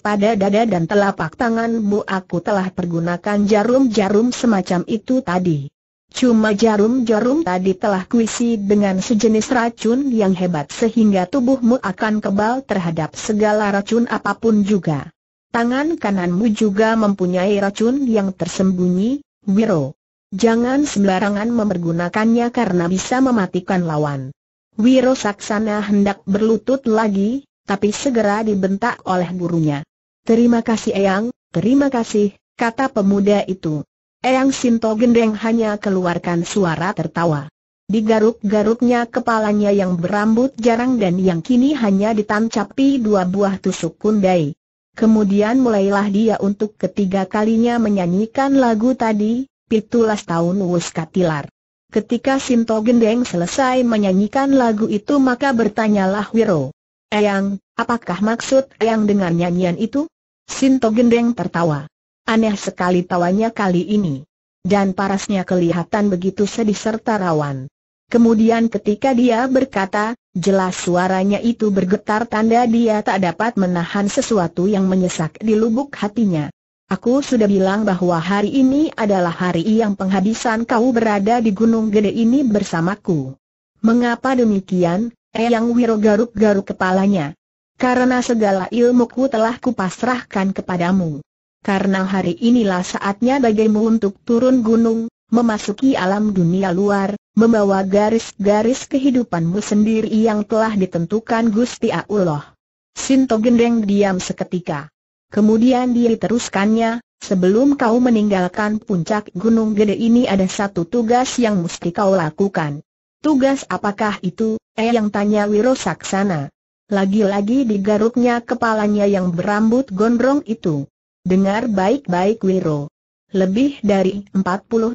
pada dada dan telapak tanganmu aku telah pergunakan jarum-jarum semacam itu tadi. Cuma jarum-jarum tadi telah kuisi dengan sejenis racun yang hebat sehingga tubuhmu akan kebal terhadap segala racun apapun juga. Tangan kananmu juga mempunyai racun yang tersembunyi, Wiro. Jangan sembarangan mempergunakannya karena bisa mematikan lawan. Wiro Saksana hendak berlutut lagi, tapi segera dibentak oleh gurunya. Terima kasih Eyang, terima kasih, kata pemuda itu. Eyang Sinto Gendeng hanya keluarkan suara tertawa. Digaruk-garuknya kepalanya yang berambut jarang dan yang kini hanya ditancapi dua buah tusuk kundai. Kemudian mulailah dia untuk ketiga kalinya menyanyikan lagu tadi, Pitulas Tahun Wuskatilar. Ketika Sinto Gendeng selesai menyanyikan lagu itu maka bertanyalah Wiro. Eyang, apakah maksud Eyang dengan nyanyian itu? Sinto Gendeng tertawa. Aneh sekali tawanya kali ini. Dan parasnya kelihatan begitu sedih serta rawan. Kemudian ketika dia berkata, Jelas suaranya itu bergetar tanda dia tak dapat menahan sesuatu yang menyesak di lubuk hatinya. Aku sudah bilang bahwa hari ini adalah hari yang penghabisan kau berada di gunung gede ini bersamaku. Mengapa demikian? Eyang Wiro garuk-garuk kepalanya. Karena segala ilmuku telah kupasrahkan kepadamu. Karena hari inilah saatnya bagimu untuk turun gunung, memasuki alam dunia luar, membawa garis-garis kehidupanmu sendiri yang telah ditentukan Gusti Allah. Sinto Gendeng diam seketika. Kemudian dia teruskannya, sebelum kau meninggalkan puncak gunung gede ini ada satu tugas yang mesti kau lakukan. Tugas apakah itu, eh yang tanya Wiro Saksana. Lagi-lagi digaruknya kepalanya yang berambut gondrong itu. Dengar baik-baik Wiro. Lebih dari 40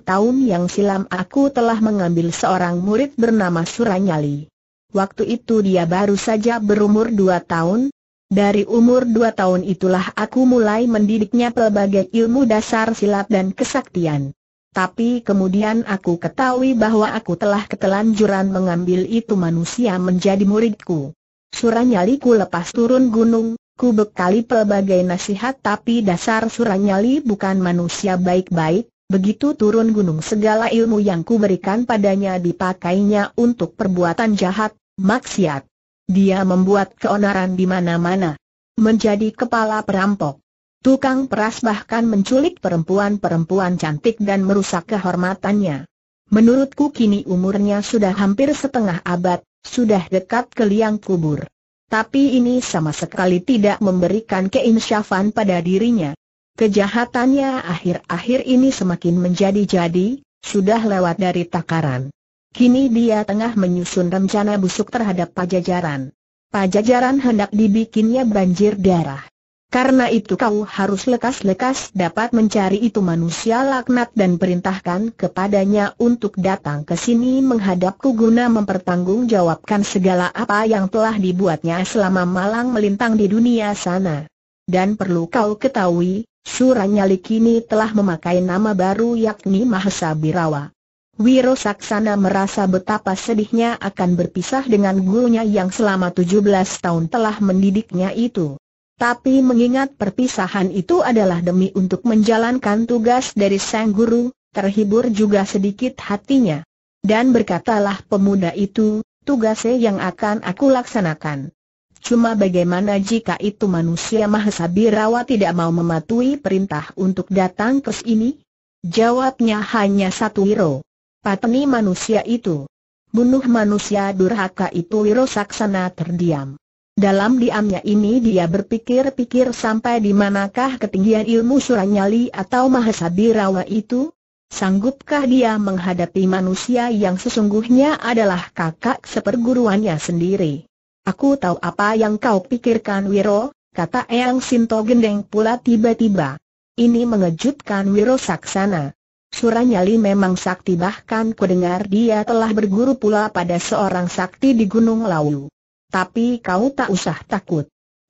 tahun yang silam aku telah mengambil seorang murid bernama Suranyali. Waktu itu dia baru saja berumur dua tahun. Dari umur dua tahun itulah aku mulai mendidiknya pelbagai ilmu dasar silat dan kesaktian. Tapi kemudian aku ketahui bahwa aku telah ketelanjuran mengambil itu manusia menjadi muridku. Suranyali ku lepas turun gunung, Ku bekali pelbagai nasihat tapi dasar Suranyali bukan manusia baik-baik, begitu turun gunung segala ilmu yang kuberikan padanya dipakainya untuk perbuatan jahat, maksiat. Dia membuat keonaran di mana-mana. Menjadi kepala perampok. Tukang peras bahkan menculik perempuan-perempuan cantik dan merusak kehormatannya. Menurutku kini umurnya sudah hampir setengah abad, sudah dekat ke liang kubur tapi ini sama sekali tidak memberikan keinsyafan pada dirinya. Kejahatannya akhir-akhir ini semakin menjadi-jadi, sudah lewat dari takaran. Kini dia tengah menyusun rencana busuk terhadap pajajaran. Pajajaran hendak dibikinnya banjir darah. Karena itu kau harus lekas-lekas dapat mencari itu manusia laknat dan perintahkan kepadanya untuk datang ke sini menghadapku guna mempertanggungjawabkan segala apa yang telah dibuatnya selama malang melintang di dunia sana. Dan perlu kau ketahui, Suranyali kini telah memakai nama baru yakni Mahesa Birawa. Wiro Saksana merasa betapa sedihnya akan berpisah dengan gurunya yang selama 17 tahun telah mendidiknya itu. Tapi mengingat perpisahan itu adalah demi untuk menjalankan tugas dari sang guru, terhibur juga sedikit hatinya. Dan berkatalah pemuda itu, tugasnya yang akan aku laksanakan. Cuma bagaimana jika itu manusia Mahesabirawa tidak mau mematuhi perintah untuk datang ke sini? Jawabnya hanya satu wiro. Pateni manusia itu. Bunuh manusia durhaka itu wiro saksana terdiam. Dalam diamnya ini dia berpikir-pikir sampai di manakah ketinggian ilmu Suranyali atau Mahasabirawa itu? Sanggupkah dia menghadapi manusia yang sesungguhnya adalah kakak seperguruannya sendiri? Aku tahu apa yang kau pikirkan Wiro, kata Eyang Sinto Gendeng pula tiba-tiba. Ini mengejutkan Wiro Saksana. Suranyali memang sakti bahkan kudengar dia telah berguru pula pada seorang sakti di Gunung Lawu. Tapi kau tak usah takut.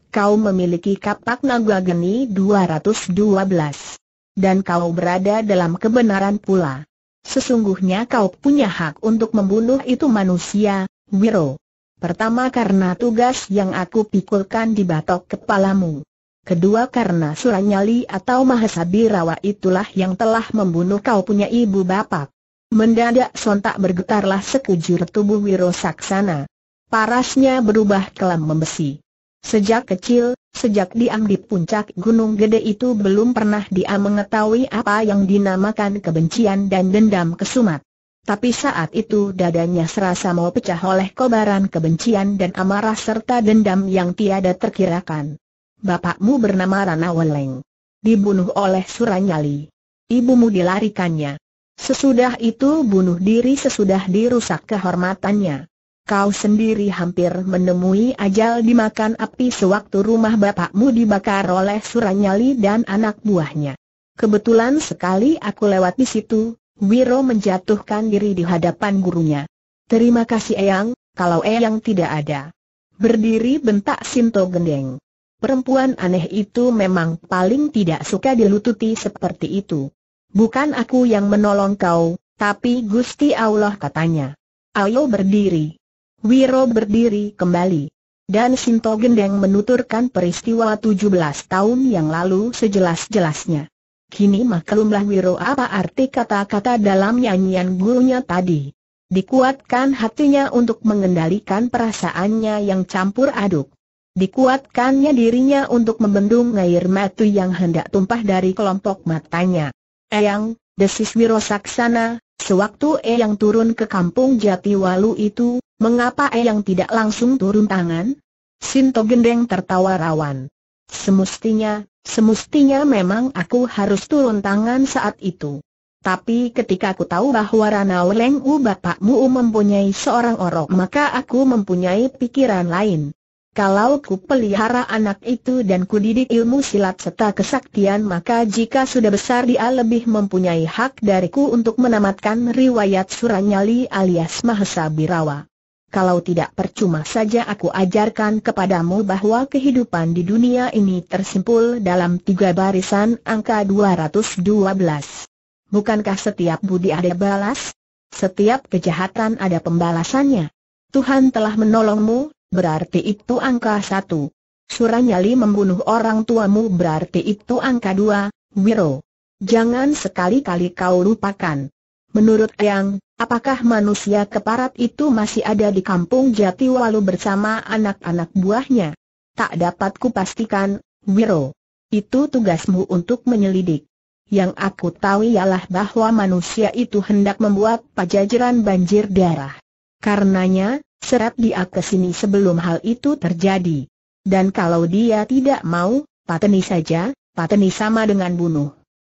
Kau memiliki kapak naga geni 212. Dan kau berada dalam kebenaran pula. Sesungguhnya kau punya hak untuk membunuh itu manusia, Wiro. Pertama karena tugas yang aku pikulkan di batok kepalamu. Kedua karena Suranyali atau Mahasabirawa itulah yang telah membunuh kau punya ibu bapak. Mendadak sontak bergetarlah sekujur tubuh Wiro Saksana. Parasnya berubah kelam membesi. Sejak kecil, sejak diam di puncak gunung gede itu belum pernah dia mengetahui apa yang dinamakan kebencian dan dendam kesumat. Tapi saat itu dadanya serasa mau pecah oleh kobaran kebencian dan amarah serta dendam yang tiada terkirakan. Bapakmu bernama Rana Weleng. Dibunuh oleh Suranyali. Ibumu dilarikannya. Sesudah itu bunuh diri sesudah dirusak kehormatannya. Kau sendiri hampir menemui ajal dimakan api sewaktu rumah bapakmu dibakar oleh Suranyali dan anak buahnya. Kebetulan sekali aku lewat di situ, Wiro menjatuhkan diri di hadapan gurunya. Terima kasih Eyang, kalau Eyang tidak ada. Berdiri bentak Sinto Gendeng. Perempuan aneh itu memang paling tidak suka dilututi seperti itu. Bukan aku yang menolong kau, tapi Gusti Allah katanya. Ayo berdiri. Wiro berdiri kembali. Dan Sinto Gendeng menuturkan peristiwa 17 tahun yang lalu sejelas-jelasnya. Kini maklumlah Wiro apa arti kata-kata dalam nyanyian gurunya tadi. Dikuatkan hatinya untuk mengendalikan perasaannya yang campur aduk. Dikuatkannya dirinya untuk membendung air mata yang hendak tumpah dari kelompok matanya. Eyang, desis Wiro Saksana, Sewaktu Eyang turun ke kampung Jatiwalu itu, mengapa Eyang tidak langsung turun tangan? Sinto Gendeng tertawa rawan. Semestinya, semestinya memang aku harus turun tangan saat itu. Tapi ketika aku tahu bahwa Rana U bapakmu mempunyai seorang orok maka aku mempunyai pikiran lain. Kalau ku pelihara anak itu dan ku didik ilmu silat serta kesaktian maka jika sudah besar dia lebih mempunyai hak dariku untuk menamatkan riwayat Suranyali alias Mahesa Birawa. Kalau tidak percuma saja aku ajarkan kepadamu bahwa kehidupan di dunia ini tersimpul dalam tiga barisan angka 212. Bukankah setiap budi ada balas? Setiap kejahatan ada pembalasannya. Tuhan telah menolongmu Berarti itu angka satu. Suranyali membunuh orang tuamu berarti itu angka dua, Wiro. Jangan sekali-kali kau lupakan. Menurut Eyang, apakah manusia keparat itu masih ada di kampung Jatiwalu bersama anak-anak buahnya? Tak dapat kupastikan, Wiro. Itu tugasmu untuk menyelidik. Yang aku tahu ialah bahwa manusia itu hendak membuat pajajaran banjir darah. Karenanya, Seret dia ke sini sebelum hal itu terjadi. Dan kalau dia tidak mau, pateni saja, pateni sama dengan bunuh.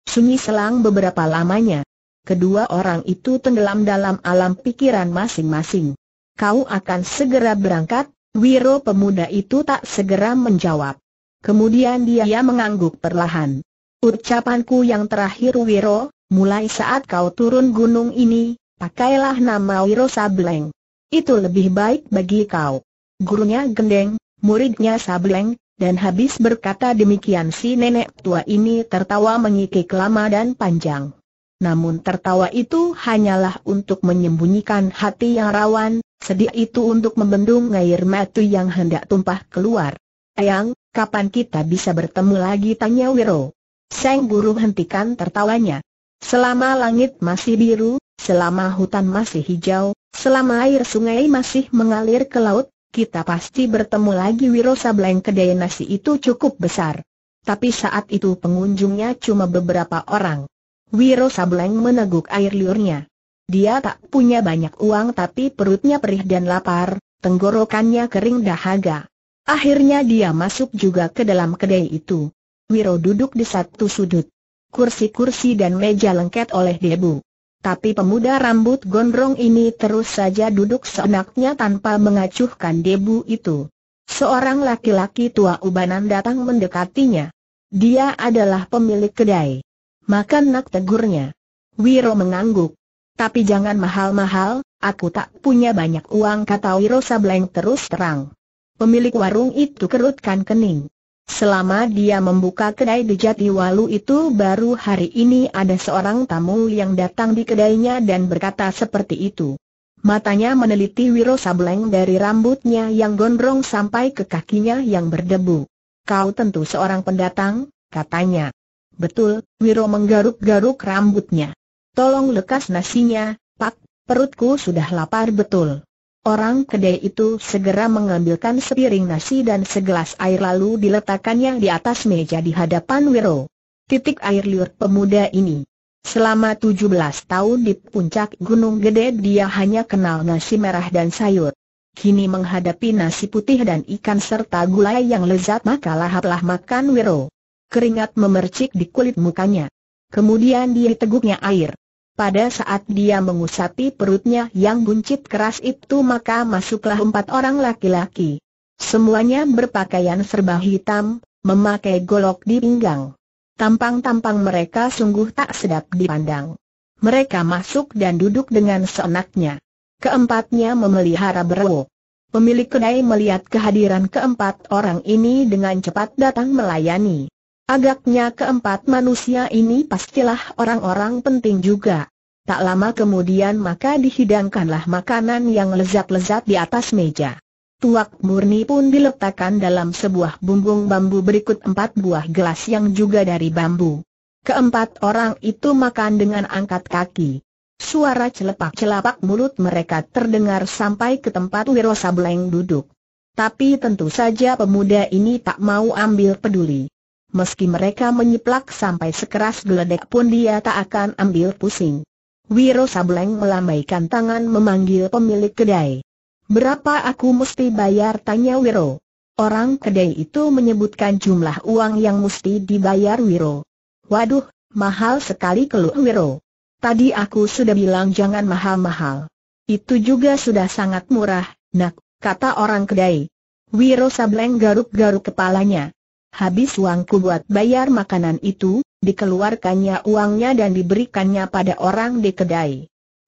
Sunyi selang beberapa lamanya. Kedua orang itu tenggelam dalam alam pikiran masing-masing. Kau akan segera berangkat, Wiro pemuda itu tak segera menjawab. Kemudian dia mengangguk perlahan. Ucapanku yang terakhir Wiro, mulai saat kau turun gunung ini, pakailah nama Wiro Sableng. Itu lebih baik bagi kau. Gurunya gendeng, muridnya sableng, dan habis berkata demikian si nenek tua ini tertawa mengikik lama dan panjang. Namun tertawa itu hanyalah untuk menyembunyikan hati yang rawan, sedih itu untuk membendung air mata yang hendak tumpah keluar. Ayang, kapan kita bisa bertemu lagi? tanya Wiro. Seng guru hentikan tertawanya. Selama langit masih biru, selama hutan masih hijau, Selama air sungai masih mengalir ke laut, kita pasti bertemu lagi Wiro Sableng kedai nasi itu cukup besar. Tapi saat itu pengunjungnya cuma beberapa orang. Wiro Sableng meneguk air liurnya. Dia tak punya banyak uang tapi perutnya perih dan lapar, tenggorokannya kering dahaga. Akhirnya dia masuk juga ke dalam kedai itu. Wiro duduk di satu sudut. Kursi-kursi dan meja lengket oleh debu. Tapi pemuda rambut gondrong ini terus saja duduk seenaknya tanpa mengacuhkan debu itu. Seorang laki-laki tua ubanan datang mendekatinya. Dia adalah pemilik kedai. Makan nak tegurnya. Wiro mengangguk. Tapi jangan mahal-mahal, aku tak punya banyak uang kata Wiro Sableng terus terang. Pemilik warung itu kerutkan kening. Selama dia membuka kedai di Jatiwalu itu baru hari ini ada seorang tamu yang datang di kedainya dan berkata seperti itu. Matanya meneliti Wiro Sableng dari rambutnya yang gondrong sampai ke kakinya yang berdebu. Kau tentu seorang pendatang, katanya. Betul, Wiro menggaruk-garuk rambutnya. Tolong lekas nasinya, Pak, perutku sudah lapar betul. Orang kedai itu segera mengambilkan sepiring nasi dan segelas air lalu diletakkannya di atas meja di hadapan Wiro. Titik air liur pemuda ini. Selama 17 tahun di puncak Gunung Gede dia hanya kenal nasi merah dan sayur. Kini menghadapi nasi putih dan ikan serta gulai yang lezat maka lahaplah makan Wiro. Keringat memercik di kulit mukanya. Kemudian dia teguknya air. Pada saat dia mengusapi perutnya yang buncit keras itu maka masuklah empat orang laki-laki. Semuanya berpakaian serba hitam, memakai golok di pinggang. Tampang-tampang mereka sungguh tak sedap dipandang. Mereka masuk dan duduk dengan senangnya. Keempatnya memelihara berwo. Pemilik kedai melihat kehadiran keempat orang ini dengan cepat datang melayani. Agaknya keempat manusia ini pastilah orang-orang penting juga. Tak lama kemudian maka dihidangkanlah makanan yang lezat-lezat di atas meja. Tuak murni pun diletakkan dalam sebuah bumbung bambu berikut empat buah gelas yang juga dari bambu. Keempat orang itu makan dengan angkat kaki. Suara celepak-celapak mulut mereka terdengar sampai ke tempat Wirosa duduk. Tapi tentu saja pemuda ini tak mau ambil peduli meski mereka menyiplak sampai sekeras geledek pun dia tak akan ambil pusing. Wiro Sableng melambaikan tangan memanggil pemilik kedai. Berapa aku mesti bayar tanya Wiro. Orang kedai itu menyebutkan jumlah uang yang mesti dibayar Wiro. Waduh, mahal sekali keluh Wiro. Tadi aku sudah bilang jangan mahal-mahal. Itu juga sudah sangat murah, nak, kata orang kedai. Wiro Sableng garuk-garuk kepalanya. Habis uangku buat bayar makanan itu, dikeluarkannya uangnya dan diberikannya pada orang di kedai.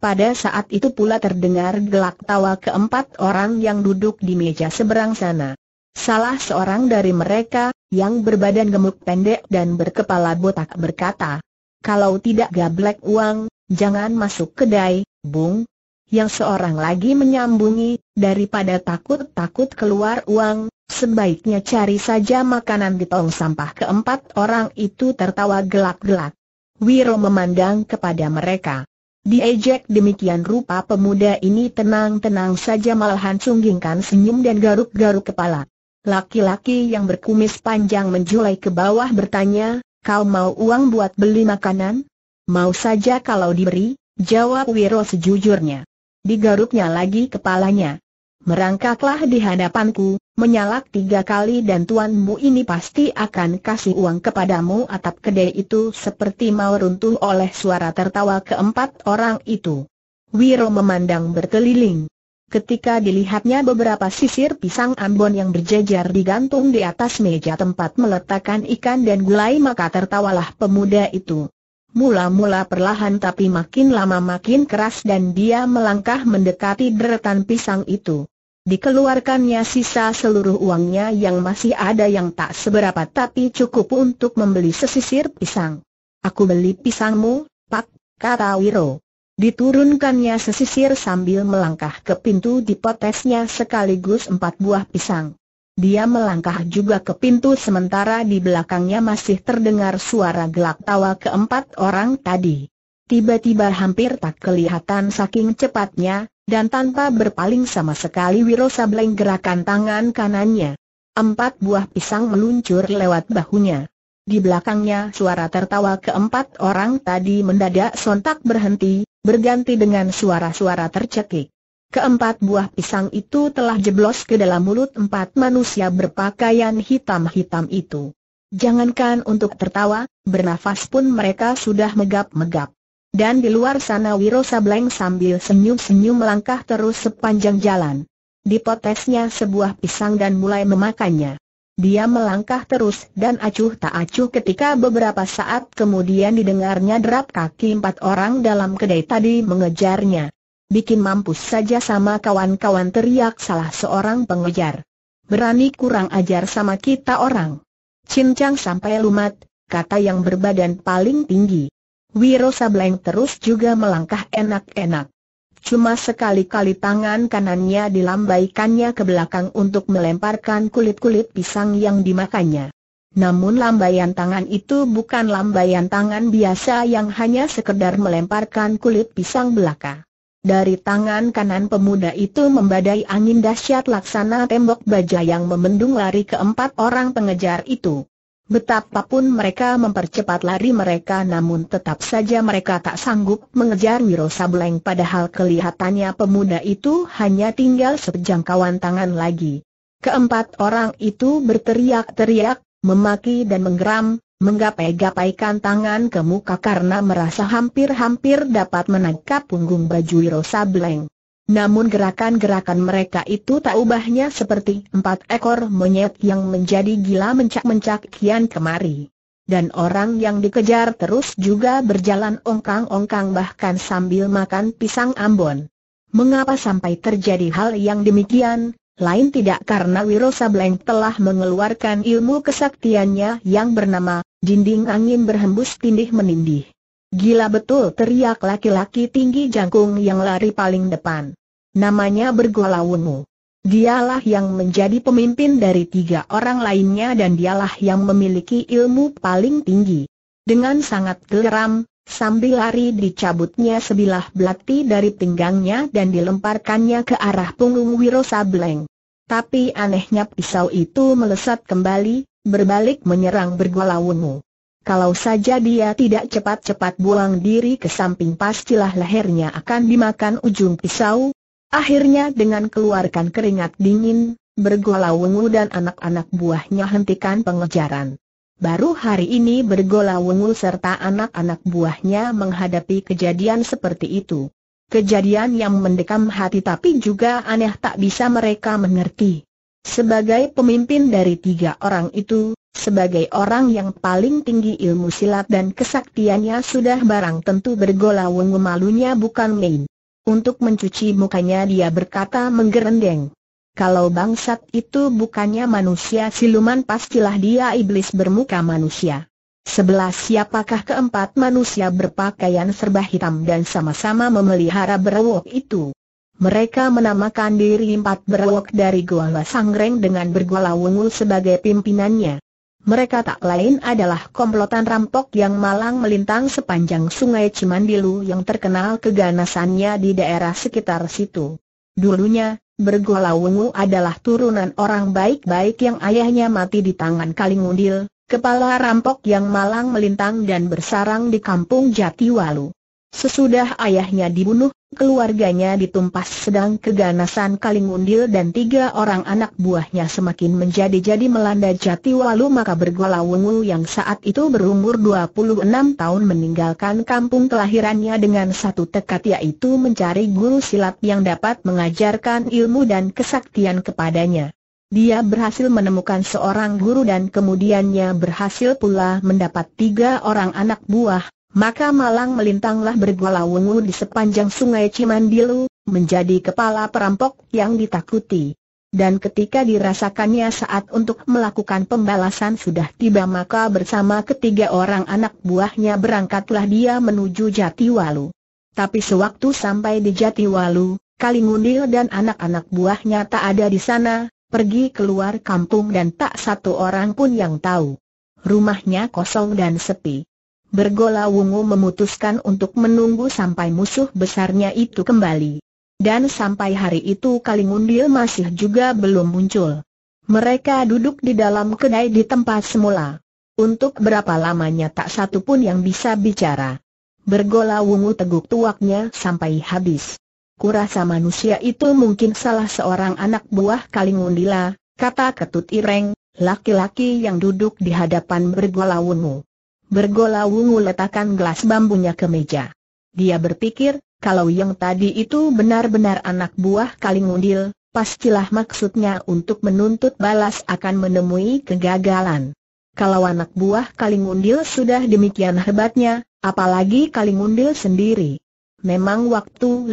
Pada saat itu pula terdengar gelak tawa keempat orang yang duduk di meja seberang sana. Salah seorang dari mereka, yang berbadan gemuk pendek dan berkepala botak berkata, Kalau tidak gablek uang, jangan masuk kedai, Bung, yang seorang lagi menyambungi, daripada takut-takut keluar uang, sebaiknya cari saja makanan di tong sampah keempat orang itu tertawa gelak-gelak. Wiro memandang kepada mereka. Diejek demikian rupa pemuda ini tenang-tenang saja malahan sunggingkan senyum dan garuk-garuk kepala. Laki-laki yang berkumis panjang menjulai ke bawah bertanya, kau mau uang buat beli makanan? Mau saja kalau diberi, jawab Wiro sejujurnya. Digaruknya lagi kepalanya. Merangkaklah di hadapanku, menyalak tiga kali dan tuanmu ini pasti akan kasih uang kepadamu atap kedai itu seperti mau runtuh oleh suara tertawa keempat orang itu. Wiro memandang berkeliling. Ketika dilihatnya beberapa sisir pisang Ambon yang berjejer digantung di atas meja tempat meletakkan ikan dan gulai maka tertawalah pemuda itu. Mula-mula perlahan tapi makin lama makin keras dan dia melangkah mendekati deretan pisang itu. Dikeluarkannya sisa seluruh uangnya yang masih ada yang tak seberapa tapi cukup untuk membeli sesisir pisang. Aku beli pisangmu, Pak, kata Wiro. Diturunkannya sesisir sambil melangkah ke pintu dipotesnya sekaligus empat buah pisang. Dia melangkah juga ke pintu sementara di belakangnya masih terdengar suara gelak tawa keempat orang tadi. Tiba-tiba hampir tak kelihatan saking cepatnya, dan tanpa berpaling sama sekali Wiro Sableng gerakan tangan kanannya. Empat buah pisang meluncur lewat bahunya. Di belakangnya suara tertawa keempat orang tadi mendadak sontak berhenti, berganti dengan suara-suara tercekik. Keempat buah pisang itu telah jeblos ke dalam mulut empat manusia berpakaian hitam-hitam itu. Jangankan untuk tertawa, bernafas pun mereka sudah megap-megap. Dan di luar sana Wiro Sableng sambil senyum-senyum melangkah terus sepanjang jalan. Dipotesnya sebuah pisang dan mulai memakannya. Dia melangkah terus dan acuh tak acuh ketika beberapa saat kemudian didengarnya derap kaki empat orang dalam kedai tadi mengejarnya. Bikin mampus saja sama kawan-kawan teriak salah seorang pengejar. Berani kurang ajar sama kita orang. Cincang sampai lumat, kata yang berbadan paling tinggi. Wiro Sableng terus juga melangkah enak-enak. Cuma sekali-kali tangan kanannya dilambaikannya ke belakang untuk melemparkan kulit-kulit pisang yang dimakannya. Namun lambaian tangan itu bukan lambaian tangan biasa yang hanya sekedar melemparkan kulit pisang belaka. Dari tangan kanan pemuda itu membadai angin dahsyat laksana tembok baja yang membendung lari keempat orang pengejar itu. Betapapun mereka mempercepat lari mereka namun tetap saja mereka tak sanggup mengejar Wiro Sableng padahal kelihatannya pemuda itu hanya tinggal sejangkauan tangan lagi. Keempat orang itu berteriak-teriak, memaki dan menggeram, menggapai-gapaikan tangan ke muka karena merasa hampir-hampir dapat menangkap punggung baju Wiro Sableng. Namun gerakan-gerakan mereka itu tak ubahnya seperti empat ekor monyet yang menjadi gila mencak-mencak kian kemari. Dan orang yang dikejar terus juga berjalan ongkang-ongkang bahkan sambil makan pisang ambon. Mengapa sampai terjadi hal yang demikian? Lain tidak karena Wiro Sableng telah mengeluarkan ilmu kesaktiannya yang bernama Dinding Angin Berhembus Tindih Menindih. Gila betul teriak laki-laki tinggi jangkung yang lari paling depan. Namanya Bergola Wungu. Dialah yang menjadi pemimpin dari tiga orang lainnya dan dialah yang memiliki ilmu paling tinggi. Dengan sangat geram, Sambil lari dicabutnya sebilah belati dari pinggangnya dan dilemparkannya ke arah punggung Wiro Sableng. Tapi anehnya pisau itu melesat kembali, berbalik menyerang bergolawungu. Kalau saja dia tidak cepat-cepat buang diri ke samping pastilah lehernya akan dimakan ujung pisau. Akhirnya dengan keluarkan keringat dingin, bergolawungu dan anak-anak buahnya hentikan pengejaran. Baru hari ini bergola Wengul serta anak-anak buahnya menghadapi kejadian seperti itu. Kejadian yang mendekam hati tapi juga aneh tak bisa mereka mengerti. Sebagai pemimpin dari tiga orang itu, sebagai orang yang paling tinggi ilmu silat dan kesaktiannya sudah barang tentu bergola Wengul malunya bukan main. Untuk mencuci mukanya dia berkata menggerendeng kalau bangsat itu bukannya manusia siluman pastilah dia iblis bermuka manusia. Sebelah siapakah keempat manusia berpakaian serba hitam dan sama-sama memelihara berwok itu? Mereka menamakan diri empat berwok dari gua Sangreng dengan bergola wungul sebagai pimpinannya. Mereka tak lain adalah komplotan rampok yang malang melintang sepanjang sungai Cimandilu yang terkenal keganasannya di daerah sekitar situ. Dulunya, Bergola wungu adalah turunan orang baik-baik yang ayahnya mati di tangan Kalingundil, kepala rampok yang malang melintang dan bersarang di kampung Jatiwalu. Sesudah ayahnya dibunuh, keluarganya ditumpas sedang keganasan Kalingundil dan tiga orang anak buahnya semakin menjadi-jadi melanda Jatiwalu maka wungu yang saat itu berumur 26 tahun meninggalkan kampung kelahirannya dengan satu tekad yaitu mencari guru silat yang dapat mengajarkan ilmu dan kesaktian kepadanya. Dia berhasil menemukan seorang guru dan kemudiannya berhasil pula mendapat tiga orang anak buah, maka Malang melintanglah bergolawungu di sepanjang sungai Cimandilu, menjadi kepala perampok yang ditakuti. Dan ketika dirasakannya saat untuk melakukan pembalasan sudah tiba maka bersama ketiga orang anak buahnya berangkatlah dia menuju Jatiwalu. Tapi sewaktu sampai di Jatiwalu, Kalingundil dan anak-anak buahnya tak ada di sana, pergi keluar kampung dan tak satu orang pun yang tahu. Rumahnya kosong dan sepi. Bergola Wungu memutuskan untuk menunggu sampai musuh besarnya itu kembali. Dan sampai hari itu Kalingundil masih juga belum muncul. Mereka duduk di dalam kedai di tempat semula. Untuk berapa lamanya tak satu pun yang bisa bicara. Bergola Wungu teguk tuaknya sampai habis. Kurasa manusia itu mungkin salah seorang anak buah Kalingundila, kata Ketut Ireng, laki-laki yang duduk di hadapan Bergola Wungu. Bergola Wungu letakkan gelas bambunya ke meja. Dia berpikir, kalau yang tadi itu benar-benar anak buah Kalingundil, pastilah maksudnya untuk menuntut balas akan menemui kegagalan. Kalau anak buah Kalingundil sudah demikian hebatnya, apalagi Kalingundil sendiri. Memang waktu 15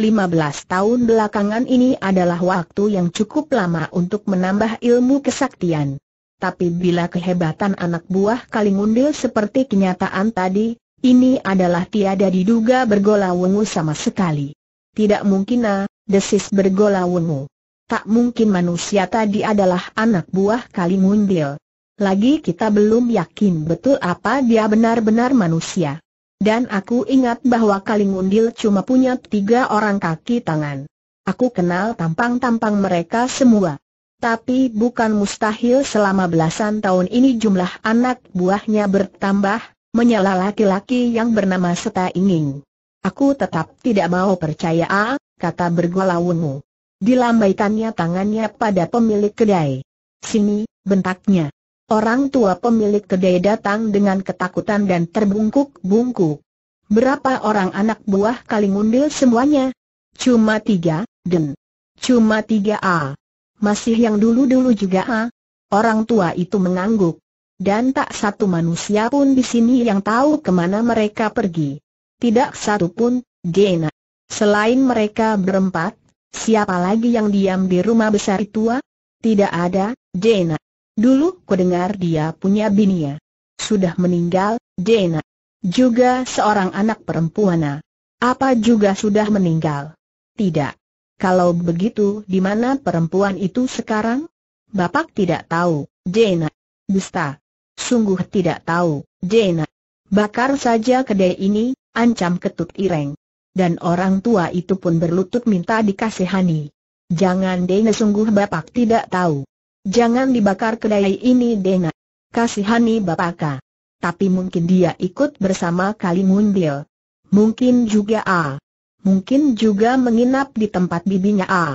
tahun belakangan ini adalah waktu yang cukup lama untuk menambah ilmu kesaktian tapi bila kehebatan anak buah Kalimundil seperti kenyataan tadi, ini adalah tiada diduga bergola wungu sama sekali. Tidak mungkin ah, desis bergola wungu. Tak mungkin manusia tadi adalah anak buah Kalimundil. Lagi kita belum yakin betul apa dia benar-benar manusia. Dan aku ingat bahwa Kalimundil cuma punya tiga orang kaki tangan. Aku kenal tampang-tampang mereka semua. Tapi bukan mustahil selama belasan tahun ini jumlah anak buahnya bertambah, menyala laki-laki yang bernama Seta Inging. Aku tetap tidak mau percaya, ah, kata bergolawunmu. Dilambaikannya tangannya pada pemilik kedai. Sini, bentaknya. Orang tua pemilik kedai datang dengan ketakutan dan terbungkuk-bungkuk. Berapa orang anak buah kali ngundil semuanya? Cuma tiga, den. Cuma tiga A. Masih yang dulu-dulu juga ah. Orang tua itu mengangguk. Dan tak satu manusia pun di sini yang tahu kemana mereka pergi. Tidak satu pun, Gena. Selain mereka berempat, siapa lagi yang diam di rumah besar itu ah? Tidak ada, Gena. Dulu ku dengar dia punya bini ya. Sudah meninggal, Gena. Juga seorang anak perempuan Apa juga sudah meninggal? Tidak. Kalau begitu di mana perempuan itu sekarang? Bapak tidak tahu, Jena. Gusta, Sungguh tidak tahu, Jena. Bakar saja kedai ini, ancam ketut ireng. Dan orang tua itu pun berlutut minta dikasihani. Jangan Dena sungguh Bapak tidak tahu. Jangan dibakar kedai ini Dena. Kasihani Bapaka. Tapi mungkin dia ikut bersama Kalimunbil. Mungkin juga A. Ah mungkin juga menginap di tempat bibinya A.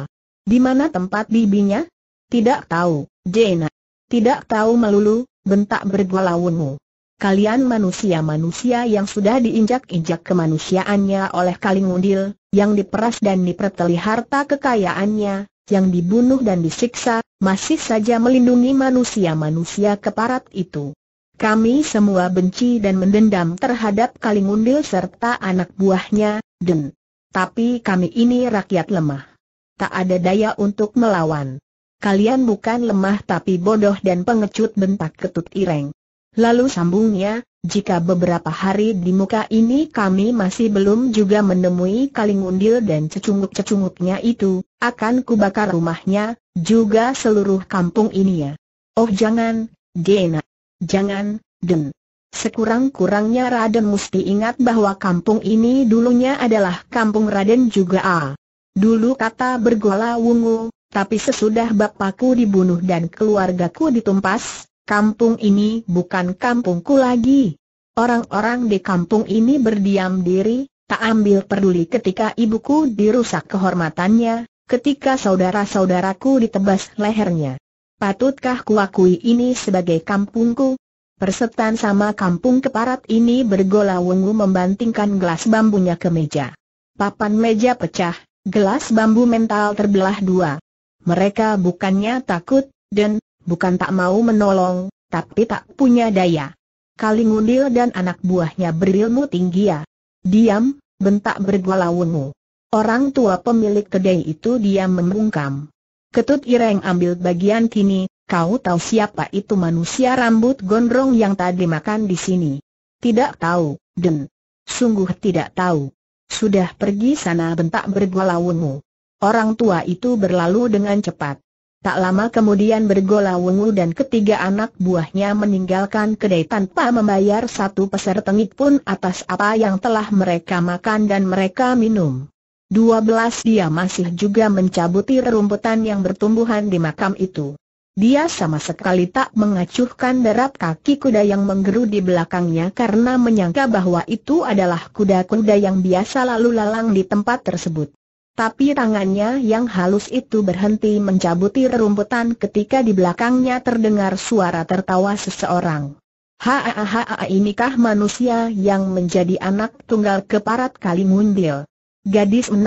Di mana tempat bibinya? Tidak tahu, Jena. Tidak tahu melulu, bentak bergolawunmu. Kalian manusia-manusia yang sudah diinjak-injak kemanusiaannya oleh Kalingundil, yang diperas dan diperteli harta kekayaannya, yang dibunuh dan disiksa, masih saja melindungi manusia-manusia keparat itu. Kami semua benci dan mendendam terhadap Kalingundil serta anak buahnya, dan tapi kami ini rakyat lemah. Tak ada daya untuk melawan. Kalian bukan lemah tapi bodoh dan pengecut bentak ketut ireng. Lalu sambungnya, jika beberapa hari di muka ini kami masih belum juga menemui Kalingundil dan cecunguk-cecunguknya itu, akan kubakar rumahnya, juga seluruh kampung ini ya. Oh jangan, Dena. Jangan, Den. Sekurang-kurangnya Raden mesti ingat bahwa kampung ini dulunya adalah kampung Raden juga A. Dulu kata bergola wungu, tapi sesudah bapakku dibunuh dan keluargaku ditumpas, kampung ini bukan kampungku lagi. Orang-orang di kampung ini berdiam diri, tak ambil peduli ketika ibuku dirusak kehormatannya, ketika saudara-saudaraku ditebas lehernya. Patutkah kuakui ini sebagai kampungku? Persetan sama kampung keparat ini bergola wungu membantingkan gelas bambunya ke meja. Papan meja pecah, gelas bambu mental terbelah dua. Mereka bukannya takut, dan bukan tak mau menolong, tapi tak punya daya. Kalingundil dan anak buahnya berilmu tinggi ya. Diam, bentak bergola wungu. Orang tua pemilik kedai itu diam membungkam. Ketut Ireng ambil bagian kini, Kau tahu siapa itu manusia rambut gondrong yang tadi makan di sini? Tidak tahu, Den. Sungguh tidak tahu. Sudah pergi sana bentak bergolawungu. Orang tua itu berlalu dengan cepat. Tak lama kemudian bergolawungu dan ketiga anak buahnya meninggalkan kedai tanpa membayar satu peser tengik pun atas apa yang telah mereka makan dan mereka minum. Dua belas dia masih juga mencabuti rerumputan yang bertumbuhan di makam itu. Dia sama sekali tak mengacuhkan derap kaki kuda yang menggeru di belakangnya karena menyangka bahwa itu adalah kuda-kuda yang biasa lalu lalang di tempat tersebut. Tapi tangannya yang halus itu berhenti mencabuti rerumputan ketika di belakangnya terdengar suara tertawa seseorang. ha inikah manusia yang menjadi anak tunggal keparat Kalimundil. Gadis 16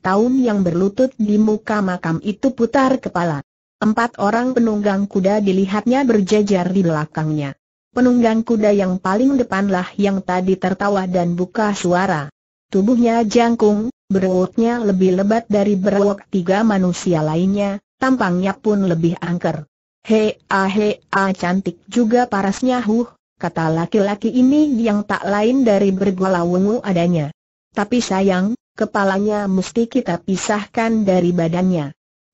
tahun yang berlutut di muka makam itu putar kepala. Empat orang penunggang kuda dilihatnya berjejer di belakangnya. Penunggang kuda yang paling depanlah yang tadi tertawa dan buka suara. Tubuhnya jangkung, berwoknya lebih lebat dari berwok tiga manusia lainnya, tampangnya pun lebih angker. Hei ah he, ah cantik juga parasnya huh, kata laki-laki ini yang tak lain dari bergola wungu adanya. Tapi sayang, kepalanya mesti kita pisahkan dari badannya.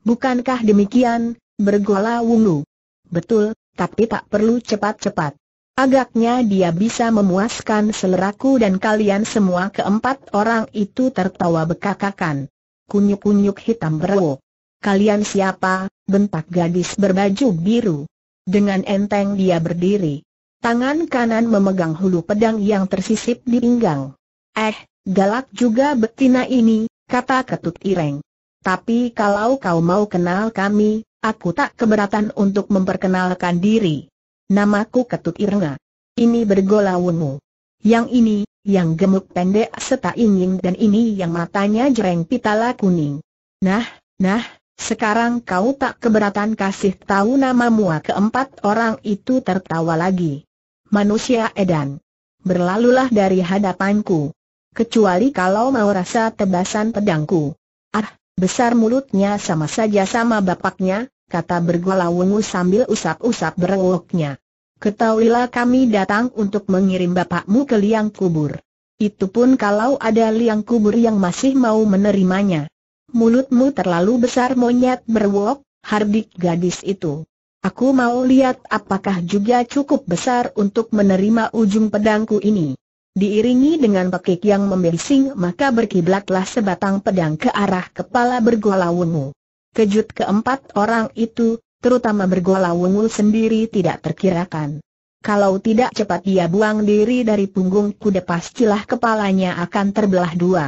Bukankah demikian, bergola Wungu? Betul, tapi tak perlu cepat-cepat. Agaknya dia bisa memuaskan seleraku dan kalian semua keempat orang itu tertawa bekakakan. Kunyuk-kunyuk hitam berwo. Kalian siapa? Bentak gadis berbaju biru. Dengan enteng dia berdiri. Tangan kanan memegang hulu pedang yang tersisip di pinggang. Eh, galak juga betina ini, kata ketut ireng. Tapi kalau kau mau kenal kami, aku tak keberatan untuk memperkenalkan diri. Namaku Ketut Irnga. Ini bergola wungu. Yang ini, yang gemuk pendek seta ingin dan ini yang matanya jereng pitala kuning. Nah, nah, sekarang kau tak keberatan kasih tahu nama mua keempat orang itu tertawa lagi. Manusia edan. Berlalulah dari hadapanku. Kecuali kalau mau rasa tebasan pedangku. Ah, Besar mulutnya sama saja sama bapaknya, kata bergola Wungu sambil usap-usap berewoknya. Ketahuilah kami datang untuk mengirim bapakmu ke liang kubur. Itu pun kalau ada liang kubur yang masih mau menerimanya. Mulutmu terlalu besar monyet berwok, hardik gadis itu. Aku mau lihat apakah juga cukup besar untuk menerima ujung pedangku ini. Diiringi dengan pekik yang membising maka berkiblatlah sebatang pedang ke arah kepala bergola wungu. Kejut keempat orang itu, terutama bergola wungu sendiri tidak terkirakan. Kalau tidak cepat dia buang diri dari punggung kuda pastilah kepalanya akan terbelah dua.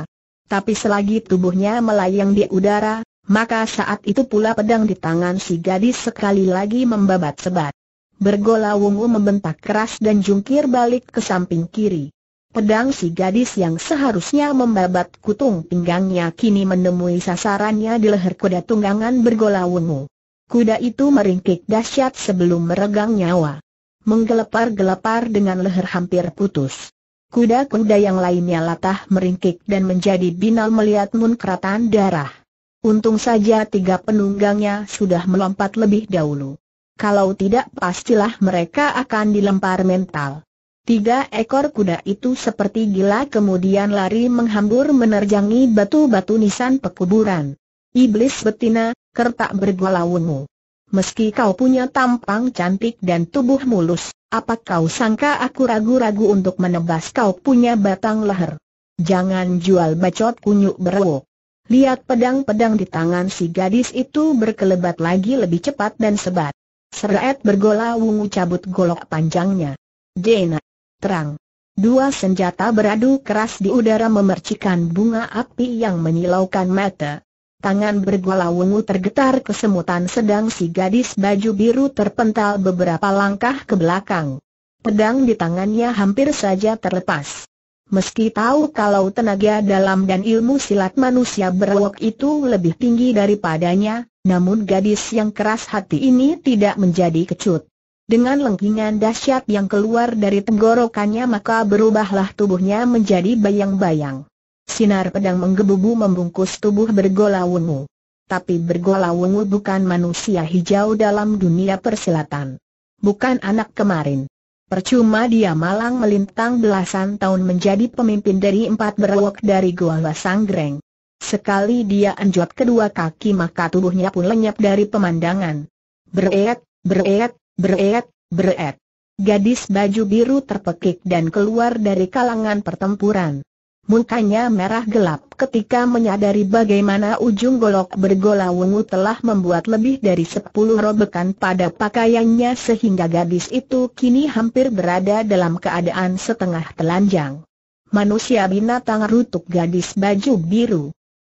Tapi selagi tubuhnya melayang di udara, maka saat itu pula pedang di tangan si gadis sekali lagi membabat sebat. Bergola wungu membentak keras dan jungkir balik ke samping kiri. Pedang si gadis yang seharusnya membabat kutung pinggangnya kini menemui sasarannya di leher kuda tunggangan bergola wungu. Kuda itu meringkik dahsyat sebelum meregang nyawa. Menggelepar-gelepar dengan leher hampir putus. Kuda-kuda yang lainnya latah meringkik dan menjadi binal melihat munkratan darah. Untung saja tiga penunggangnya sudah melompat lebih dahulu. Kalau tidak pastilah mereka akan dilempar mental. Tiga ekor kuda itu seperti gila kemudian lari menghambur menerjangi batu-batu nisan pekuburan. Iblis betina, kertak bergolawungu. Meski kau punya tampang cantik dan tubuh mulus, apa kau sangka aku ragu-ragu untuk menebas kau punya batang leher? Jangan jual bacot kunyuk berwo. Lihat pedang-pedang di tangan si gadis itu berkelebat lagi lebih cepat dan sebat. Seret bergolawungu cabut golok panjangnya. Dena terang. Dua senjata beradu keras di udara memercikan bunga api yang menyilaukan mata. Tangan bergola wungu tergetar kesemutan sedang si gadis baju biru terpental beberapa langkah ke belakang. Pedang di tangannya hampir saja terlepas. Meski tahu kalau tenaga dalam dan ilmu silat manusia berwok itu lebih tinggi daripadanya, namun gadis yang keras hati ini tidak menjadi kecut. Dengan lengkingan dahsyat yang keluar dari tenggorokannya maka berubahlah tubuhnya menjadi bayang-bayang. Sinar pedang menggebu menggebubu membungkus tubuh bergola wungu. Tapi bergola wungu bukan manusia hijau dalam dunia persilatan. Bukan anak kemarin. Percuma dia malang melintang belasan tahun menjadi pemimpin dari empat berawak dari gua Sanggreng. Sekali dia anjot kedua kaki maka tubuhnya pun lenyap dari pemandangan. Bereet, bereet, Bereet, bereet. Gadis baju biru terpekik dan keluar dari kalangan pertempuran. Mukanya merah gelap ketika menyadari bagaimana ujung golok wungu telah membuat lebih dari sepuluh robekan pada pakaiannya sehingga gadis itu kini hampir berada dalam keadaan setengah telanjang. Manusia binatang rutuk gadis baju biru.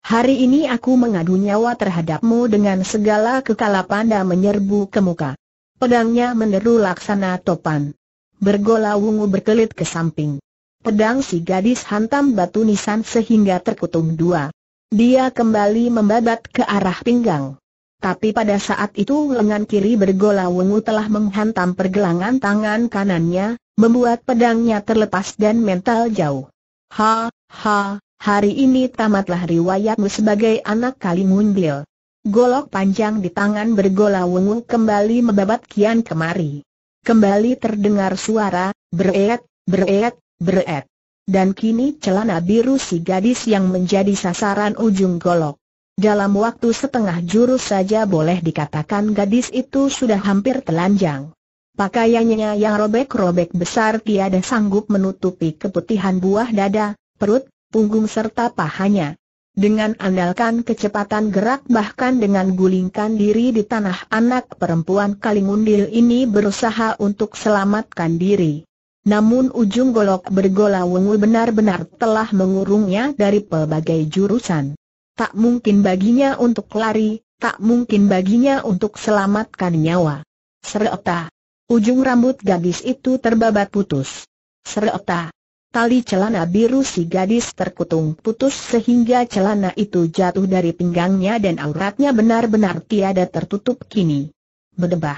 Hari ini aku mengadu nyawa terhadapmu dengan segala kekalapan dan menyerbu ke muka. Pedangnya menderu laksana topan. Bergola wungu berkelit ke samping. Pedang si gadis hantam batu nisan sehingga terkutung dua. Dia kembali membabat ke arah pinggang. Tapi pada saat itu lengan kiri bergola wungu telah menghantam pergelangan tangan kanannya, membuat pedangnya terlepas dan mental jauh. Ha, ha, hari ini tamatlah riwayatmu sebagai anak kali mundil. Golok panjang di tangan bergola wungu kembali membabat kian kemari. Kembali terdengar suara, bereet, bereet, bereet. Dan kini celana biru si gadis yang menjadi sasaran ujung golok. Dalam waktu setengah jurus saja boleh dikatakan gadis itu sudah hampir telanjang. Pakaiannya yang robek-robek besar tiada sanggup menutupi keputihan buah dada, perut, punggung serta pahanya. Dengan andalkan kecepatan gerak bahkan dengan gulingkan diri di tanah anak perempuan Kalingundil ini berusaha untuk selamatkan diri. Namun ujung golok wungu benar-benar telah mengurungnya dari pelbagai jurusan. Tak mungkin baginya untuk lari, tak mungkin baginya untuk selamatkan nyawa. Serta, ujung rambut gadis itu terbabat putus. Serta, Tali celana biru si gadis terkutung putus sehingga celana itu jatuh dari pinggangnya dan auratnya benar-benar tiada tertutup kini. Bedebah.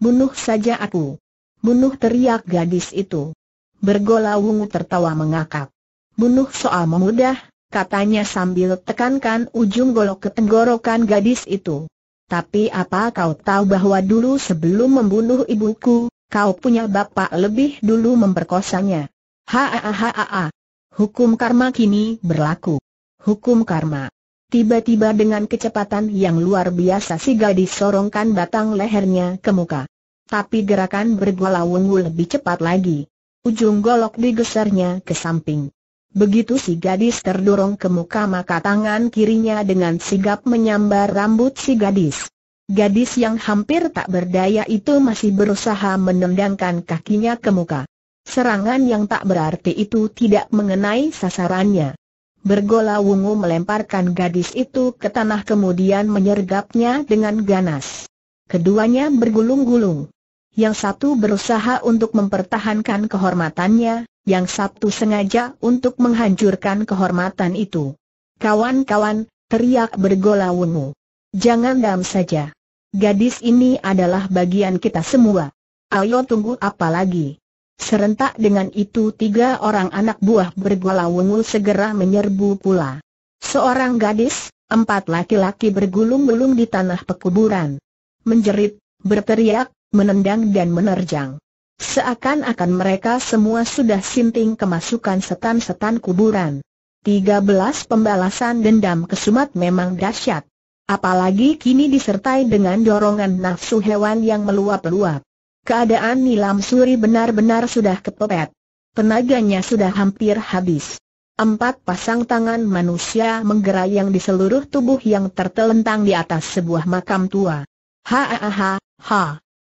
Bunuh saja aku. Bunuh teriak gadis itu. Bergola Wungu tertawa mengakak. Bunuh soal memudah, katanya sambil tekankan ujung golok ke tenggorokan gadis itu. Tapi apa kau tahu bahwa dulu sebelum membunuh ibuku, kau punya bapak lebih dulu memperkosanya? Hahaha. Hukum karma kini berlaku. Hukum karma. Tiba-tiba dengan kecepatan yang luar biasa si gadis sorongkan batang lehernya ke muka. Tapi gerakan bergola wungu lebih cepat lagi. Ujung golok digesernya ke samping. Begitu si gadis terdorong ke muka maka tangan kirinya dengan sigap menyambar rambut si gadis. Gadis yang hampir tak berdaya itu masih berusaha menendangkan kakinya ke muka. Serangan yang tak berarti itu tidak mengenai sasarannya. Bergola Wungu melemparkan gadis itu ke tanah kemudian menyergapnya dengan ganas. Keduanya bergulung-gulung. Yang satu berusaha untuk mempertahankan kehormatannya, yang satu sengaja untuk menghancurkan kehormatan itu. Kawan-kawan, teriak bergola Wungu. Jangan dam saja. Gadis ini adalah bagian kita semua. Ayo tunggu apa lagi? Serentak dengan itu tiga orang anak buah bergola wungu segera menyerbu pula. Seorang gadis, empat laki-laki bergulung-gulung di tanah pekuburan. Menjerit, berteriak, menendang dan menerjang. Seakan-akan mereka semua sudah sinting kemasukan setan-setan kuburan. Tiga belas pembalasan dendam kesumat memang dahsyat. Apalagi kini disertai dengan dorongan nafsu hewan yang meluap-luap. Keadaan Nilam Suri benar-benar sudah kepepet. Tenaganya sudah hampir habis. Empat pasang tangan manusia menggerayang di seluruh tubuh yang tertelentang di atas sebuah makam tua. Ha ha ha ha.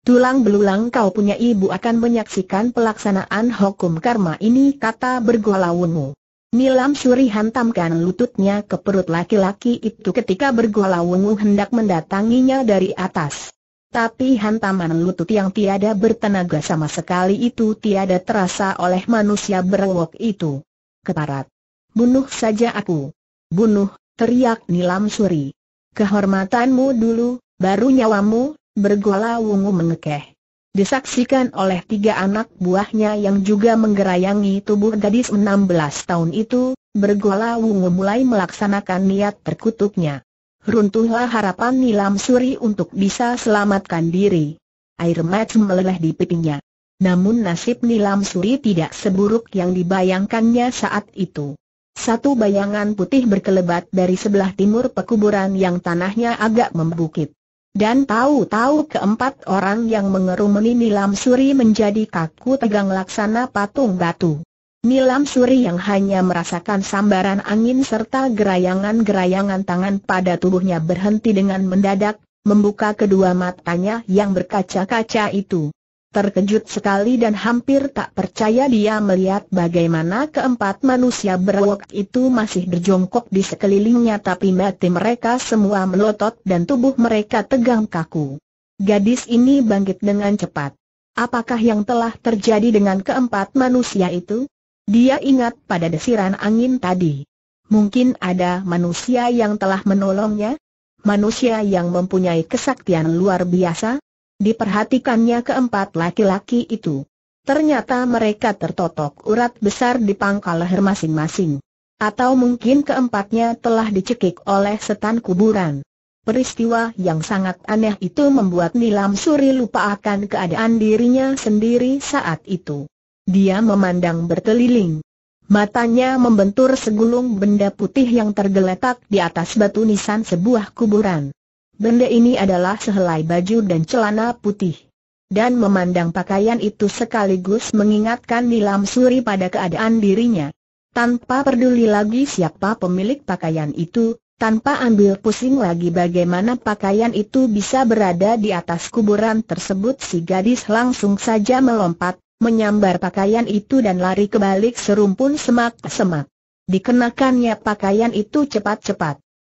Tulang belulang kau punya ibu akan menyaksikan pelaksanaan hukum karma ini kata bergolawungu. Nilam Suri hantamkan lututnya ke perut laki-laki itu ketika bergolawungu hendak mendatanginya dari atas. Tapi hantaman lutut yang tiada bertenaga sama sekali itu tiada terasa oleh manusia berwok itu. Keparat. Bunuh saja aku. Bunuh, teriak Nilam Suri. Kehormatanmu dulu, baru nyawamu, bergola wungu mengekeh. Disaksikan oleh tiga anak buahnya yang juga menggerayangi tubuh gadis 16 tahun itu, bergola Wungu mulai melaksanakan niat terkutuknya runtuhlah harapan Nilam Suri untuk bisa selamatkan diri. Air mata meleleh di pipinya. Namun nasib Nilam Suri tidak seburuk yang dibayangkannya saat itu. Satu bayangan putih berkelebat dari sebelah timur pekuburan yang tanahnya agak membukit. Dan tahu-tahu keempat orang yang mengerumuni Nilam Suri menjadi kaku tegang laksana patung batu. Nilam Suri yang hanya merasakan sambaran angin serta gerayangan-gerayangan tangan pada tubuhnya berhenti dengan mendadak, membuka kedua matanya yang berkaca-kaca itu. Terkejut sekali dan hampir tak percaya dia melihat bagaimana keempat manusia berwok itu masih berjongkok di sekelilingnya tapi mati mereka semua melotot dan tubuh mereka tegang kaku. Gadis ini bangkit dengan cepat. Apakah yang telah terjadi dengan keempat manusia itu? Dia ingat pada desiran angin tadi. Mungkin ada manusia yang telah menolongnya? Manusia yang mempunyai kesaktian luar biasa? Diperhatikannya keempat laki-laki itu. Ternyata mereka tertotok urat besar di pangkal leher masing-masing. Atau mungkin keempatnya telah dicekik oleh setan kuburan. Peristiwa yang sangat aneh itu membuat Nilam Suri lupa akan keadaan dirinya sendiri saat itu. Dia memandang berkeliling. Matanya membentur segulung benda putih yang tergeletak di atas batu nisan sebuah kuburan. Benda ini adalah sehelai baju dan celana putih. Dan memandang pakaian itu sekaligus mengingatkan Nilam Suri pada keadaan dirinya. Tanpa peduli lagi siapa pemilik pakaian itu, tanpa ambil pusing lagi bagaimana pakaian itu bisa berada di atas kuburan tersebut si gadis langsung saja melompat menyambar pakaian itu dan lari ke balik serumpun semak-semak. Dikenakannya pakaian itu cepat-cepat.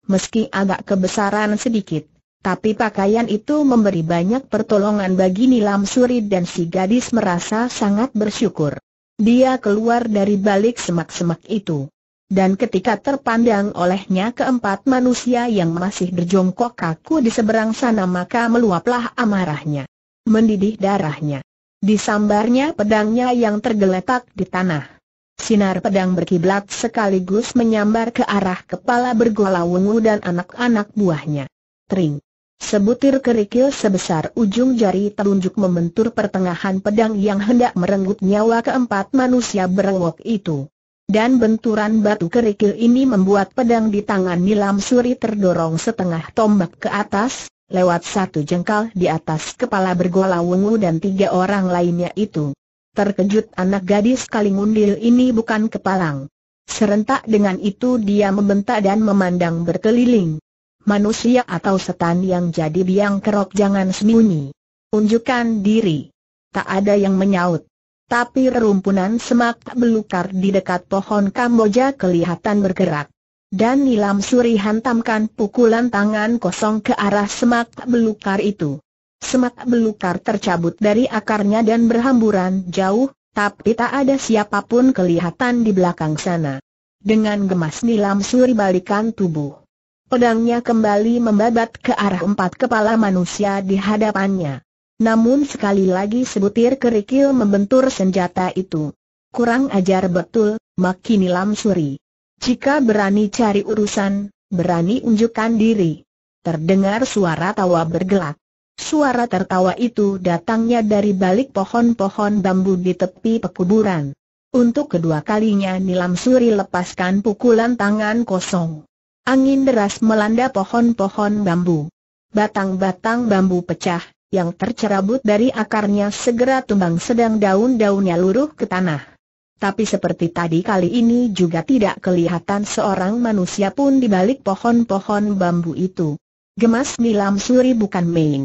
Meski agak kebesaran sedikit, tapi pakaian itu memberi banyak pertolongan bagi Nilam Suri dan si gadis merasa sangat bersyukur. Dia keluar dari balik semak-semak itu. Dan ketika terpandang olehnya keempat manusia yang masih berjongkok kaku di seberang sana maka meluaplah amarahnya. Mendidih darahnya. Disambarnya pedangnya yang tergeletak di tanah. Sinar pedang berkiblat sekaligus menyambar ke arah kepala bergola wungu dan anak-anak buahnya. Tring. Sebutir kerikil sebesar ujung jari telunjuk membentur pertengahan pedang yang hendak merenggut nyawa keempat manusia berengok itu. Dan benturan batu kerikil ini membuat pedang di tangan Nilam Suri terdorong setengah tombak ke atas, lewat satu jengkal di atas kepala bergola Wungu dan tiga orang lainnya itu. Terkejut anak gadis Kalingundil ini bukan kepalang. Serentak dengan itu dia membentak dan memandang berkeliling. Manusia atau setan yang jadi biang kerok jangan sembunyi. Unjukkan diri. Tak ada yang menyaut. Tapi rerumpunan semak belukar di dekat pohon kamboja kelihatan bergerak. Dan Nilam Suri hantamkan pukulan tangan kosong ke arah semak belukar itu. Semak belukar tercabut dari akarnya dan berhamburan jauh, tapi tak ada siapapun kelihatan di belakang sana. Dengan gemas Nilam Suri balikan tubuh. Pedangnya kembali membabat ke arah empat kepala manusia di hadapannya. Namun sekali lagi sebutir kerikil membentur senjata itu. Kurang ajar betul, maki Nilam Suri. Jika berani cari urusan, berani unjukkan diri. Terdengar suara tawa bergelak. Suara tertawa itu datangnya dari balik pohon-pohon bambu di tepi pekuburan. Untuk kedua kalinya Nilam Suri lepaskan pukulan tangan kosong. Angin deras melanda pohon-pohon bambu. Batang-batang bambu pecah, yang tercerabut dari akarnya segera tumbang sedang daun-daunnya luruh ke tanah tapi seperti tadi kali ini juga tidak kelihatan seorang manusia pun di balik pohon-pohon bambu itu. Gemas Nilam Suri bukan main.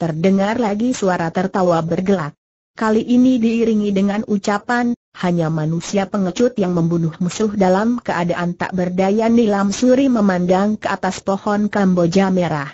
Terdengar lagi suara tertawa bergelak. Kali ini diiringi dengan ucapan, hanya manusia pengecut yang membunuh musuh dalam keadaan tak berdaya Nilam Suri memandang ke atas pohon Kamboja merah.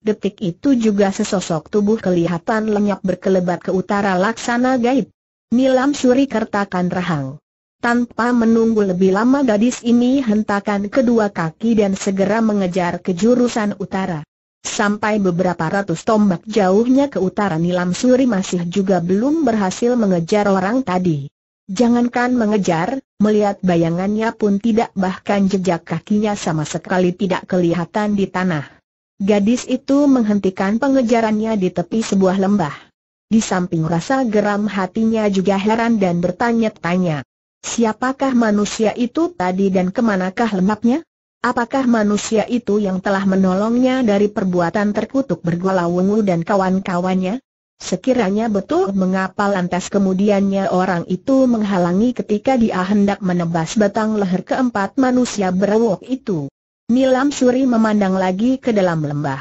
Detik itu juga sesosok tubuh kelihatan lenyap berkelebat ke utara laksana gaib. Nilam Suri kertakan rahang. Tanpa menunggu lebih lama gadis ini hentakan kedua kaki dan segera mengejar ke jurusan utara. Sampai beberapa ratus tombak jauhnya ke utara Nilam Suri masih juga belum berhasil mengejar orang tadi. Jangankan mengejar, melihat bayangannya pun tidak bahkan jejak kakinya sama sekali tidak kelihatan di tanah. Gadis itu menghentikan pengejarannya di tepi sebuah lembah. Di samping rasa geram hatinya juga heran dan bertanya-tanya. Siapakah manusia itu tadi dan kemanakah lemaknya? Apakah manusia itu yang telah menolongnya dari perbuatan terkutuk wungu dan kawan-kawannya? Sekiranya betul mengapa lantas kemudiannya orang itu menghalangi ketika dia hendak menebas batang leher keempat manusia berwok itu. Nilam Suri memandang lagi ke dalam lembah.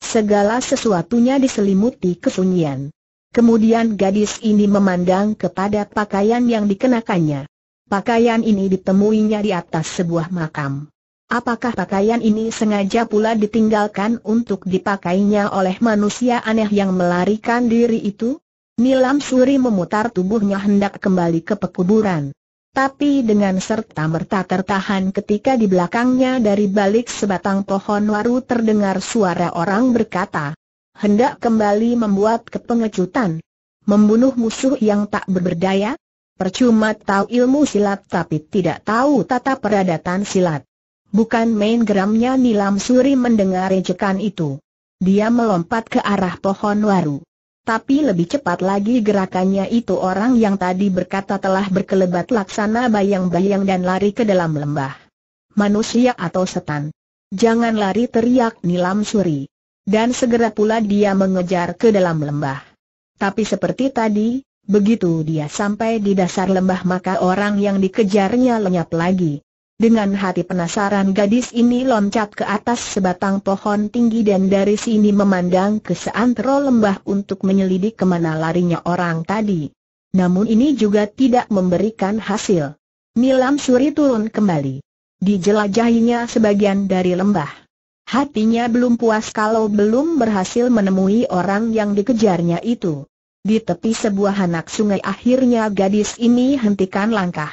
Segala sesuatunya diselimuti kesunyian. Kemudian gadis ini memandang kepada pakaian yang dikenakannya. Pakaian ini ditemuinya di atas sebuah makam. Apakah pakaian ini sengaja pula ditinggalkan untuk dipakainya oleh manusia aneh yang melarikan diri itu? Nilam Suri memutar tubuhnya hendak kembali ke pekuburan. Tapi dengan serta-merta tertahan ketika di belakangnya dari balik sebatang pohon waru terdengar suara orang berkata, hendak kembali membuat kepengecutan. Membunuh musuh yang tak berdaya? Percuma tahu ilmu silat tapi tidak tahu tata peradatan silat. Bukan main geramnya Nilam Suri mendengar ejekan itu. Dia melompat ke arah pohon waru. Tapi lebih cepat lagi gerakannya itu orang yang tadi berkata telah berkelebat laksana bayang-bayang dan lari ke dalam lembah. Manusia atau setan. Jangan lari teriak Nilam Suri dan segera pula dia mengejar ke dalam lembah. Tapi seperti tadi, begitu dia sampai di dasar lembah maka orang yang dikejarnya lenyap lagi. Dengan hati penasaran gadis ini loncat ke atas sebatang pohon tinggi dan dari sini memandang ke seantero lembah untuk menyelidik kemana larinya orang tadi. Namun ini juga tidak memberikan hasil. Nilam Suri turun kembali. Dijelajahinya sebagian dari lembah. Hatinya belum puas kalau belum berhasil menemui orang yang dikejarnya itu. Di tepi sebuah anak sungai akhirnya gadis ini hentikan langkah.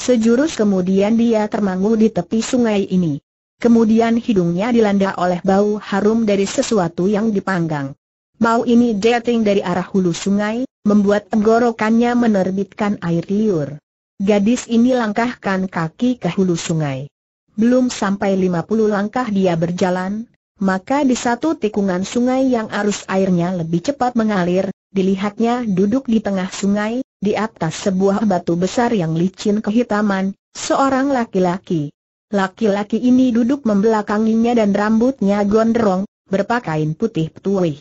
Sejurus kemudian dia termangu di tepi sungai ini. Kemudian hidungnya dilanda oleh bau harum dari sesuatu yang dipanggang. Bau ini dating dari arah hulu sungai, membuat tenggorokannya menerbitkan air liur. Gadis ini langkahkan kaki ke hulu sungai. Belum sampai 50 langkah dia berjalan, maka di satu tikungan sungai yang arus airnya lebih cepat mengalir, dilihatnya duduk di tengah sungai, di atas sebuah batu besar yang licin kehitaman, seorang laki-laki. Laki-laki ini duduk membelakanginya dan rambutnya gondrong, berpakaian putih petuih.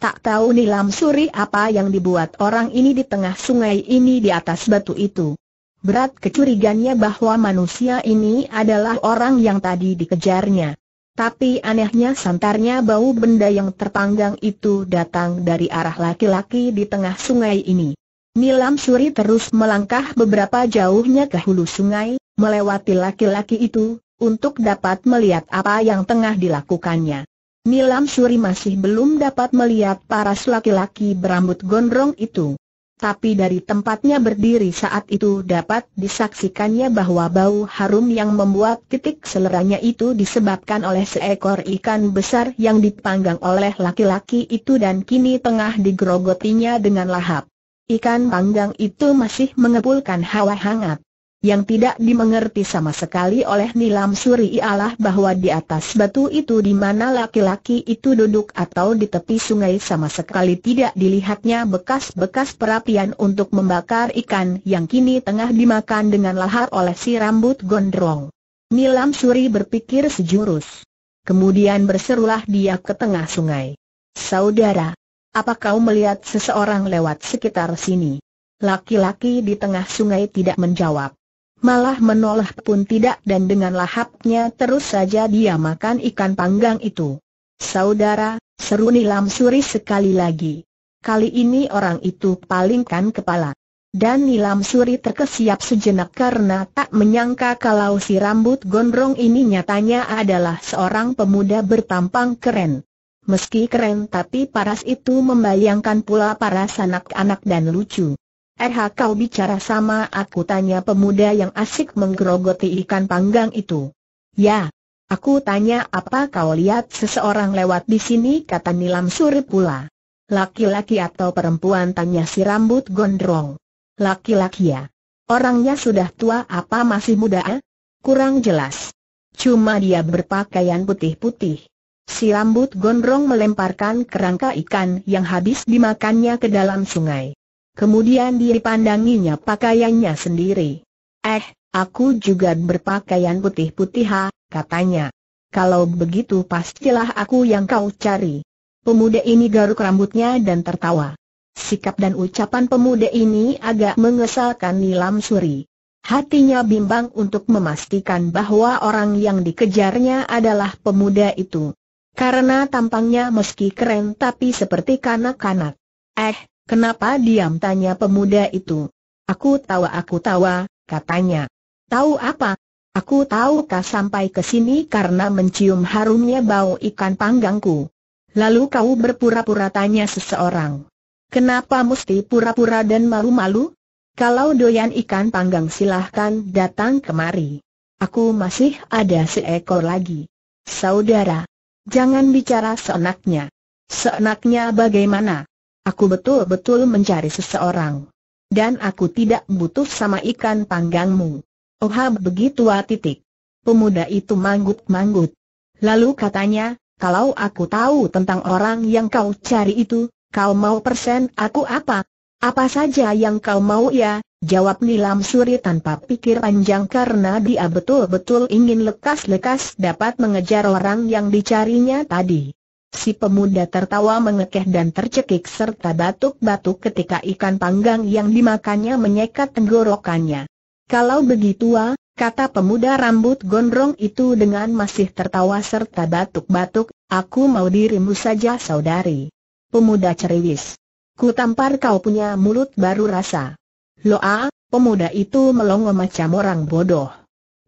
Tak tahu nilam suri apa yang dibuat orang ini di tengah sungai ini di atas batu itu. Berat kecurigannya bahwa manusia ini adalah orang yang tadi dikejarnya. Tapi anehnya santarnya bau benda yang terpanggang itu datang dari arah laki-laki di tengah sungai ini. Nilam Suri terus melangkah beberapa jauhnya ke hulu sungai, melewati laki-laki itu, untuk dapat melihat apa yang tengah dilakukannya. Nilam Suri masih belum dapat melihat paras laki-laki berambut gondrong itu tapi dari tempatnya berdiri saat itu dapat disaksikannya bahwa bau harum yang membuat titik seleranya itu disebabkan oleh seekor ikan besar yang dipanggang oleh laki-laki itu dan kini tengah digrogotinya dengan lahap. Ikan panggang itu masih mengepulkan hawa hangat. Yang tidak dimengerti sama sekali oleh Nilam Suri ialah bahwa di atas batu itu di mana laki-laki itu duduk atau di tepi sungai sama sekali tidak dilihatnya bekas-bekas perapian untuk membakar ikan yang kini tengah dimakan dengan lahar oleh si rambut gondrong. Nilam Suri berpikir sejurus. Kemudian berserulah dia ke tengah sungai. Saudara, apa kau melihat seseorang lewat sekitar sini? Laki-laki di tengah sungai tidak menjawab malah menolak pun tidak dan dengan lahapnya terus saja dia makan ikan panggang itu. Saudara, seru Nilam Suri sekali lagi. Kali ini orang itu palingkan kepala. Dan Nilam Suri terkesiap sejenak karena tak menyangka kalau si rambut gondrong ini nyatanya adalah seorang pemuda bertampang keren. Meski keren tapi paras itu membayangkan pula paras anak-anak dan lucu. Eh kau bicara sama aku tanya pemuda yang asik menggerogoti ikan panggang itu. Ya. Aku tanya apa kau lihat seseorang lewat di sini kata Nilam Suri pula. Laki-laki atau perempuan tanya si rambut gondrong. Laki-laki ya. Orangnya sudah tua apa masih muda eh? Kurang jelas. Cuma dia berpakaian putih-putih. Si rambut gondrong melemparkan kerangka ikan yang habis dimakannya ke dalam sungai. Kemudian dipandanginya pakaiannya sendiri. Eh, aku juga berpakaian putih-putih ha, katanya. Kalau begitu pastilah aku yang kau cari. Pemuda ini garuk rambutnya dan tertawa. Sikap dan ucapan pemuda ini agak mengesalkan Nilam Suri. Hatinya bimbang untuk memastikan bahwa orang yang dikejarnya adalah pemuda itu. Karena tampangnya meski keren tapi seperti kanak-kanak. Eh, Kenapa diam tanya pemuda itu? Aku tawa aku tawa, katanya. Tahu apa? Aku tahu kau sampai ke sini karena mencium harumnya bau ikan panggangku. Lalu kau berpura-pura tanya seseorang. Kenapa mesti pura-pura dan malu-malu? Kalau doyan ikan panggang silahkan datang kemari. Aku masih ada seekor lagi. Saudara, jangan bicara seenaknya. Seenaknya bagaimana? Aku betul-betul mencari seseorang. Dan aku tidak butuh sama ikan panggangmu. Oha begitu titik. Pemuda itu manggut-manggut. Lalu katanya, kalau aku tahu tentang orang yang kau cari itu, kau mau persen aku apa? Apa saja yang kau mau ya, jawab Nilam Suri tanpa pikir panjang karena dia betul-betul ingin lekas-lekas dapat mengejar orang yang dicarinya tadi. Si pemuda tertawa mengekeh dan tercekik serta batuk-batuk ketika ikan panggang yang dimakannya menyekat tenggorokannya. Kalau begitu ah, kata pemuda rambut gondrong itu dengan masih tertawa serta batuk-batuk, aku mau dirimu saja saudari. Pemuda ceriwis. Ku tampar kau punya mulut baru rasa. Loa, ah, pemuda itu melongo macam orang bodoh.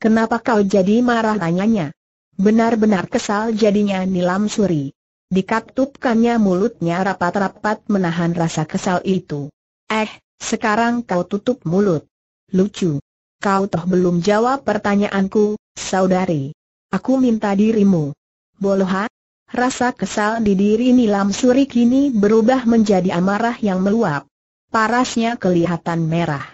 Kenapa kau jadi marah tanyanya? Benar-benar kesal jadinya nilam suri. Dikatupkannya mulutnya rapat-rapat menahan rasa kesal itu. Eh, sekarang kau tutup mulut. Lucu. Kau toh belum jawab pertanyaanku, saudari. Aku minta dirimu. Boloha? Rasa kesal di diri Nilam Suri kini berubah menjadi amarah yang meluap. Parasnya kelihatan merah.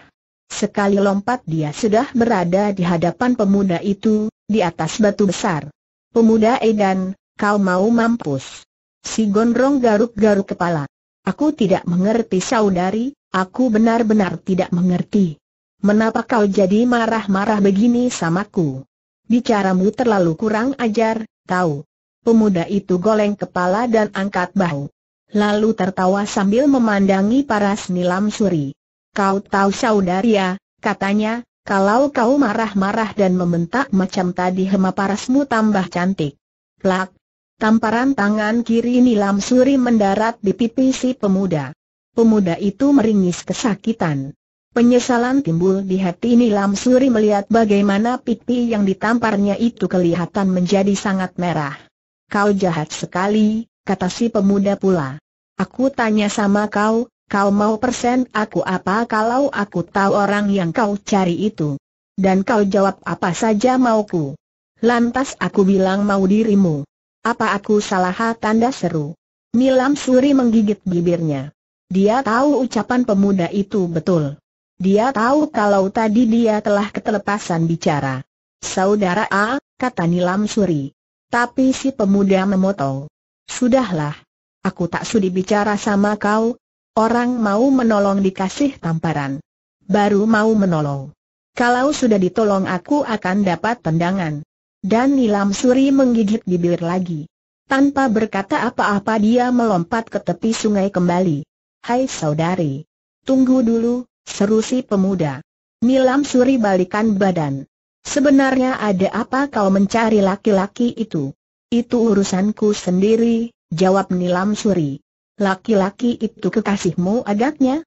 Sekali lompat dia sudah berada di hadapan pemuda itu, di atas batu besar. Pemuda Edan, kau mau mampus. Si Gondrong garuk-garuk kepala. Aku tidak mengerti saudari, aku benar-benar tidak mengerti. Menapa kau jadi marah-marah begini samaku? Bicaramu terlalu kurang ajar, tahu. Pemuda itu goleng kepala dan angkat bahu. Lalu tertawa sambil memandangi Paras senilam suri. Kau tahu saudari ya, katanya, kalau kau marah-marah dan membentak macam tadi hema parasmu tambah cantik. Plak, Tamparan tangan kiri Nilam Suri mendarat di pipi si pemuda. Pemuda itu meringis kesakitan. Penyesalan timbul di hati Nilam Suri melihat bagaimana pipi yang ditamparnya itu kelihatan menjadi sangat merah. Kau jahat sekali, kata si pemuda pula. Aku tanya sama kau, kau mau persen aku apa kalau aku tahu orang yang kau cari itu? Dan kau jawab apa saja mauku. Lantas aku bilang mau dirimu. Apa aku salah tanda seru? Milam Suri menggigit bibirnya. Dia tahu ucapan pemuda itu betul. Dia tahu kalau tadi dia telah ketelepasan bicara. Saudara A, kata Nilam Suri. Tapi si pemuda memotong. Sudahlah. Aku tak sudi bicara sama kau. Orang mau menolong dikasih tamparan. Baru mau menolong. Kalau sudah ditolong aku akan dapat tendangan. Dan Nilam Suri menggigit bibir lagi. Tanpa berkata apa-apa dia melompat ke tepi sungai kembali. Hai saudari. Tunggu dulu, seru si pemuda. Nilam Suri balikan badan. Sebenarnya ada apa kau mencari laki-laki itu? Itu urusanku sendiri, jawab Nilam Suri. Laki-laki itu kekasihmu agaknya?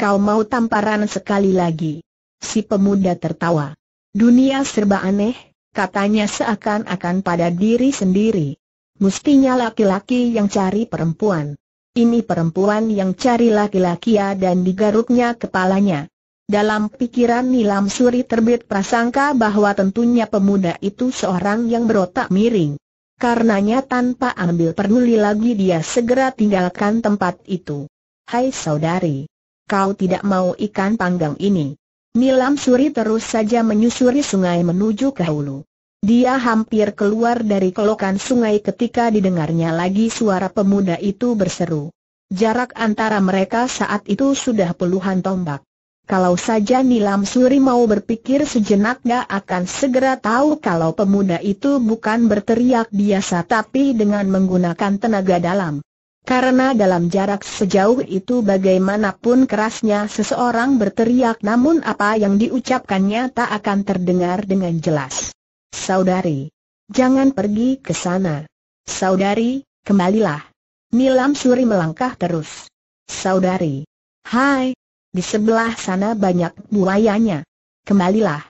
Kau mau tamparan sekali lagi? Si pemuda tertawa. Dunia serba aneh, Katanya seakan-akan pada diri sendiri. Mestinya laki-laki yang cari perempuan. Ini perempuan yang cari laki-laki ya dan digaruknya kepalanya. Dalam pikiran Nilam Suri terbit prasangka bahwa tentunya pemuda itu seorang yang berotak miring. Karenanya tanpa ambil peduli lagi dia segera tinggalkan tempat itu. Hai saudari, kau tidak mau ikan panggang ini. Nilam Suri terus saja menyusuri sungai menuju ke hulu. Dia hampir keluar dari kelokan sungai ketika didengarnya lagi suara pemuda itu berseru. Jarak antara mereka saat itu sudah puluhan tombak. Kalau saja Nilam Suri mau berpikir sejenak dia akan segera tahu kalau pemuda itu bukan berteriak biasa tapi dengan menggunakan tenaga dalam. Karena dalam jarak sejauh itu bagaimanapun kerasnya seseorang berteriak namun apa yang diucapkannya tak akan terdengar dengan jelas. Saudari, jangan pergi ke sana. Saudari, kembalilah. Nilam Suri melangkah terus. Saudari, hai, di sebelah sana banyak buayanya. Kembalilah.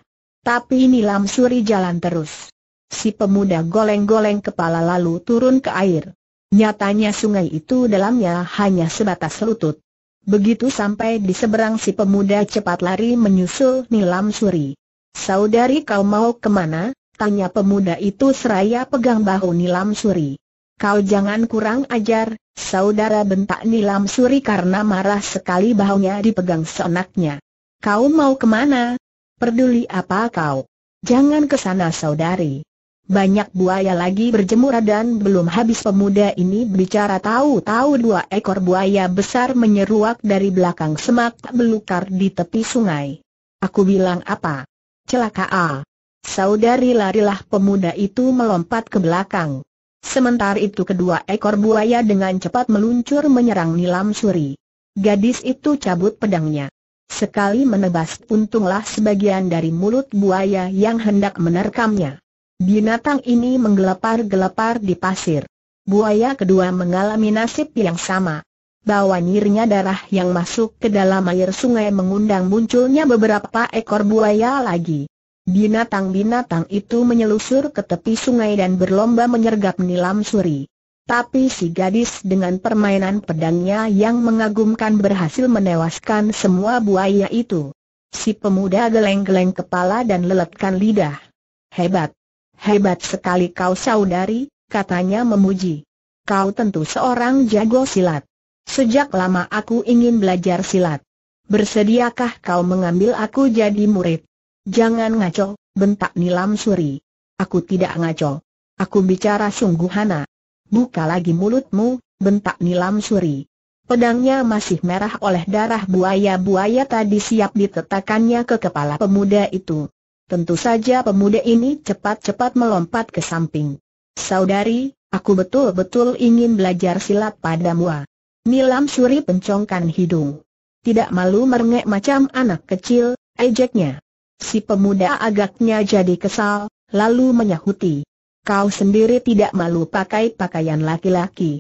Tapi Nilam Suri jalan terus. Si pemuda goleng-goleng kepala lalu turun ke air. Nyatanya sungai itu dalamnya hanya sebatas lutut. Begitu sampai di seberang si pemuda cepat lari menyusul Nilam Suri. Saudari kau mau kemana? Tanya pemuda itu seraya pegang bahu Nilam Suri. Kau jangan kurang ajar, saudara bentak Nilam Suri karena marah sekali bahunya dipegang senaknya. Kau mau kemana? Perduli apa kau? Jangan kesana saudari. Banyak buaya lagi berjemur dan belum habis pemuda ini berbicara tahu-tahu dua ekor buaya besar menyeruak dari belakang semak belukar di tepi sungai. Aku bilang apa? Celaka A. Saudari larilah pemuda itu melompat ke belakang. Sementara itu kedua ekor buaya dengan cepat meluncur menyerang Nilam Suri. Gadis itu cabut pedangnya. Sekali menebas untunglah sebagian dari mulut buaya yang hendak menerkamnya. Binatang ini menggelepar-gelepar di pasir. Buaya kedua mengalami nasib yang sama. Bawah nyirnya darah yang masuk ke dalam air sungai mengundang munculnya beberapa ekor buaya lagi. Binatang-binatang itu menyelusur ke tepi sungai dan berlomba menyergap nilam suri. Tapi si gadis dengan permainan pedangnya yang mengagumkan berhasil menewaskan semua buaya itu. Si pemuda geleng-geleng kepala dan leletkan lidah. Hebat! Hebat sekali kau saudari, katanya memuji. Kau tentu seorang jago silat. Sejak lama aku ingin belajar silat. Bersediakah kau mengambil aku jadi murid? Jangan ngaco, bentak Nilam Suri. Aku tidak ngaco. Aku bicara sungguhana. Buka lagi mulutmu, bentak Nilam Suri. Pedangnya masih merah oleh darah buaya-buaya tadi siap ditetakannya ke kepala pemuda itu. Tentu saja pemuda ini cepat-cepat melompat ke samping. Saudari, aku betul-betul ingin belajar silat padamu. Ah. Nilam Suri pencongkan hidung. Tidak malu merengek macam anak kecil, ejeknya. Si pemuda agaknya jadi kesal, lalu menyahuti. Kau sendiri tidak malu pakai pakaian laki-laki.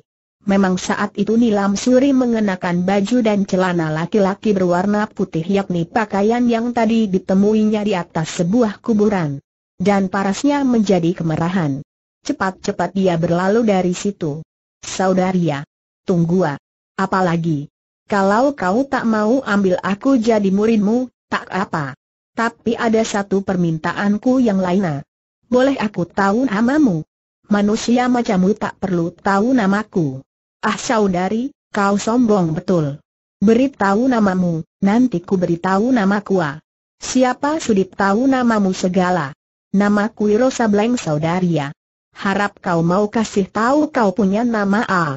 Memang saat itu Nilam Suri mengenakan baju dan celana laki-laki berwarna putih yakni pakaian yang tadi ditemuinya di atas sebuah kuburan. Dan parasnya menjadi kemerahan. Cepat-cepat dia berlalu dari situ. Saudaria. Ya, Tunggua. Ah. Apalagi. Kalau kau tak mau ambil aku jadi muridmu, tak apa. Tapi ada satu permintaanku yang lainnya. Ah. Boleh aku tahu namamu? Manusia macammu tak perlu tahu namaku. Ah saudari, kau sombong betul. Beritahu namamu, nanti ku beritahu namaku ah. Siapa sudip tahu namamu segala? Nama ku Iro Sableng saudari ya. Harap kau mau kasih tahu kau punya nama a. Ah.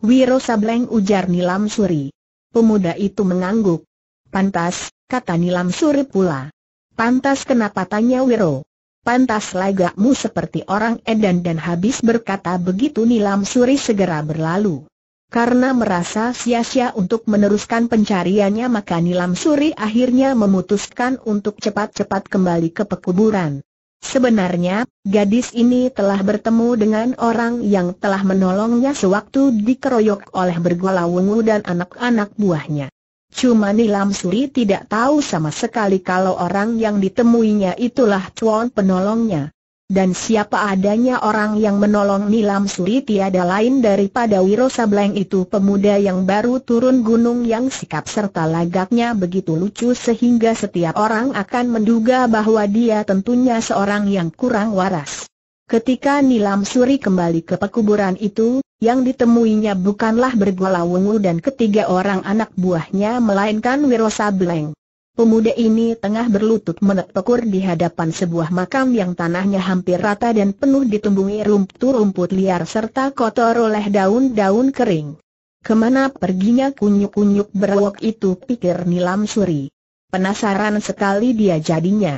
Wiro Sableng ujar Nilam Suri. Pemuda itu mengangguk. Pantas, kata Nilam Suri pula. Pantas kenapa tanya Wiro? Pantas lagakmu seperti orang edan dan habis berkata begitu nilam suri segera berlalu. Karena merasa sia-sia untuk meneruskan pencariannya maka nilam suri akhirnya memutuskan untuk cepat-cepat kembali ke pekuburan. Sebenarnya, gadis ini telah bertemu dengan orang yang telah menolongnya sewaktu dikeroyok oleh bergolawungu wengu dan anak-anak buahnya. Cuma Nilam Suri tidak tahu sama sekali kalau orang yang ditemuinya itulah Chuan penolongnya. Dan siapa adanya orang yang menolong Nilam Suri tiada lain daripada Wiro Sableng itu pemuda yang baru turun gunung yang sikap serta lagaknya begitu lucu sehingga setiap orang akan menduga bahwa dia tentunya seorang yang kurang waras. Ketika Nilam Suri kembali ke pekuburan itu, yang ditemuinya bukanlah bergola wungu dan ketiga orang anak buahnya melainkan Wirosa Beleng. Pemuda ini tengah berlutut menekukur di hadapan sebuah makam yang tanahnya hampir rata dan penuh ditumbuhi rumput-rumput liar serta kotor oleh daun-daun kering. Kemana perginya kunyuk-kunyuk berwok itu pikir Nilam Suri. Penasaran sekali dia jadinya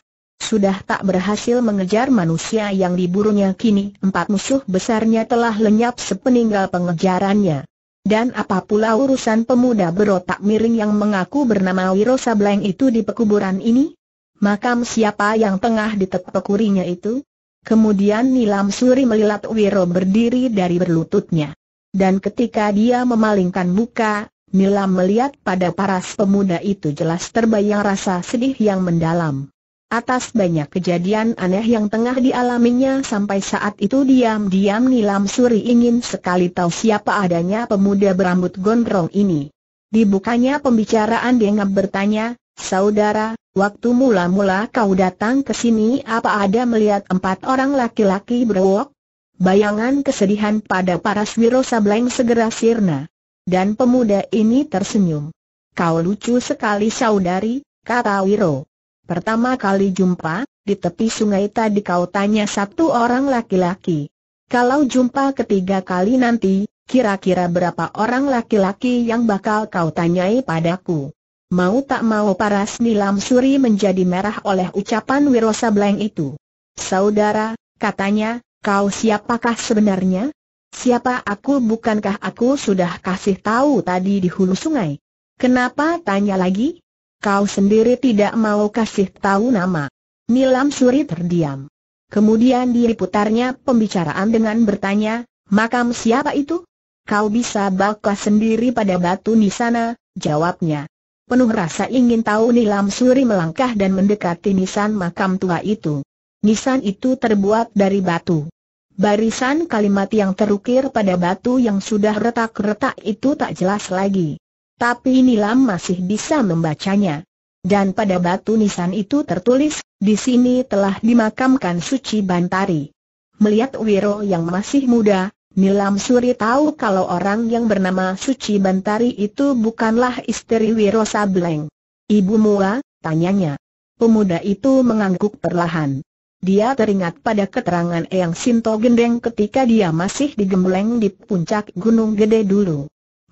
sudah tak berhasil mengejar manusia yang diburunya kini empat musuh besarnya telah lenyap sepeninggal pengejarannya. Dan apa pula urusan pemuda berotak miring yang mengaku bernama Wiro Sableng itu di pekuburan ini? Makam siapa yang tengah ditepek kurinya itu? Kemudian Nilam Suri melilat Wiro berdiri dari berlututnya. Dan ketika dia memalingkan muka, Nilam melihat pada paras pemuda itu jelas terbayang rasa sedih yang mendalam. Atas banyak kejadian aneh yang tengah dialaminya sampai saat itu diam-diam Nilam Suri ingin sekali tahu siapa adanya pemuda berambut gondrong ini. Dibukanya pembicaraan dengan bertanya, Saudara, waktu mula-mula kau datang ke sini apa ada melihat empat orang laki-laki berwok? Bayangan kesedihan pada para Swiro Sableng segera sirna. Dan pemuda ini tersenyum. Kau lucu sekali saudari, kata Wiro. Pertama kali jumpa, di tepi sungai tadi kau tanya satu orang laki-laki. Kalau jumpa ketiga kali nanti, kira-kira berapa orang laki-laki yang bakal kau tanyai padaku? Mau tak mau paras nilam suri menjadi merah oleh ucapan Wirosa Bleng itu. Saudara, katanya, kau siapakah sebenarnya? Siapa aku bukankah aku sudah kasih tahu tadi di hulu sungai? Kenapa tanya lagi? Kau sendiri tidak mau kasih tahu nama. Nilam Suri terdiam. Kemudian putarnya pembicaraan dengan bertanya, makam siapa itu? Kau bisa bakar sendiri pada batu di sana, jawabnya. Penuh rasa ingin tahu Nilam Suri melangkah dan mendekati nisan makam tua itu. Nisan itu terbuat dari batu. Barisan kalimat yang terukir pada batu yang sudah retak-retak itu tak jelas lagi tapi Nilam masih bisa membacanya. Dan pada batu nisan itu tertulis, di sini telah dimakamkan Suci Bantari. Melihat Wiro yang masih muda, Nilam Suri tahu kalau orang yang bernama Suci Bantari itu bukanlah istri Wiro Sableng. Ibu mula, tanyanya. Pemuda itu mengangguk perlahan. Dia teringat pada keterangan Eyang Sinto Gendeng ketika dia masih digembleng di puncak Gunung Gede dulu.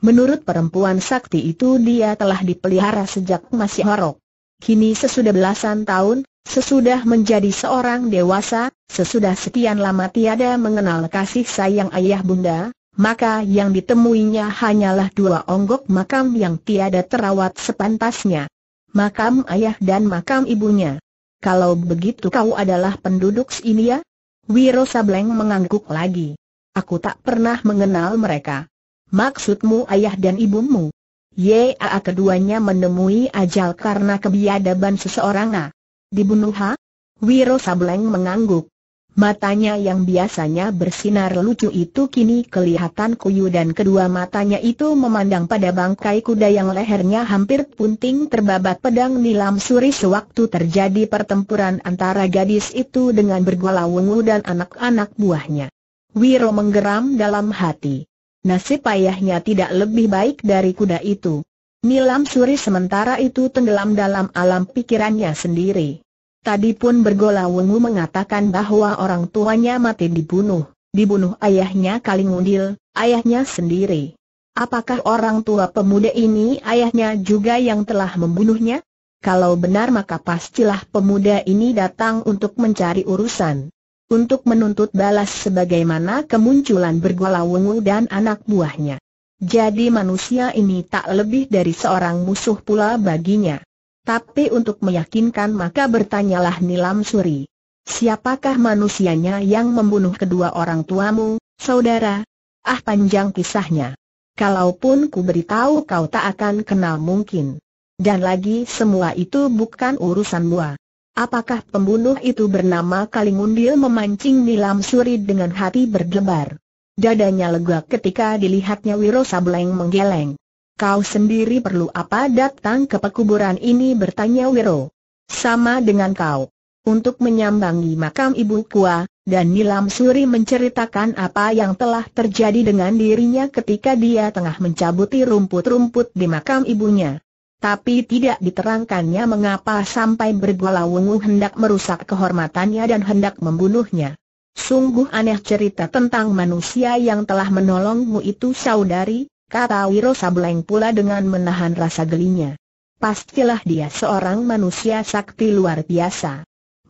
Menurut perempuan sakti itu dia telah dipelihara sejak masih horok. Kini sesudah belasan tahun, sesudah menjadi seorang dewasa, sesudah sekian lama tiada mengenal kasih sayang ayah bunda, maka yang ditemuinya hanyalah dua onggok makam yang tiada terawat sepantasnya. Makam ayah dan makam ibunya. Kalau begitu kau adalah penduduk sini ya? Wiro Sableng mengangguk lagi. Aku tak pernah mengenal mereka. Maksudmu ayah dan ibumu? Yaa keduanya menemui ajal karena kebiadaban seseorang nah. Dibunuh ha? Wiro Sableng mengangguk. Matanya yang biasanya bersinar lucu itu kini kelihatan kuyu dan kedua matanya itu memandang pada bangkai kuda yang lehernya hampir punting terbabat pedang nilam suri sewaktu terjadi pertempuran antara gadis itu dengan bergolawungu dan anak-anak buahnya. Wiro menggeram dalam hati. Nasib ayahnya tidak lebih baik dari kuda itu. Nilam Suri sementara itu tenggelam dalam alam pikirannya sendiri. Tadi pun bergola Wengu mengatakan bahwa orang tuanya mati dibunuh, dibunuh ayahnya Kalingundil, ayahnya sendiri. Apakah orang tua pemuda ini ayahnya juga yang telah membunuhnya? Kalau benar maka pastilah pemuda ini datang untuk mencari urusan untuk menuntut balas sebagaimana kemunculan bergola Wengu dan anak buahnya. Jadi manusia ini tak lebih dari seorang musuh pula baginya. Tapi untuk meyakinkan maka bertanyalah Nilam Suri. Siapakah manusianya yang membunuh kedua orang tuamu, saudara? Ah panjang kisahnya. Kalaupun ku beritahu kau tak akan kenal mungkin. Dan lagi semua itu bukan urusan buah. Apakah pembunuh itu bernama Kalingundil memancing Nilam Suri dengan hati berdebar. Dadanya lega ketika dilihatnya Wiro Sableng menggeleng. Kau sendiri perlu apa datang ke pekuburan ini bertanya Wiro. Sama dengan kau. Untuk menyambangi makam ibu kua, dan Nilam Suri menceritakan apa yang telah terjadi dengan dirinya ketika dia tengah mencabuti rumput-rumput di makam ibunya tapi tidak diterangkannya mengapa sampai bergolawungu hendak merusak kehormatannya dan hendak membunuhnya. Sungguh aneh cerita tentang manusia yang telah menolongmu itu saudari, kata Wiro Sableng pula dengan menahan rasa gelinya. Pastilah dia seorang manusia sakti luar biasa.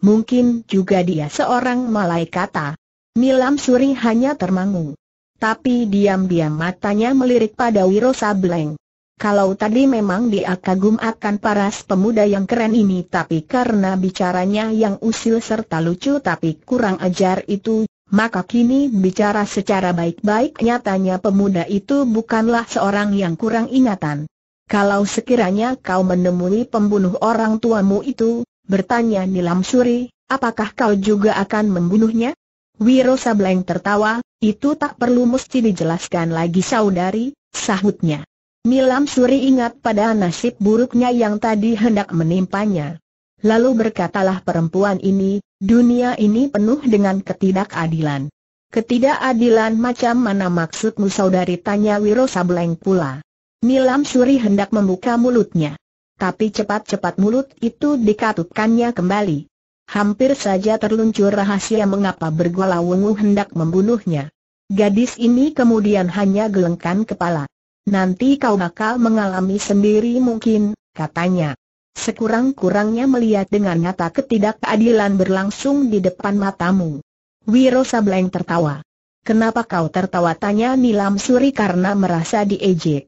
Mungkin juga dia seorang malaikat. Nilam Suri hanya termangu. Tapi diam-diam matanya melirik pada Wiro Sableng. Kalau tadi memang dia kagum akan paras pemuda yang keren ini tapi karena bicaranya yang usil serta lucu tapi kurang ajar itu, maka kini bicara secara baik-baik nyatanya pemuda itu bukanlah seorang yang kurang ingatan. Kalau sekiranya kau menemui pembunuh orang tuamu itu, bertanya Nilam Suri, apakah kau juga akan membunuhnya? Wiro Sableng tertawa, itu tak perlu mesti dijelaskan lagi saudari, sahutnya. Milam Suri ingat pada nasib buruknya yang tadi hendak menimpanya. Lalu berkatalah perempuan ini, dunia ini penuh dengan ketidakadilan. Ketidakadilan macam mana maksudmu saudari tanya Wiro Sableng pula. Milam Suri hendak membuka mulutnya. Tapi cepat-cepat mulut itu dikatupkannya kembali. Hampir saja terluncur rahasia mengapa bergolawungu hendak membunuhnya. Gadis ini kemudian hanya gelengkan kepala. Nanti kau bakal mengalami sendiri mungkin, katanya. Sekurang-kurangnya melihat dengan nyata ketidakadilan berlangsung di depan matamu. Wiro Sableng tertawa. Kenapa kau tertawa tanya Nilam Suri karena merasa diejek.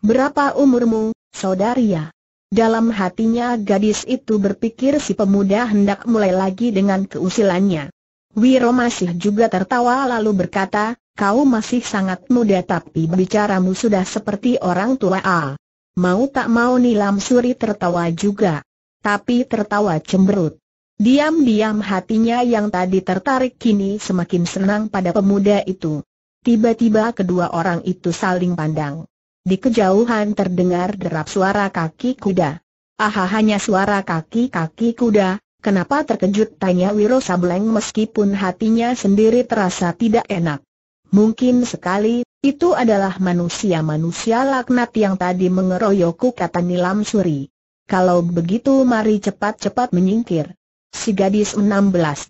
Berapa umurmu, saudaria? Dalam hatinya gadis itu berpikir si pemuda hendak mulai lagi dengan keusilannya. Wiro masih juga tertawa lalu berkata, kau masih sangat muda tapi bicaramu sudah seperti orang tua Ah, Mau tak mau Nilam Suri tertawa juga. Tapi tertawa cemberut. Diam-diam hatinya yang tadi tertarik kini semakin senang pada pemuda itu. Tiba-tiba kedua orang itu saling pandang. Di kejauhan terdengar derap suara kaki kuda. Ah, hanya suara kaki-kaki kuda, kenapa terkejut tanya Wiro Sableng meskipun hatinya sendiri terasa tidak enak. Mungkin sekali, itu adalah manusia-manusia laknat yang tadi mengeroyokku kata Nilam Suri. Kalau begitu mari cepat-cepat menyingkir. Si gadis 16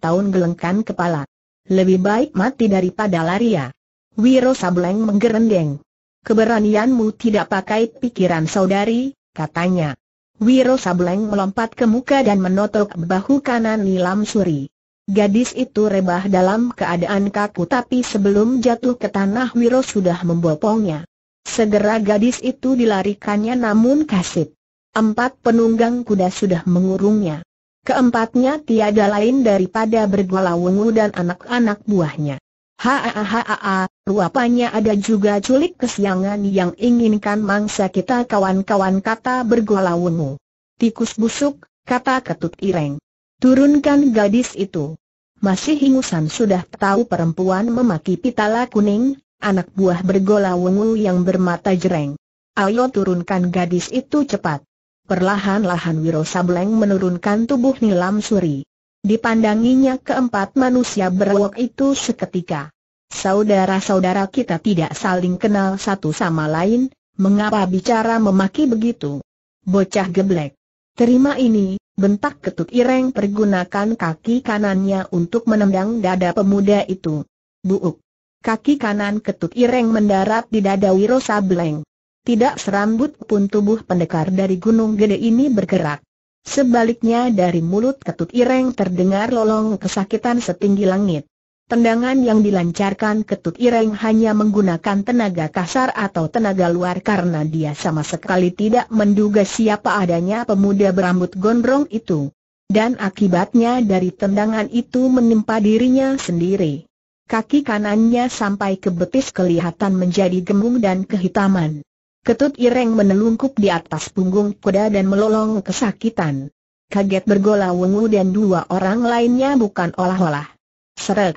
tahun gelengkan kepala. Lebih baik mati daripada lari ya. Wiro Sableng menggerendeng. Keberanianmu tidak pakai pikiran saudari, katanya. Wiro Sableng melompat ke muka dan menotok bahu kanan Nilam Suri. Gadis itu rebah dalam keadaan kaku tapi sebelum jatuh ke tanah Wiro sudah membopongnya. Segera gadis itu dilarikannya namun kasip. Empat penunggang kuda sudah mengurungnya. Keempatnya tiada lain daripada wungu dan anak-anak buahnya. Hahaha, rupanya ada juga culik kesiangan yang inginkan mangsa kita kawan-kawan kata wungu. Tikus busuk, kata ketut ireng. Turunkan gadis itu. Masih hingusan sudah tahu perempuan memaki pitala kuning, anak buah bergola wungu yang bermata jereng. Ayo turunkan gadis itu cepat. Perlahan-lahan Wiro Sableng menurunkan tubuh Nilam Suri. Dipandanginya keempat manusia berwok itu seketika. Saudara-saudara kita tidak saling kenal satu sama lain, mengapa bicara memaki begitu? Bocah geblek. Terima ini, Bentak ketuk Ireng pergunakan kaki kanannya untuk menendang dada pemuda itu. Buuk. Kaki kanan ketuk Ireng mendarat di dada Wiro Sableng. Tidak serambut pun tubuh pendekar dari Gunung Gede ini bergerak. Sebaliknya dari mulut ketuk Ireng terdengar lolong kesakitan setinggi langit. Tendangan yang dilancarkan ketut ireng hanya menggunakan tenaga kasar atau tenaga luar karena dia sama sekali tidak menduga siapa adanya pemuda berambut gondrong itu. Dan akibatnya dari tendangan itu menimpa dirinya sendiri. Kaki kanannya sampai ke betis kelihatan menjadi gemung dan kehitaman. Ketut ireng menelungkup di atas punggung kuda dan melolong kesakitan. Kaget bergola wengu dan dua orang lainnya bukan olah-olah. Seret.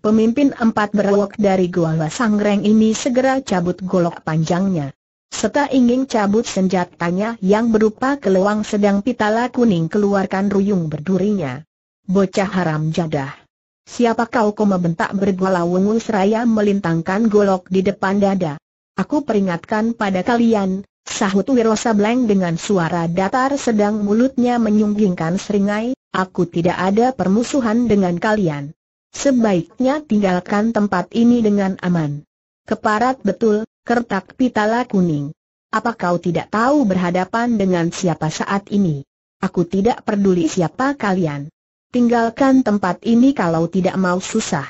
Pemimpin empat berwok dari Gua Sangreng ini segera cabut golok panjangnya. Serta ingin cabut senjatanya yang berupa keluang sedang pitala kuning keluarkan ruyung berdurinya. Bocah haram jadah. Siapa kau kau membentak bergola wungu seraya melintangkan golok di depan dada. Aku peringatkan pada kalian, sahut Wirosa Bleng dengan suara datar sedang mulutnya menyunggingkan seringai, aku tidak ada permusuhan dengan kalian. Sebaiknya tinggalkan tempat ini dengan aman. Keparat betul, kertak pitala kuning. Apa kau tidak tahu berhadapan dengan siapa saat ini? Aku tidak peduli siapa kalian. Tinggalkan tempat ini kalau tidak mau susah.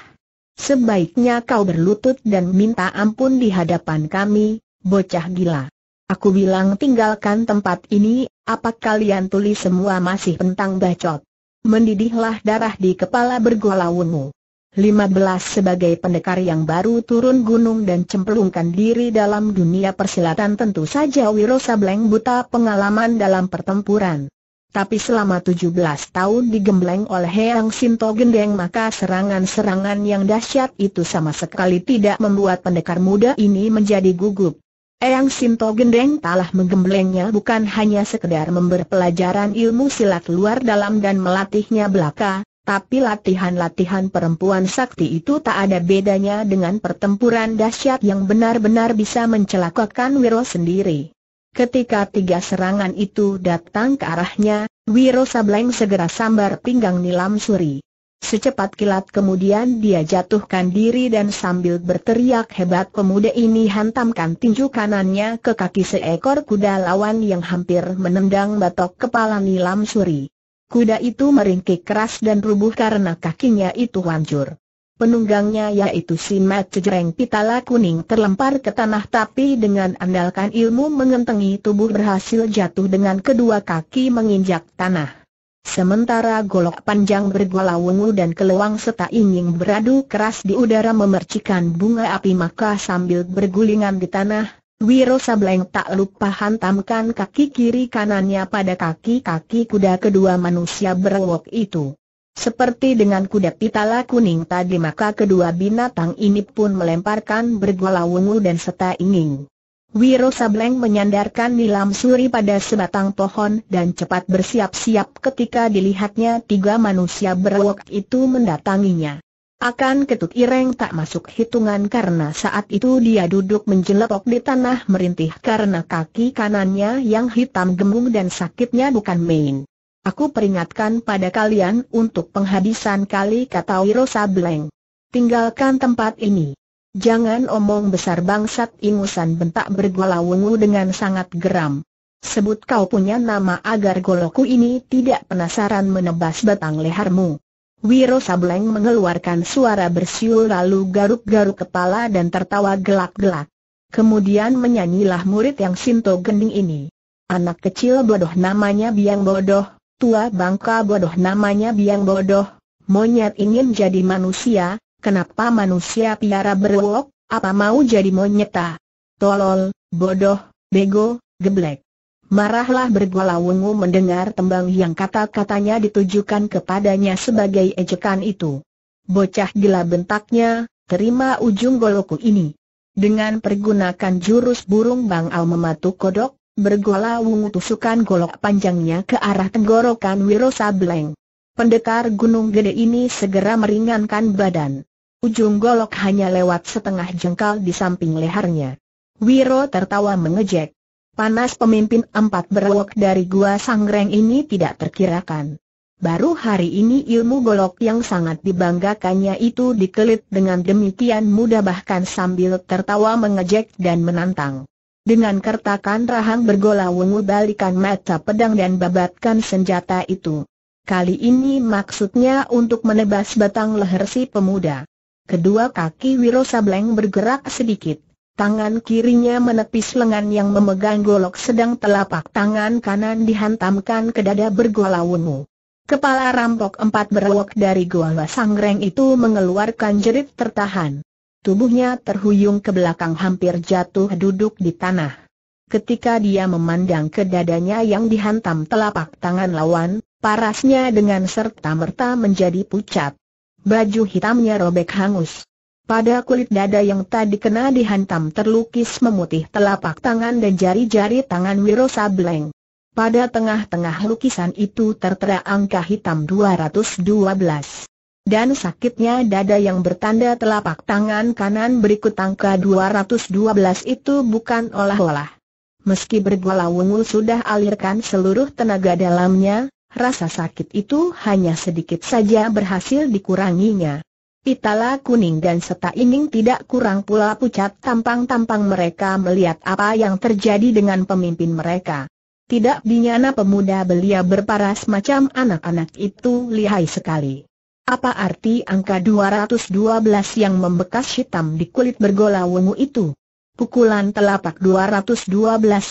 Sebaiknya kau berlutut dan minta ampun di hadapan kami, bocah gila. Aku bilang tinggalkan tempat ini, apa kalian tulis semua masih tentang bacot? mendidihlah darah di kepala wungu. 15 Sebagai pendekar yang baru turun gunung dan cemplungkan diri dalam dunia persilatan tentu saja Wiro Sableng buta pengalaman dalam pertempuran. Tapi selama 17 tahun digembleng oleh Heang Sinto Gendeng maka serangan-serangan yang dahsyat itu sama sekali tidak membuat pendekar muda ini menjadi gugup. Eyang Sinto Gendeng telah menggemblengnya bukan hanya sekedar member pelajaran ilmu silat luar dalam dan melatihnya belaka, tapi latihan-latihan perempuan sakti itu tak ada bedanya dengan pertempuran dahsyat yang benar-benar bisa mencelakakan Wiro sendiri. Ketika tiga serangan itu datang ke arahnya, Wiro Sableng segera sambar pinggang Nilam Suri. Secepat kilat kemudian dia jatuhkan diri dan sambil berteriak hebat pemuda ini hantamkan tinju kanannya ke kaki seekor kuda lawan yang hampir menendang batok kepala Nilam Suri. Kuda itu meringkik keras dan rubuh karena kakinya itu hancur. Penunggangnya yaitu si Mat Cejereng Pitala Kuning terlempar ke tanah tapi dengan andalkan ilmu mengentengi tubuh berhasil jatuh dengan kedua kaki menginjak tanah. Sementara golok panjang bergola wungu dan kelewang serta ingin beradu keras di udara memercikan bunga api maka sambil bergulingan di tanah, Wiro Sableng tak lupa hantamkan kaki kiri kanannya pada kaki-kaki kuda kedua manusia berwok itu. Seperti dengan kuda pitala kuning tadi maka kedua binatang ini pun melemparkan bergola wungu dan serta ingin. Wiro Sableng menyandarkan nilam suri pada sebatang pohon dan cepat bersiap-siap ketika dilihatnya tiga manusia berwok itu mendatanginya. Akan ketuk ireng tak masuk hitungan karena saat itu dia duduk menjelepok di tanah merintih karena kaki kanannya yang hitam gemung dan sakitnya bukan main. Aku peringatkan pada kalian untuk penghabisan kali kata Wiro Sableng. Tinggalkan tempat ini. Jangan omong besar bangsat ingusan bentak bergola wungu dengan sangat geram. Sebut kau punya nama agar goloku ini tidak penasaran menebas batang lehermu. Wiro Sableng mengeluarkan suara bersiul lalu garuk-garuk kepala dan tertawa gelak-gelak. Kemudian menyanyilah murid yang Sinto Gending ini. Anak kecil bodoh namanya biang bodoh, tua bangka bodoh namanya biang bodoh, monyet ingin jadi manusia, Kenapa manusia piara berwok, apa mau jadi monyeta? Tolol, bodoh, bego, geblek. Marahlah bergola Wungu mendengar tembang yang kata-katanya ditujukan kepadanya sebagai ejekan itu. Bocah gila bentaknya, terima ujung goloku ini. Dengan pergunakan jurus burung bangau mematuk kodok, bergola Wungu tusukan golok panjangnya ke arah tenggorokan Wiro Sableng. Pendekar Gunung Gede ini segera meringankan badan. Ujung golok hanya lewat setengah jengkal di samping lehernya. Wiro tertawa mengejek. Panas pemimpin empat berwok dari gua Sangreng ini tidak terkirakan. Baru hari ini ilmu golok yang sangat dibanggakannya itu dikelit dengan demikian mudah bahkan sambil tertawa mengejek dan menantang. Dengan kertakan rahang bergola wungu balikan mata pedang dan babatkan senjata itu. Kali ini maksudnya untuk menebas batang leher si pemuda. Kedua kaki Wiro Sableng bergerak sedikit. Tangan kirinya menepis lengan yang memegang golok sedang telapak tangan kanan dihantamkan ke dada bergola wungu. Kepala rampok empat berwok dari gola sanggreng itu mengeluarkan jerit tertahan. Tubuhnya terhuyung ke belakang hampir jatuh duduk di tanah. Ketika dia memandang ke dadanya yang dihantam telapak tangan lawan, parasnya dengan serta-merta menjadi pucat. Baju hitamnya robek hangus. Pada kulit dada yang tadi kena dihantam terlukis memutih telapak tangan dan jari-jari tangan Wiro Sableng. Pada tengah-tengah lukisan itu tertera angka hitam 212. Dan sakitnya dada yang bertanda telapak tangan kanan berikut angka 212 itu bukan olah-olah. Meski bergolawungul sudah alirkan seluruh tenaga dalamnya, rasa sakit itu hanya sedikit saja berhasil dikuranginya. Pitala kuning dan seta ining tidak kurang pula pucat tampang-tampang mereka melihat apa yang terjadi dengan pemimpin mereka. Tidak binyana pemuda belia berparas macam anak-anak itu lihai sekali. Apa arti angka 212 yang membekas hitam di kulit bergola wungu itu? Pukulan telapak 212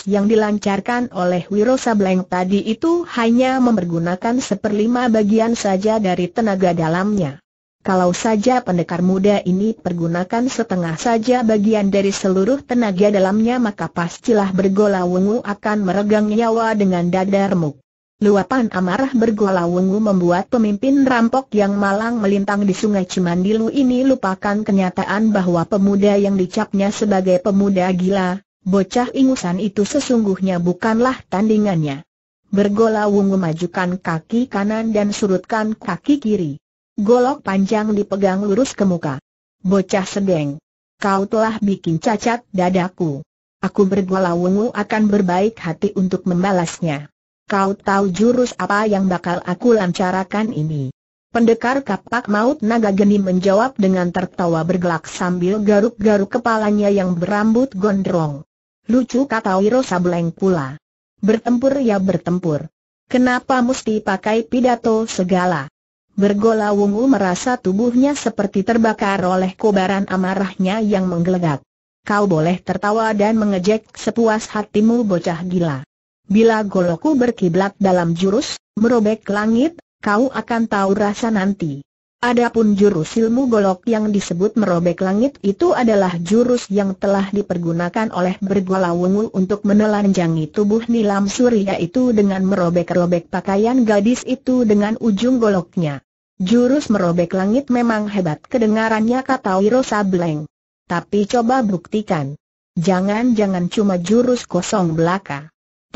yang dilancarkan oleh Wiro Sableng tadi itu hanya mempergunakan seperlima bagian saja dari tenaga dalamnya. Kalau saja pendekar muda ini pergunakan setengah saja bagian dari seluruh tenaga dalamnya maka pastilah bergola wungu akan meregang nyawa dengan dada remuk. Luapan amarah bergolawungu membuat pemimpin rampok yang malang melintang di sungai Cimandilu ini lupakan kenyataan bahwa pemuda yang dicapnya sebagai pemuda gila, bocah ingusan itu sesungguhnya bukanlah tandingannya. Bergolawungu majukan kaki kanan dan surutkan kaki kiri. Golok panjang dipegang lurus ke muka. Bocah sedeng. Kau telah bikin cacat dadaku. Aku bergolawungu akan berbaik hati untuk membalasnya. Kau tahu jurus apa yang bakal aku lancarkan ini? Pendekar kapak maut naga geni menjawab dengan tertawa bergelak sambil garuk-garuk kepalanya yang berambut gondrong. Lucu kata Wiro Sableng pula. Bertempur ya bertempur. Kenapa mesti pakai pidato segala? Bergola Wungu merasa tubuhnya seperti terbakar oleh kobaran amarahnya yang menggelegak. Kau boleh tertawa dan mengejek sepuas hatimu bocah gila. Bila goloku berkiblat dalam jurus, merobek langit, kau akan tahu rasa nanti. Adapun jurus ilmu golok yang disebut merobek langit itu adalah jurus yang telah dipergunakan oleh bergola wungu untuk menelanjangi tubuh nilam surya itu dengan merobek-robek pakaian gadis itu dengan ujung goloknya. Jurus merobek langit memang hebat kedengarannya kata Wiro Sableng. Tapi coba buktikan. Jangan-jangan cuma jurus kosong belaka.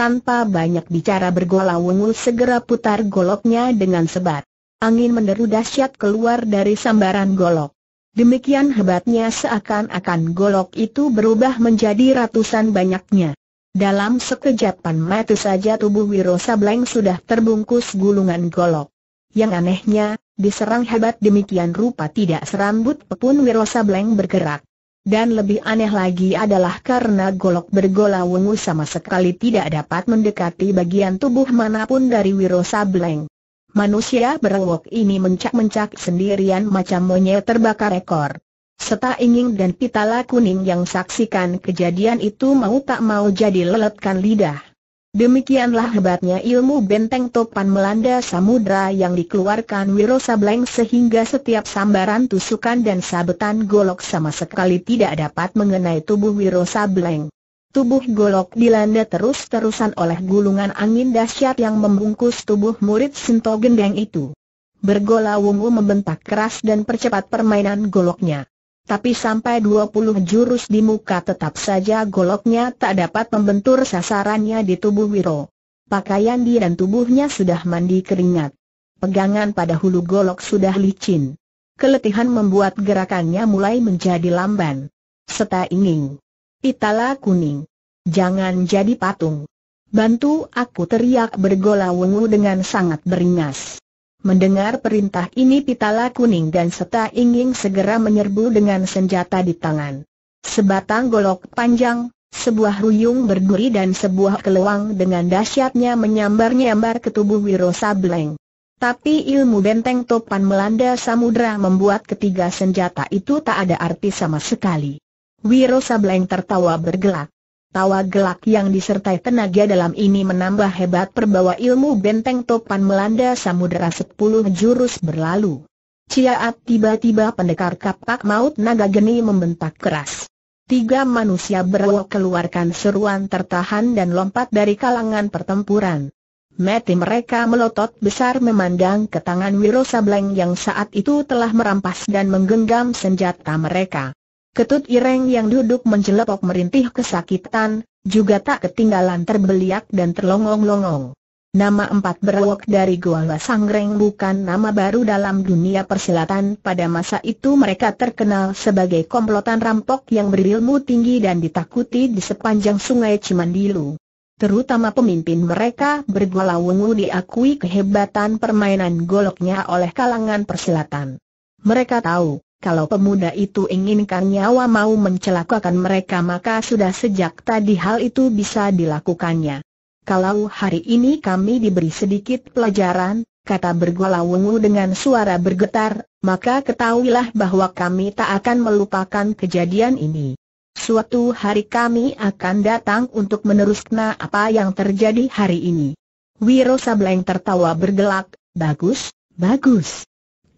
Tanpa banyak bicara bergola wungu segera putar goloknya dengan sebat. Angin menderu dahsyat keluar dari sambaran golok. Demikian hebatnya seakan-akan golok itu berubah menjadi ratusan banyaknya. Dalam sekejapan mata saja tubuh Wiro Sableng sudah terbungkus gulungan golok. Yang anehnya, diserang hebat demikian rupa tidak serambut pun Wiro Sableng bergerak. Dan lebih aneh lagi adalah karena golok bergola wungu sama sekali tidak dapat mendekati bagian tubuh manapun dari Wiro Sableng. Manusia berwok ini mencak-mencak sendirian macam monyet terbakar ekor. Seta ingin dan Pitala Kuning yang saksikan kejadian itu mau tak mau jadi leletkan lidah. Demikianlah hebatnya ilmu benteng topan melanda samudra yang dikeluarkan Wiro Sableng sehingga setiap sambaran tusukan dan sabetan golok sama sekali tidak dapat mengenai tubuh Wiro Sableng. Tubuh golok dilanda terus-terusan oleh gulungan angin dahsyat yang membungkus tubuh murid Sinto Gendeng itu. Bergola Wungu membentak keras dan percepat permainan goloknya tapi sampai 20 jurus di muka tetap saja goloknya tak dapat membentur sasarannya di tubuh Wiro. Pakaian dia dan tubuhnya sudah mandi keringat. Pegangan pada hulu golok sudah licin. Keletihan membuat gerakannya mulai menjadi lamban. Seta ingin. Itala kuning. Jangan jadi patung. Bantu aku teriak bergola wengu dengan sangat beringas. Mendengar perintah ini Pitala Kuning dan Seta ingin segera menyerbu dengan senjata di tangan. Sebatang golok panjang, sebuah ruyung berduri dan sebuah keluang dengan dahsyatnya menyambar-nyambar ke tubuh Wiro Sableng. Tapi ilmu benteng topan melanda samudra membuat ketiga senjata itu tak ada arti sama sekali. Wiro Sableng tertawa bergelak. Tawa gelak yang disertai tenaga dalam ini menambah hebat perbawa ilmu benteng topan melanda samudera sepuluh jurus berlalu. Ciaat tiba-tiba pendekar kapak maut naga geni membentak keras. Tiga manusia berwok keluarkan seruan tertahan dan lompat dari kalangan pertempuran. Mati mereka melotot besar memandang ke tangan Wiro Sableng yang saat itu telah merampas dan menggenggam senjata mereka. Ketut Ireng yang duduk mencelepok merintih kesakitan, juga tak ketinggalan terbeliak dan terlongong-longong. Nama empat berawak dari Goa Sangreng bukan nama baru dalam dunia persilatan pada masa itu mereka terkenal sebagai komplotan rampok yang berilmu tinggi dan ditakuti di sepanjang sungai Cimandilu. Terutama pemimpin mereka bergola wungu diakui kehebatan permainan goloknya oleh kalangan persilatan. Mereka tahu, kalau pemuda itu inginkan nyawa mau mencelakakan mereka maka sudah sejak tadi hal itu bisa dilakukannya. Kalau hari ini kami diberi sedikit pelajaran, kata bergola Wungu dengan suara bergetar, maka ketahuilah bahwa kami tak akan melupakan kejadian ini. Suatu hari kami akan datang untuk meneruskan apa yang terjadi hari ini. Wiro Sableng tertawa bergelak, bagus, bagus.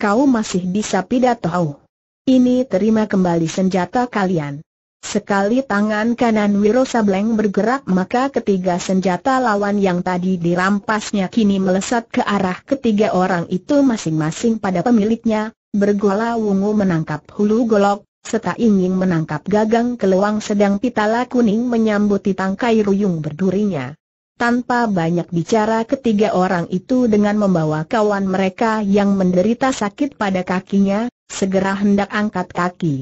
Kau masih bisa pidato. Ini terima kembali senjata kalian. Sekali tangan kanan Wiro Sableng bergerak maka ketiga senjata lawan yang tadi dirampasnya kini melesat ke arah ketiga orang itu masing-masing pada pemiliknya, bergola wungu menangkap hulu golok, serta ingin menangkap gagang keluang sedang pitala kuning menyambuti tangkai ruyung berdurinya. Tanpa banyak bicara ketiga orang itu dengan membawa kawan mereka yang menderita sakit pada kakinya, segera hendak angkat kaki.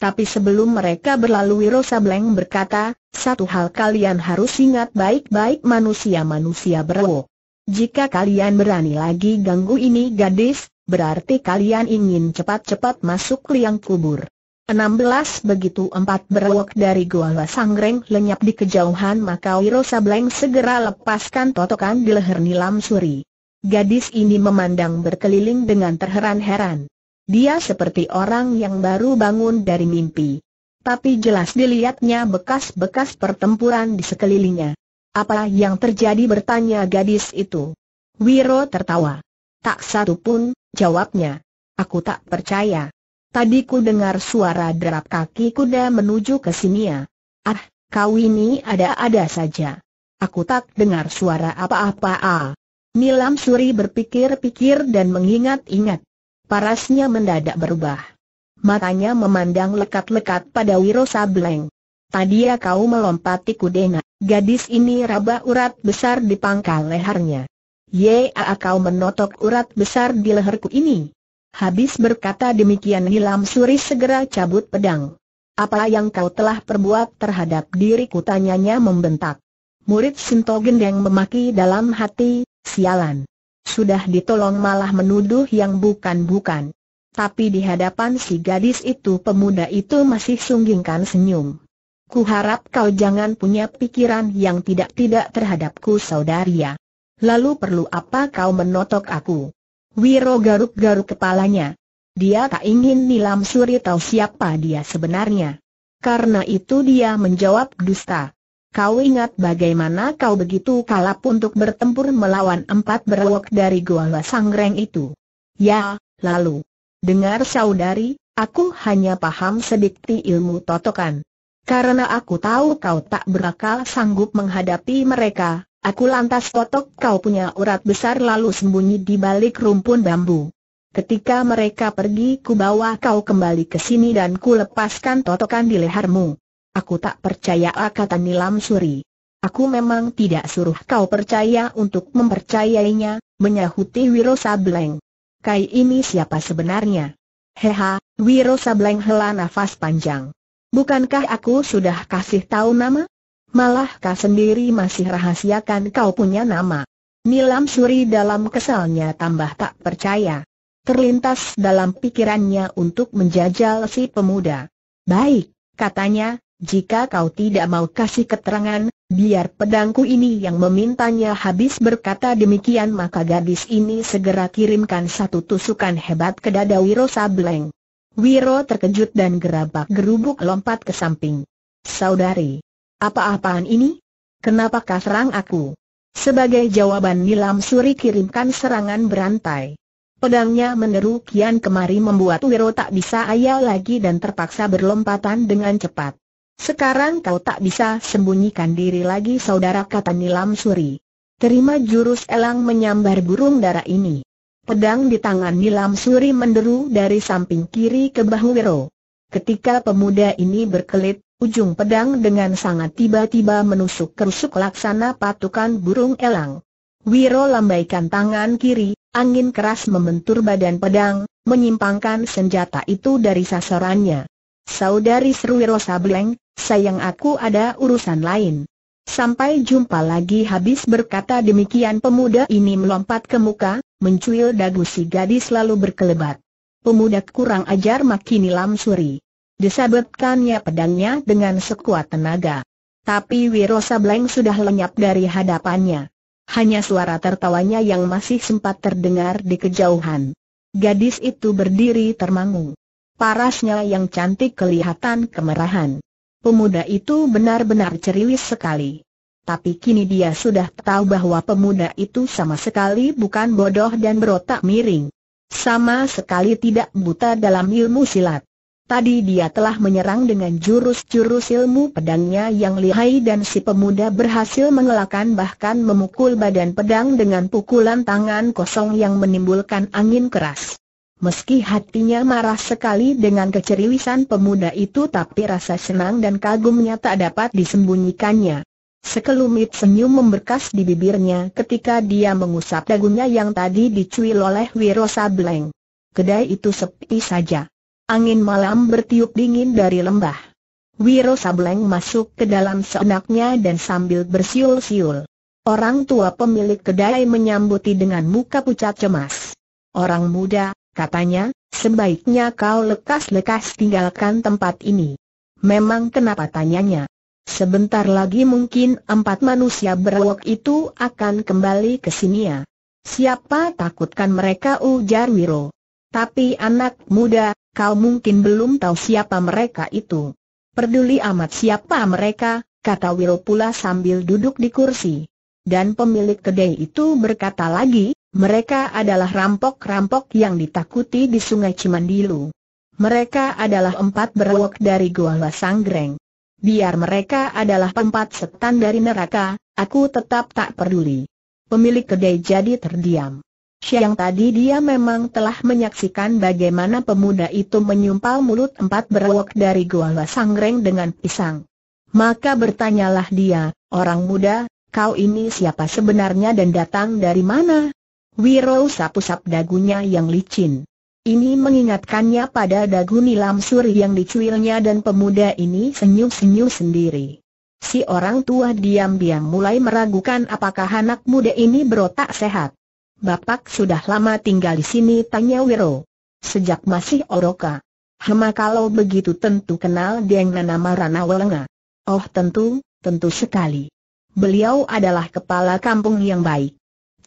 Tapi sebelum mereka berlalu Rosa Blank berkata, satu hal kalian harus ingat baik-baik manusia-manusia berwo. Jika kalian berani lagi ganggu ini gadis, berarti kalian ingin cepat-cepat masuk liang kubur. 16 begitu empat berwok dari Goa Sangreng lenyap di kejauhan maka Wiro Sableng segera lepaskan totokan di leher Nilam Suri. Gadis ini memandang berkeliling dengan terheran-heran. Dia seperti orang yang baru bangun dari mimpi. Tapi jelas dilihatnya bekas-bekas pertempuran di sekelilingnya. Apa yang terjadi bertanya gadis itu. Wiro tertawa. Tak satu pun, jawabnya. Aku tak percaya. Tadi ku dengar suara derap kaki kuda menuju ke sini ya. Ah, kau ini ada-ada saja. Aku tak dengar suara apa-apa. Ah. Nilam Suri berpikir-pikir dan mengingat-ingat parasnya mendadak berubah. Matanya memandang lekat-lekat pada Wiro Sableng. Tadi ya kau melompati kudena, gadis ini raba urat besar di pangkal lehernya. Ya kau menotok urat besar di leherku ini. Habis berkata demikian Nilam Suri segera cabut pedang. Apa yang kau telah perbuat terhadap diriku tanyanya membentak. Murid Sinto Gendeng memaki dalam hati, sialan. Sudah ditolong malah menuduh yang bukan-bukan. Tapi di hadapan si gadis itu pemuda itu masih sunggingkan senyum. Kuharap kau jangan punya pikiran yang tidak-tidak terhadapku Saudaria. Lalu perlu apa kau menotok aku? Wiro garuk-garuk kepalanya. Dia tak ingin nilam suri tahu siapa dia sebenarnya. Karena itu dia menjawab dusta. Kau ingat bagaimana kau begitu kalap untuk bertempur melawan empat berwok dari Gua Sangreng itu? Ya, lalu. Dengar saudari, aku hanya paham sedikit ilmu totokan. Karena aku tahu kau tak berakal sanggup menghadapi mereka, aku lantas totok kau punya urat besar lalu sembunyi di balik rumpun bambu. Ketika mereka pergi ku bawa kau kembali ke sini dan ku lepaskan totokan di lehermu. Aku tak percaya kata Nilam Suri. Aku memang tidak suruh kau percaya untuk mempercayainya, menyahuti Wiro Sableng. Kai ini siapa sebenarnya? Heha, Wiro Sableng hela nafas panjang. Bukankah aku sudah kasih tahu nama? Malah kau sendiri masih rahasiakan kau punya nama. Nilam Suri dalam kesalnya tambah tak percaya. Terlintas dalam pikirannya untuk menjajal si pemuda. Baik, katanya, jika kau tidak mau kasih keterangan, biar pedangku ini yang memintanya habis berkata demikian maka gadis ini segera kirimkan satu tusukan hebat ke dada Wiro Sableng. Wiro terkejut dan gerabak gerubuk lompat ke samping. Saudari, apa-apaan ini? Kenapa kau serang aku? Sebagai jawaban Nilam Suri kirimkan serangan berantai. Pedangnya menerukian kian kemari membuat Wiro tak bisa ayal lagi dan terpaksa berlompatan dengan cepat. Sekarang kau tak bisa sembunyikan diri lagi saudara kata Nilam Suri. Terima jurus elang menyambar burung dara ini. Pedang di tangan Nilam Suri menderu dari samping kiri ke bahu Wiro. Ketika pemuda ini berkelit, ujung pedang dengan sangat tiba-tiba menusuk kerusuk laksana patukan burung elang. Wiro lambaikan tangan kiri, angin keras membentur badan pedang, menyimpangkan senjata itu dari sasarannya. Saudari Wiro Sableng, sayang aku ada urusan lain. Sampai jumpa lagi habis berkata demikian pemuda ini melompat ke muka, mencuil dagu si gadis lalu berkelebat. Pemuda kurang ajar makin lam suri. Disabetkannya pedangnya dengan sekuat tenaga. Tapi Wiro Sableng sudah lenyap dari hadapannya. Hanya suara tertawanya yang masih sempat terdengar di kejauhan. Gadis itu berdiri termangu. Parasnya yang cantik kelihatan kemerahan. Pemuda itu benar-benar ceriwis sekali. Tapi kini dia sudah tahu bahwa pemuda itu sama sekali bukan bodoh dan berotak miring. Sama sekali tidak buta dalam ilmu silat. Tadi dia telah menyerang dengan jurus-jurus ilmu pedangnya yang lihai dan si pemuda berhasil mengelakkan bahkan memukul badan pedang dengan pukulan tangan kosong yang menimbulkan angin keras. Meski hatinya marah sekali dengan keceriwisan pemuda itu tapi rasa senang dan kagumnya tak dapat disembunyikannya. Sekelumit senyum memberkas di bibirnya ketika dia mengusap dagunya yang tadi dicuil oleh Wiro Sableng. Kedai itu sepi saja. Angin malam bertiup dingin dari lembah. Wiro Sableng masuk ke dalam seenaknya dan sambil bersiul-siul. Orang tua pemilik kedai menyambuti dengan muka pucat cemas. Orang muda, katanya, sebaiknya kau lekas-lekas tinggalkan tempat ini. Memang kenapa tanyanya? Sebentar lagi mungkin empat manusia berwok itu akan kembali ke sini ya. Siapa takutkan mereka ujar Wiro. Tapi anak muda, kau mungkin belum tahu siapa mereka itu. Peduli amat siapa mereka, kata Wiro pula sambil duduk di kursi. Dan pemilik kedai itu berkata lagi, mereka adalah rampok-rampok yang ditakuti di sungai Cimandilu. Mereka adalah empat berwok dari Goa Sanggreng. Biar mereka adalah empat setan dari neraka, aku tetap tak peduli. Pemilik kedai jadi terdiam. Siang tadi dia memang telah menyaksikan bagaimana pemuda itu menyumpal mulut empat berwok dari Goa Sanggreng dengan pisang. Maka bertanyalah dia, orang muda, kau ini siapa sebenarnya dan datang dari mana? Wiro usap-usap dagunya yang licin. Ini mengingatkannya pada dagu nilam suri yang dicuilnya dan pemuda ini senyum-senyum sendiri. Si orang tua diam-diam mulai meragukan apakah anak muda ini berotak sehat. Bapak sudah lama tinggal di sini tanya Wiro. Sejak masih Oroka. Hema kalau begitu tentu kenal Deng Nanama Ranawelenga. Oh tentu, tentu sekali. Beliau adalah kepala kampung yang baik.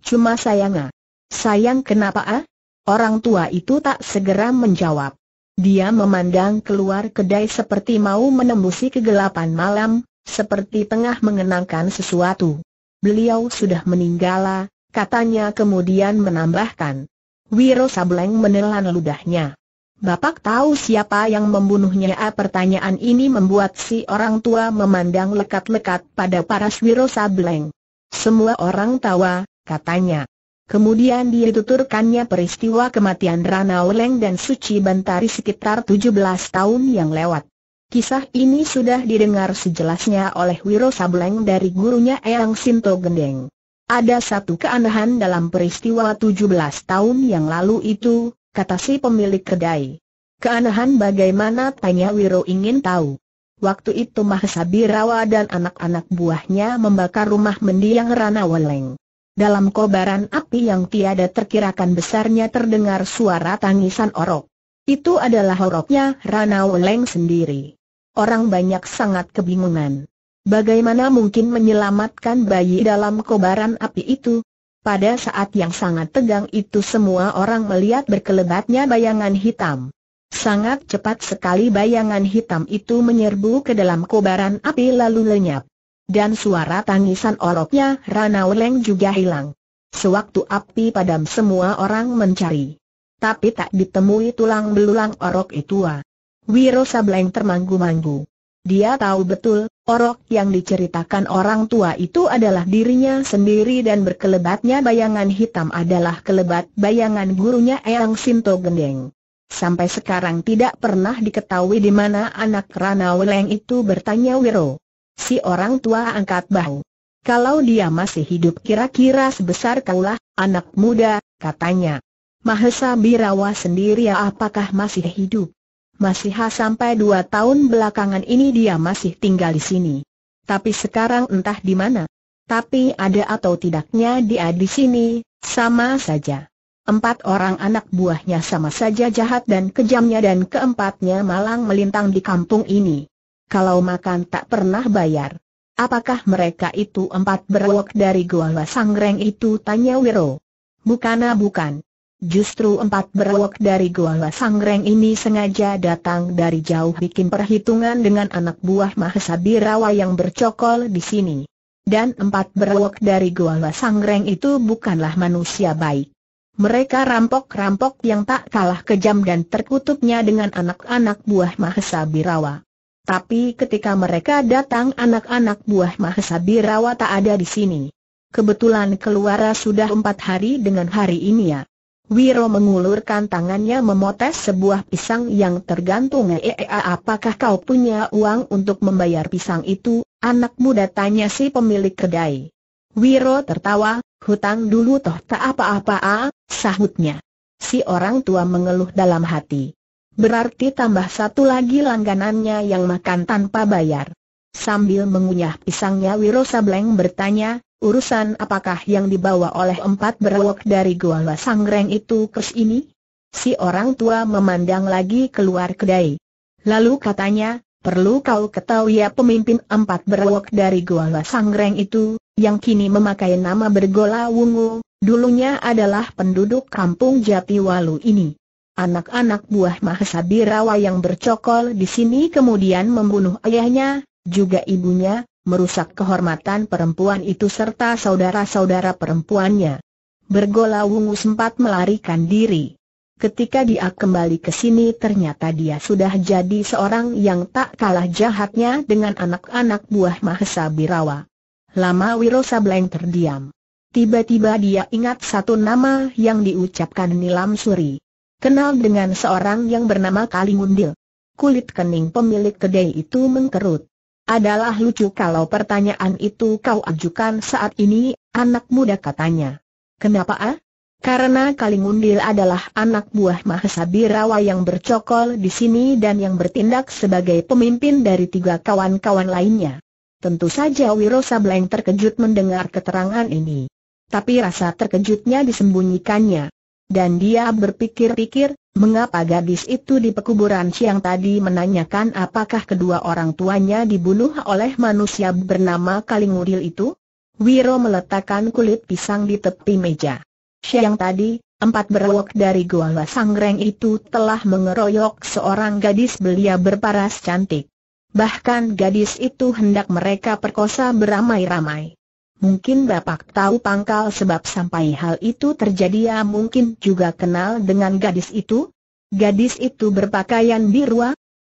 Cuma sayangnya, Sayang kenapa ah? Orang tua itu tak segera menjawab. Dia memandang keluar kedai seperti mau menembusi kegelapan malam, seperti tengah mengenangkan sesuatu. Beliau sudah meninggal, katanya kemudian menambahkan. Wiro Sableng menelan ludahnya. Bapak tahu siapa yang membunuhnya? Ah, pertanyaan ini membuat si orang tua memandang lekat-lekat pada paras Wiro Sableng. Semua orang tawa, katanya. Kemudian dituturkannya peristiwa kematian Rana Oleng dan Suci Bantari sekitar 17 tahun yang lewat. Kisah ini sudah didengar sejelasnya oleh Wiro Sableng dari gurunya Eyang Sinto Gendeng. Ada satu keanehan dalam peristiwa 17 tahun yang lalu itu, kata si pemilik kedai. Keanehan bagaimana tanya Wiro ingin tahu. Waktu itu Mahesabirawa dan anak-anak buahnya membakar rumah mendiang Rana Weleng. Dalam kobaran api yang tiada terkirakan besarnya terdengar suara tangisan orok. Itu adalah oroknya Rana Weleng sendiri. Orang banyak sangat kebingungan. Bagaimana mungkin menyelamatkan bayi dalam kobaran api itu? Pada saat yang sangat tegang itu semua orang melihat berkelebatnya bayangan hitam. Sangat cepat sekali bayangan hitam itu menyerbu ke dalam kobaran api lalu lenyap dan suara tangisan oroknya Rana Weleng juga hilang. Sewaktu api padam semua orang mencari. Tapi tak ditemui tulang belulang orok itu. Wiro Sableng termanggu-manggu. Dia tahu betul, orok yang diceritakan orang tua itu adalah dirinya sendiri dan berkelebatnya bayangan hitam adalah kelebat bayangan gurunya Eyang Sinto Gendeng. Sampai sekarang tidak pernah diketahui di mana anak Rana Weleng itu bertanya Wiro si orang tua angkat bahu. Kalau dia masih hidup kira-kira sebesar kaulah, anak muda, katanya. Mahesa Birawa sendiri apakah masih hidup? Masih sampai dua tahun belakangan ini dia masih tinggal di sini. Tapi sekarang entah di mana. Tapi ada atau tidaknya dia di sini, sama saja. Empat orang anak buahnya sama saja jahat dan kejamnya dan keempatnya malang melintang di kampung ini kalau makan tak pernah bayar. Apakah mereka itu empat berwok dari Gua sangreng itu tanya Wiro. Bukana bukan. Justru empat berwok dari Gua sangreng ini sengaja datang dari jauh bikin perhitungan dengan anak buah Mahesa Birawa yang bercokol di sini. Dan empat berwok dari Gua sangreng itu bukanlah manusia baik. Mereka rampok-rampok yang tak kalah kejam dan terkutuknya dengan anak-anak buah Mahesa Birawa. Tapi ketika mereka datang anak-anak buah Birawa tak ada di sini. Kebetulan keluar sudah empat hari dengan hari ini ya. Wiro mengulurkan tangannya memotes sebuah pisang yang tergantung. Eh, eh, eh, apakah kau punya uang untuk membayar pisang itu? Anak muda tanya si pemilik kedai. Wiro tertawa, hutang dulu toh tak apa-apa ah, sahutnya. Si orang tua mengeluh dalam hati. Berarti tambah satu lagi langganannya yang makan tanpa bayar. Sambil mengunyah pisangnya Wiro Sableng bertanya, urusan apakah yang dibawa oleh empat berwok dari Gua Sangreng itu ke sini? Si orang tua memandang lagi keluar kedai. Lalu katanya, perlu kau ketahui ya pemimpin empat berwok dari Gua Sangreng itu, yang kini memakai nama bergola wungu, dulunya adalah penduduk kampung Jatiwalu ini. Anak-anak buah Mahesa Birawa yang bercokol di sini kemudian membunuh ayahnya, juga ibunya, merusak kehormatan perempuan itu serta saudara-saudara perempuannya. Bergola Wungu sempat melarikan diri. Ketika dia kembali ke sini ternyata dia sudah jadi seorang yang tak kalah jahatnya dengan anak-anak buah Mahesa Birawa. Lama Wiro Sableng terdiam. Tiba-tiba dia ingat satu nama yang diucapkan Nilam Suri. Kenal dengan seorang yang bernama Kalingundil. Kulit kening pemilik kedai itu mengkerut. Adalah lucu kalau pertanyaan itu kau ajukan saat ini, anak muda katanya. Kenapa ah? Karena Kalingundil adalah anak buah Birawa yang bercokol di sini dan yang bertindak sebagai pemimpin dari tiga kawan-kawan lainnya. Tentu saja Wiro Sableng terkejut mendengar keterangan ini. Tapi rasa terkejutnya disembunyikannya dan dia berpikir-pikir, mengapa gadis itu di pekuburan siang tadi menanyakan apakah kedua orang tuanya dibunuh oleh manusia bernama Kalingudil itu? Wiro meletakkan kulit pisang di tepi meja. Siang tadi, Empat berwok dari gua Sanggreng itu telah mengeroyok seorang gadis belia berparas cantik. Bahkan gadis itu hendak mereka perkosa beramai-ramai. Mungkin Bapak tahu pangkal sebab sampai hal itu terjadi ya mungkin juga kenal dengan gadis itu? Gadis itu berpakaian biru?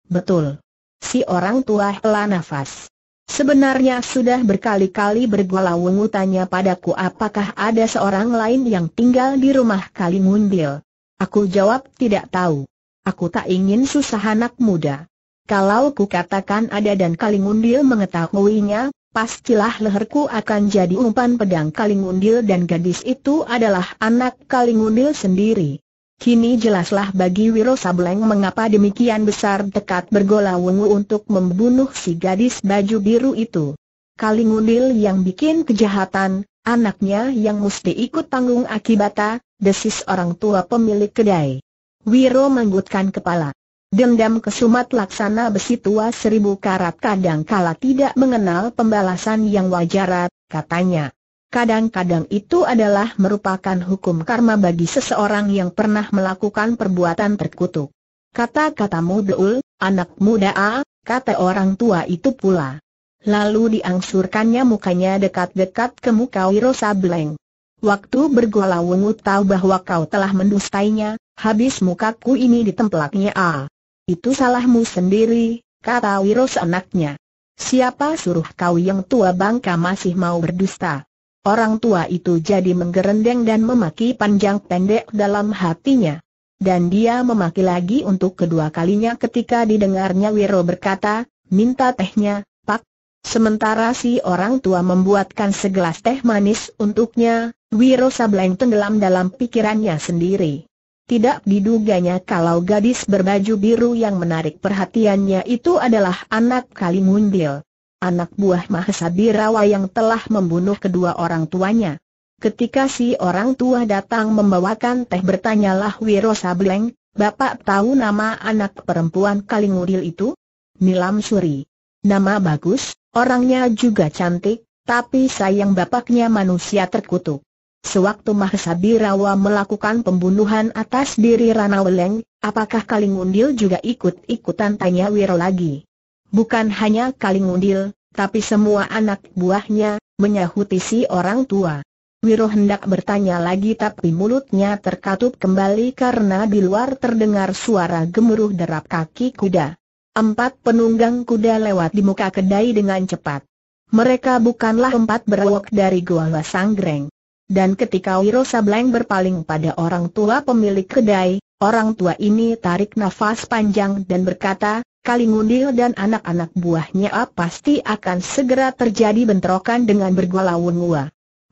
Betul. Si orang tua hela nafas. Sebenarnya sudah berkali-kali bergolau tanya padaku apakah ada seorang lain yang tinggal di rumah Kalimundil. Aku jawab tidak tahu. Aku tak ingin susah anak muda. Kalau ku katakan ada dan Kalingundil mengetahuinya, pastilah leherku akan jadi umpan pedang Kalingundil dan gadis itu adalah anak Kalingundil sendiri. Kini jelaslah bagi Wiro Sableng mengapa demikian besar tekad bergola wungu untuk membunuh si gadis baju biru itu. Kalingundil yang bikin kejahatan, anaknya yang mesti ikut tanggung akibatnya, desis orang tua pemilik kedai. Wiro menggutkan kepala. Dendam kesumat laksana besi tua seribu karat kadang kala tidak mengenal pembalasan yang wajar, katanya. Kadang-kadang itu adalah merupakan hukum karma bagi seseorang yang pernah melakukan perbuatan terkutuk. Kata-katamu beul, anak muda A, ah, kata orang tua itu pula. Lalu diangsurkannya mukanya dekat-dekat ke muka Wiro Sableng. Waktu bergolawungu tahu bahwa kau telah mendustainya, habis mukaku ini ditemplaknya A. Ah. Itu salahmu sendiri, kata Wiros anaknya. Siapa suruh kau yang tua bangka masih mau berdusta? Orang tua itu jadi menggerendeng dan memaki panjang pendek dalam hatinya. Dan dia memaki lagi untuk kedua kalinya ketika didengarnya Wiro berkata, minta tehnya, Pak. Sementara si orang tua membuatkan segelas teh manis untuknya, Wiro Sableng tenggelam dalam pikirannya sendiri. Tidak diduganya kalau gadis berbaju biru yang menarik perhatiannya itu adalah anak Kalimundil. Anak buah Mahesa Birawa yang telah membunuh kedua orang tuanya. Ketika si orang tua datang membawakan teh bertanyalah Wiro Sableng, Bapak tahu nama anak perempuan Kalimundil itu? Nilam Suri. Nama bagus, orangnya juga cantik, tapi sayang bapaknya manusia terkutuk. Sewaktu Mahesa Birawa melakukan pembunuhan atas diri Rana Weleng, apakah Kalingundil juga ikut-ikutan tanya Wiro lagi? Bukan hanya Kalingundil, tapi semua anak buahnya, menyahuti si orang tua. Wiro hendak bertanya lagi tapi mulutnya terkatup kembali karena di luar terdengar suara gemuruh derap kaki kuda. Empat penunggang kuda lewat di muka kedai dengan cepat. Mereka bukanlah empat berawak dari Goa Sanggreng dan ketika Wiro Sableng berpaling pada orang tua pemilik kedai, orang tua ini tarik nafas panjang dan berkata, Kalingundil dan anak-anak buahnya ah, pasti akan segera terjadi bentrokan dengan bergolawun Mua.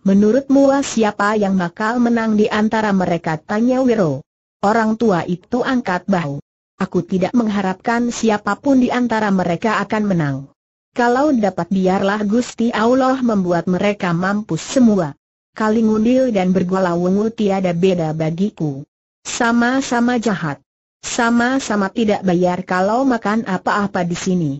Menurut ah, siapa yang bakal menang di antara mereka tanya Wiro. Orang tua itu angkat bahu. Aku tidak mengharapkan siapapun di antara mereka akan menang. Kalau dapat biarlah Gusti Allah membuat mereka mampus semua kali ngundil dan bergolawungu tiada beda bagiku. Sama-sama jahat. Sama-sama tidak bayar kalau makan apa-apa di sini.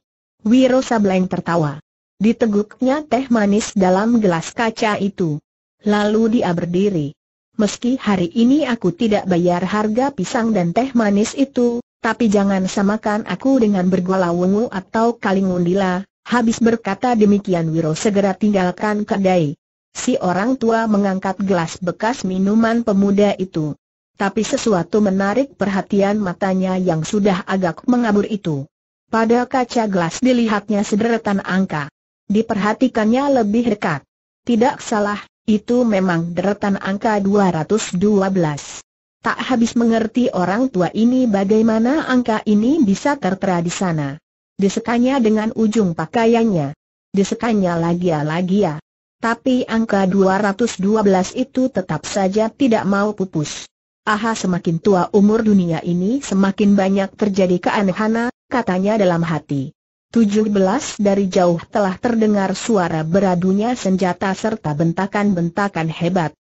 Wiro Sableng tertawa. Diteguknya teh manis dalam gelas kaca itu. Lalu dia berdiri. Meski hari ini aku tidak bayar harga pisang dan teh manis itu, tapi jangan samakan aku dengan bergolawungu atau kalingundila. Habis berkata demikian Wiro segera tinggalkan kedai. Si orang tua mengangkat gelas bekas minuman pemuda itu. Tapi sesuatu menarik perhatian matanya yang sudah agak mengabur itu. Pada kaca gelas dilihatnya sederetan angka. Diperhatikannya lebih dekat. Tidak salah, itu memang deretan angka 212. Tak habis mengerti orang tua ini bagaimana angka ini bisa tertera di sana. Disekanya dengan ujung pakaiannya. Disekanya lagi-lagi ya ya. Tapi angka 212 itu tetap saja tidak mau pupus. Aha semakin tua umur dunia ini semakin banyak terjadi keanehan, katanya dalam hati. 17 dari jauh telah terdengar suara beradunya senjata serta bentakan-bentakan hebat.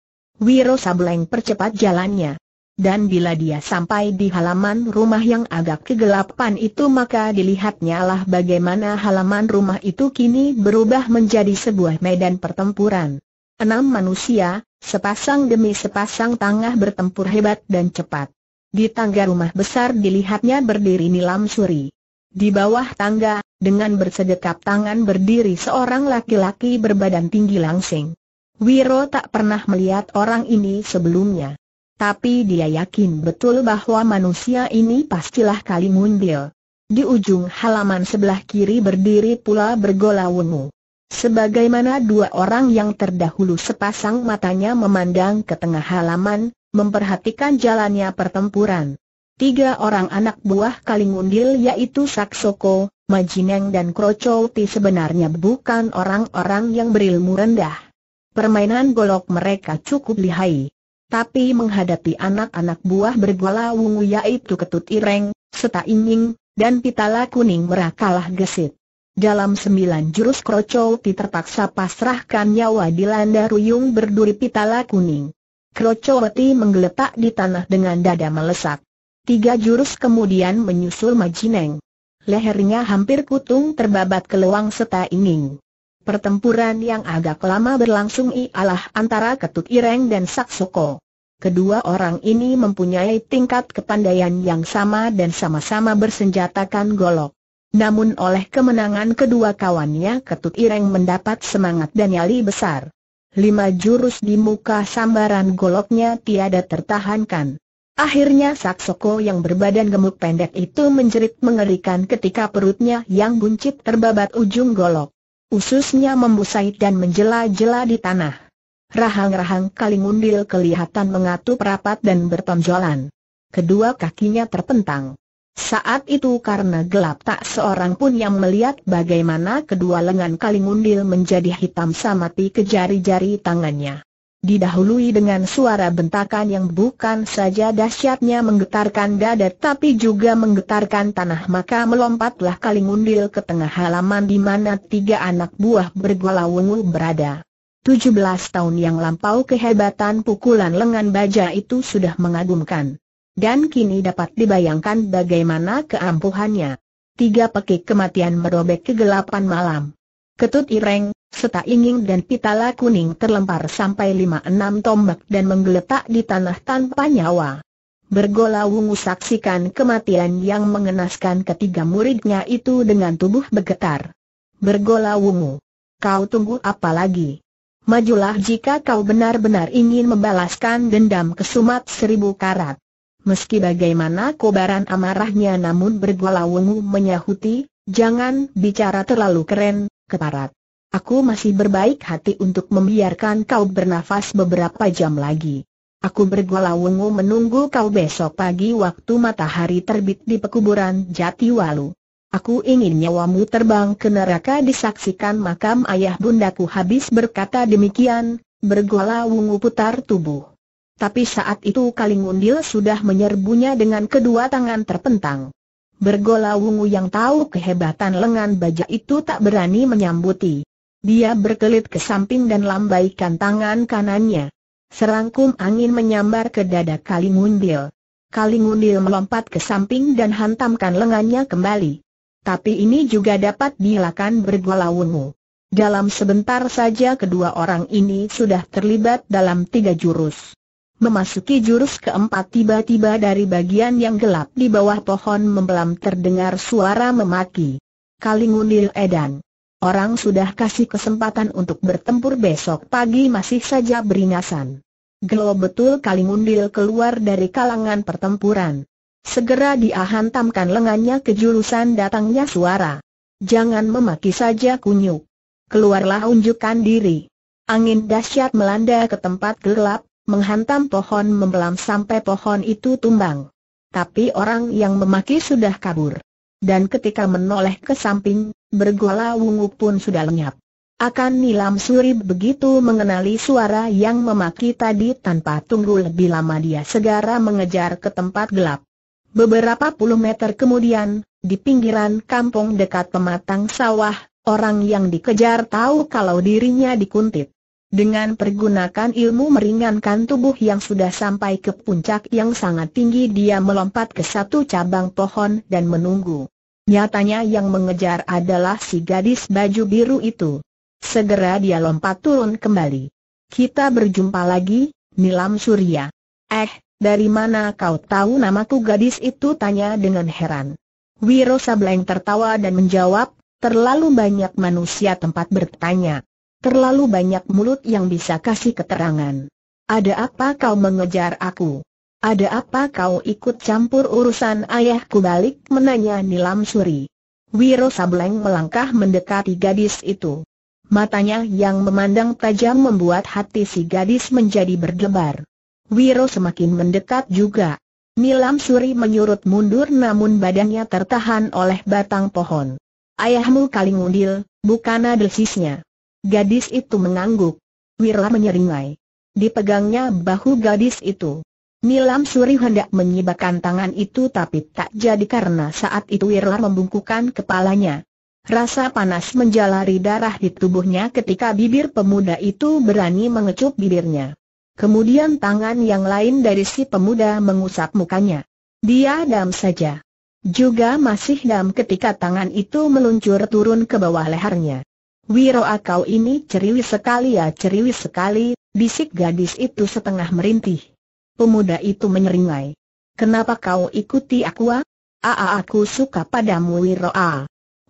Wiro Sableng percepat jalannya. Dan bila dia sampai di halaman rumah yang agak kegelapan itu maka dilihatnya lah bagaimana halaman rumah itu kini berubah menjadi sebuah medan pertempuran. Enam manusia, sepasang demi sepasang tangah bertempur hebat dan cepat. Di tangga rumah besar dilihatnya berdiri Nilam Suri. Di bawah tangga, dengan bersedekap tangan berdiri seorang laki-laki berbadan tinggi langsing. Wiro tak pernah melihat orang ini sebelumnya. Tapi dia yakin betul bahwa manusia ini pastilah kali mundil. Di ujung halaman sebelah kiri berdiri pula bergola Wungu. Sebagaimana dua orang yang terdahulu sepasang matanya memandang ke tengah halaman, memperhatikan jalannya pertempuran. Tiga orang anak buah Kalingundil yaitu Saksoko, Majineng dan Krocouti sebenarnya bukan orang-orang yang berilmu rendah. Permainan golok mereka cukup lihai tapi menghadapi anak-anak buah bergola wungu yaitu Ketut Ireng, Seta Inying, dan Pitala Kuning merakalah gesit. Dalam sembilan jurus ti terpaksa pasrahkan nyawa di landa ruyung berduri Pitala Kuning. ti menggeletak di tanah dengan dada melesat. Tiga jurus kemudian menyusul Majineng. Lehernya hampir kutung terbabat ke lewang Seta Inying. Pertempuran yang agak lama berlangsung ialah antara Ketut Ireng dan Saksoko. Kedua orang ini mempunyai tingkat kepandaian yang sama dan sama-sama bersenjatakan golok. Namun oleh kemenangan kedua kawannya Ketut Ireng mendapat semangat dan nyali besar. Lima jurus di muka sambaran goloknya tiada tertahankan. Akhirnya Saksoko yang berbadan gemuk pendek itu menjerit mengerikan ketika perutnya yang buncit terbabat ujung golok. Ususnya membusai dan menjela-jela di tanah. Rahang-rahang kalingundil kelihatan mengatup rapat dan bertonjolan. Kedua kakinya terpentang. Saat itu karena gelap tak seorang pun yang melihat bagaimana kedua lengan kalingundil menjadi hitam samati ke jari-jari tangannya didahului dengan suara bentakan yang bukan saja dahsyatnya menggetarkan dada tapi juga menggetarkan tanah maka melompatlah kalingundil ke tengah halaman di mana tiga anak buah wungu berada. 17 tahun yang lampau kehebatan pukulan lengan baja itu sudah mengagumkan. Dan kini dapat dibayangkan bagaimana keampuhannya. Tiga pekik kematian merobek kegelapan malam. Ketut Ireng, Seta inging dan pitala kuning terlempar sampai lima enam tombak dan menggeletak di tanah tanpa nyawa. Bergola Wungu saksikan kematian yang mengenaskan ketiga muridnya itu dengan tubuh bergetar. Bergola Wungu, kau tunggu apa lagi? Majulah jika kau benar-benar ingin membalaskan dendam kesumat seribu karat. Meski bagaimana kobaran amarahnya namun wungu menyahuti, jangan bicara terlalu keren, keparat. Aku masih berbaik hati untuk membiarkan kau bernafas beberapa jam lagi. Aku bergolawungu menunggu kau besok pagi waktu matahari terbit di pekuburan Jatiwalu. Aku ingin nyawamu terbang ke neraka disaksikan makam ayah bundaku habis berkata demikian, wungu putar tubuh. Tapi saat itu Kalingundil sudah menyerbunya dengan kedua tangan terpentang. Bergola Wungu yang tahu kehebatan lengan baja itu tak berani menyambuti. Dia berkelit ke samping dan lambaikan tangan kanannya. Serangkum angin menyambar ke dada Kalingundil. Kalingundil melompat ke samping dan hantamkan lengannya kembali. Tapi ini juga dapat dilakukan bergolawungu. Dalam sebentar saja kedua orang ini sudah terlibat dalam tiga jurus. Memasuki jurus keempat tiba-tiba dari bagian yang gelap di bawah pohon membelam terdengar suara memaki. Kalingundil edan. Orang sudah kasih kesempatan untuk bertempur besok pagi masih saja beringasan. Gelo betul kali ngundil keluar dari kalangan pertempuran. Segera dia hantamkan lengannya ke jurusan datangnya suara. Jangan memaki saja kunyuk. Keluarlah unjukkan diri. Angin dahsyat melanda ke tempat gelap, menghantam pohon membelam sampai pohon itu tumbang. Tapi orang yang memaki sudah kabur dan ketika menoleh ke samping, bergola wungu pun sudah lenyap. Akan nilam suri begitu mengenali suara yang memaki tadi tanpa tunggu lebih lama dia segera mengejar ke tempat gelap. Beberapa puluh meter kemudian, di pinggiran kampung dekat pematang sawah, orang yang dikejar tahu kalau dirinya dikuntit. Dengan pergunakan ilmu meringankan tubuh yang sudah sampai ke puncak yang sangat tinggi dia melompat ke satu cabang pohon dan menunggu. Nyatanya yang mengejar adalah si gadis baju biru itu. Segera dia lompat turun kembali. Kita berjumpa lagi, Nilam Surya. Eh, dari mana kau tahu namaku gadis itu tanya dengan heran. Wiro Sableng tertawa dan menjawab, terlalu banyak manusia tempat bertanya. Terlalu banyak mulut yang bisa kasih keterangan. Ada apa kau mengejar aku? Ada apa kau ikut campur urusan ayahku balik menanya Nilam Suri. Wiro Sableng melangkah mendekati gadis itu. Matanya yang memandang tajam membuat hati si gadis menjadi berdebar. Wiro semakin mendekat juga. Nilam Suri menyurut mundur namun badannya tertahan oleh batang pohon. Ayahmu kalingundil, bukan adelsisnya. Gadis itu mengangguk. Wiro menyeringai. Dipegangnya bahu gadis itu. Nilam Suri hendak menyibakkan tangan itu tapi tak jadi karena saat itu Wirlar membungkukan kepalanya. Rasa panas menjalari darah di tubuhnya ketika bibir pemuda itu berani mengecup bibirnya. Kemudian tangan yang lain dari si pemuda mengusap mukanya. Dia dam saja. Juga masih dam ketika tangan itu meluncur turun ke bawah lehernya. Wiro akau ini ceriwis sekali ya ceriwis sekali, bisik gadis itu setengah merintih. Pemuda itu menyeringai. Kenapa kau ikuti aku? Aa ah? ah, aku suka padamu Wiro A. Ah.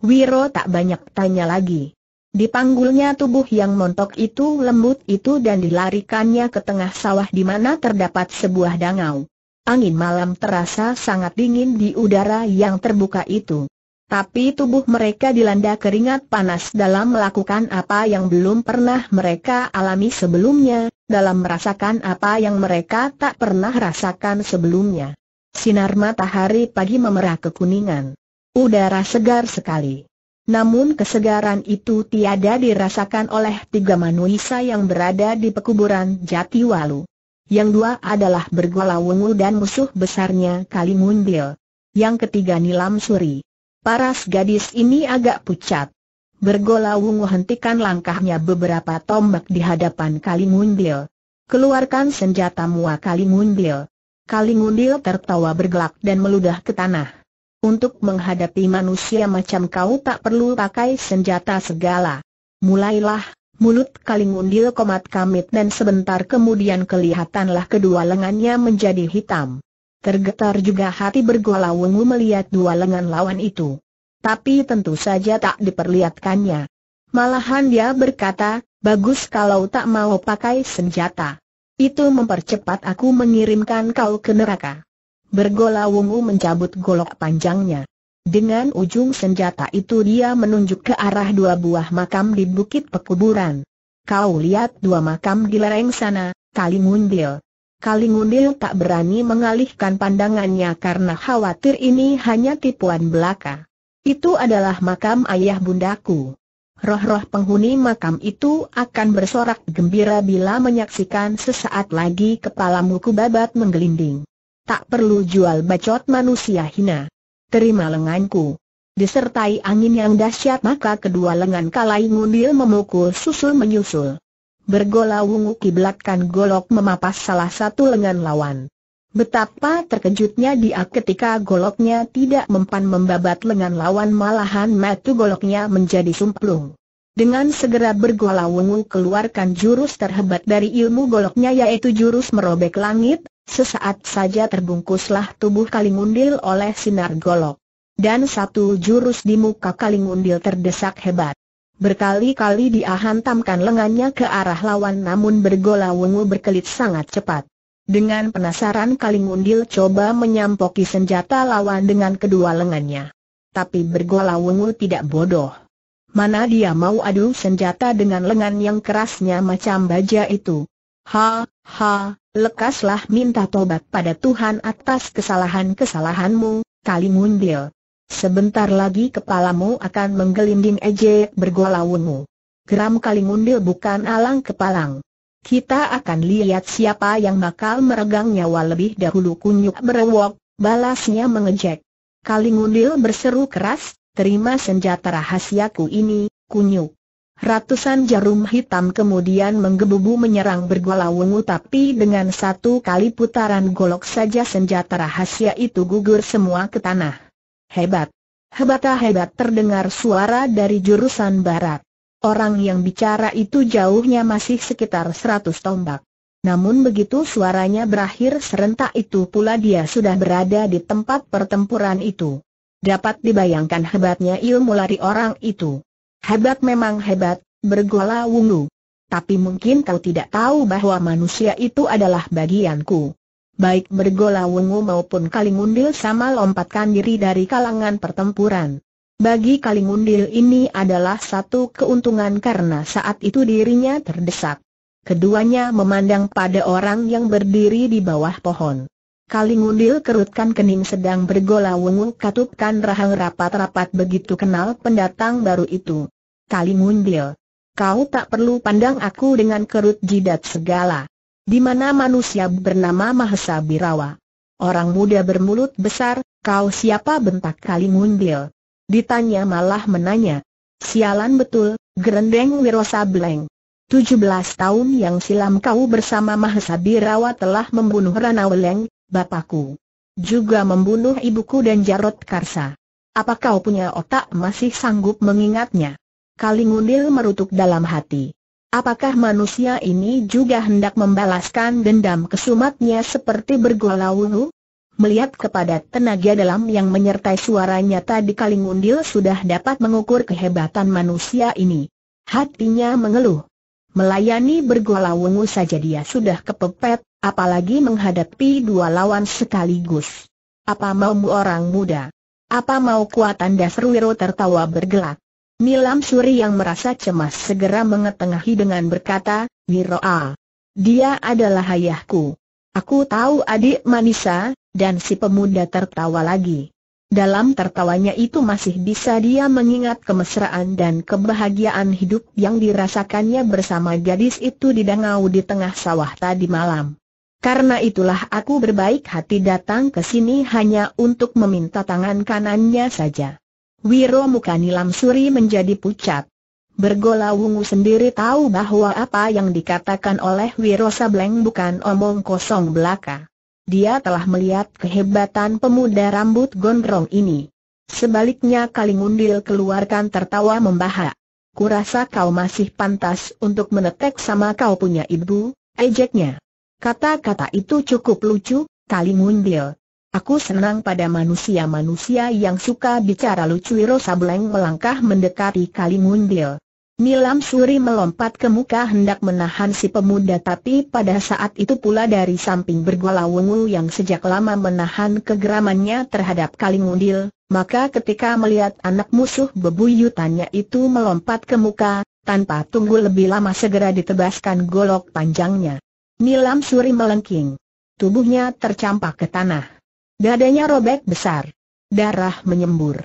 Wiro tak banyak tanya lagi. Dipanggulnya tubuh yang montok itu lembut itu dan dilarikannya ke tengah sawah di mana terdapat sebuah dangau. Angin malam terasa sangat dingin di udara yang terbuka itu. Tapi tubuh mereka dilanda keringat panas dalam melakukan apa yang belum pernah mereka alami sebelumnya, dalam merasakan apa yang mereka tak pernah rasakan sebelumnya. Sinar matahari pagi memerah kekuningan. Udara segar sekali. Namun kesegaran itu tiada dirasakan oleh tiga manusia yang berada di pekuburan Jatiwalu. Yang dua adalah Bergola Wungu dan musuh besarnya Kalimundil. Yang ketiga Nilam Suri. Paras gadis ini agak pucat. Bergolawung hentikan langkahnya beberapa tombak di hadapan Kalingundil. Keluarkan senjata senjatamu Kalingundil. Kalingundil tertawa bergelak dan meludah ke tanah. Untuk menghadapi manusia macam kau tak perlu pakai senjata segala. Mulailah, mulut Kalingundil komat kamit dan sebentar kemudian kelihatanlah kedua lengannya menjadi hitam. Tergetar juga hati bergolawungu melihat dua lengan lawan itu tapi tentu saja tak diperlihatkannya. Malahan dia berkata, bagus kalau tak mau pakai senjata. Itu mempercepat aku mengirimkan kau ke neraka. Bergola Wungu mencabut golok panjangnya. Dengan ujung senjata itu dia menunjuk ke arah dua buah makam di bukit pekuburan. Kau lihat dua makam di lereng sana, Kalingundil. Kalingundil tak berani mengalihkan pandangannya karena khawatir ini hanya tipuan belaka. Itu adalah makam ayah bundaku. Roh-roh penghuni makam itu akan bersorak gembira bila menyaksikan sesaat lagi kepala muku babat menggelinding. Tak perlu jual bacot manusia hina. Terima lenganku. Disertai angin yang dahsyat maka kedua lengan kalai ngundil memukul susul menyusul. Bergola wungu kiblatkan golok memapas salah satu lengan lawan. Betapa terkejutnya dia ketika goloknya tidak mempan membabat lengan lawan malahan matu goloknya menjadi sumplung. Dengan segera bergola Wungu keluarkan jurus terhebat dari ilmu goloknya yaitu jurus merobek langit, sesaat saja terbungkuslah tubuh Kalingundil oleh sinar golok. Dan satu jurus di muka Kalingundil terdesak hebat. Berkali-kali dia hantamkan lengannya ke arah lawan namun bergola Wungu berkelit sangat cepat. Dengan penasaran Kalingundil coba menyampoki senjata lawan dengan kedua lengannya. Tapi bergola Wungu tidak bodoh. Mana dia mau adu senjata dengan lengan yang kerasnya macam baja itu. Ha, ha, lekaslah minta tobat pada Tuhan atas kesalahan-kesalahanmu, Kalingundil. Sebentar lagi kepalamu akan menggelinding ejek bergola Wungu. Geram Kalingundil bukan alang kepalang. Kita akan lihat siapa yang bakal meregang nyawa lebih dahulu kunyuk berewok, balasnya mengejek. Kalingundil berseru keras, terima senjata rahasiaku ini, kunyuk. Ratusan jarum hitam kemudian menggebu-gebu menyerang wungu tapi dengan satu kali putaran golok saja senjata rahasia itu gugur semua ke tanah. Hebat! Hebatah hebat terdengar suara dari jurusan barat. Orang yang bicara itu jauhnya masih sekitar seratus tombak. Namun begitu suaranya berakhir serentak itu pula dia sudah berada di tempat pertempuran itu. Dapat dibayangkan hebatnya ilmu lari orang itu. Hebat memang hebat, bergola wungu. Tapi mungkin kau tidak tahu bahwa manusia itu adalah bagianku. Baik bergola wungu maupun kalingundil sama lompatkan diri dari kalangan pertempuran. Bagi Kalingundil ini adalah satu keuntungan karena saat itu dirinya terdesak. Keduanya memandang pada orang yang berdiri di bawah pohon. Kalingundil kerutkan kening sedang wungu katupkan rahang rapat-rapat begitu kenal pendatang baru itu. Kalingundil, kau tak perlu pandang aku dengan kerut jidat segala. Di mana manusia bernama Mahesa Birawa? Orang muda bermulut besar, kau siapa bentak Kalingundil? Ditanya malah menanya. Sialan betul, gerendeng Wirosa Bleng. 17 tahun yang silam kau bersama Mahesa Birawa telah membunuh Rana Weleng, bapakku. Juga membunuh ibuku dan Jarot Karsa. Apa kau punya otak masih sanggup mengingatnya? Kalingundil merutuk dalam hati. Apakah manusia ini juga hendak membalaskan dendam kesumatnya seperti bergolawungu? Melihat kepada tenaga dalam yang menyertai suaranya tadi Kalingundil sudah dapat mengukur kehebatan manusia ini. Hatinya mengeluh. Melayani bergola wungu saja dia sudah kepepet, apalagi menghadapi dua lawan sekaligus. Apa maumu orang muda? Apa mau kuat anda Seruwiro tertawa bergelak. Nilam Suri yang merasa cemas segera mengetengahi dengan berkata, Wiroa. Dia adalah ayahku. Aku tahu adik Manisa, dan si pemuda tertawa lagi. Dalam tertawanya itu masih bisa dia mengingat kemesraan dan kebahagiaan hidup yang dirasakannya bersama gadis itu di dangau di tengah sawah tadi malam. Karena itulah aku berbaik hati datang ke sini hanya untuk meminta tangan kanannya saja. Wiro mukanya Nilam menjadi pucat. Bergola Wungu sendiri tahu bahwa apa yang dikatakan oleh Wiro Sableng bukan omong kosong belaka dia telah melihat kehebatan pemuda rambut gondrong ini. Sebaliknya Kalingundil keluarkan tertawa membahak. Kurasa kau masih pantas untuk menetek sama kau punya ibu, ejeknya. Kata-kata itu cukup lucu, Kalingundil. Aku senang pada manusia-manusia yang suka bicara lucu Rosa Sableng melangkah mendekati Kalingundil. Milam Suri melompat ke muka hendak menahan si pemuda tapi pada saat itu pula dari samping bergola Wengu yang sejak lama menahan kegeramannya terhadap Kalingundil, maka ketika melihat anak musuh bebuyutannya itu melompat ke muka, tanpa tunggu lebih lama segera ditebaskan golok panjangnya. Milam Suri melengking. Tubuhnya tercampak ke tanah. Dadanya robek besar. Darah menyembur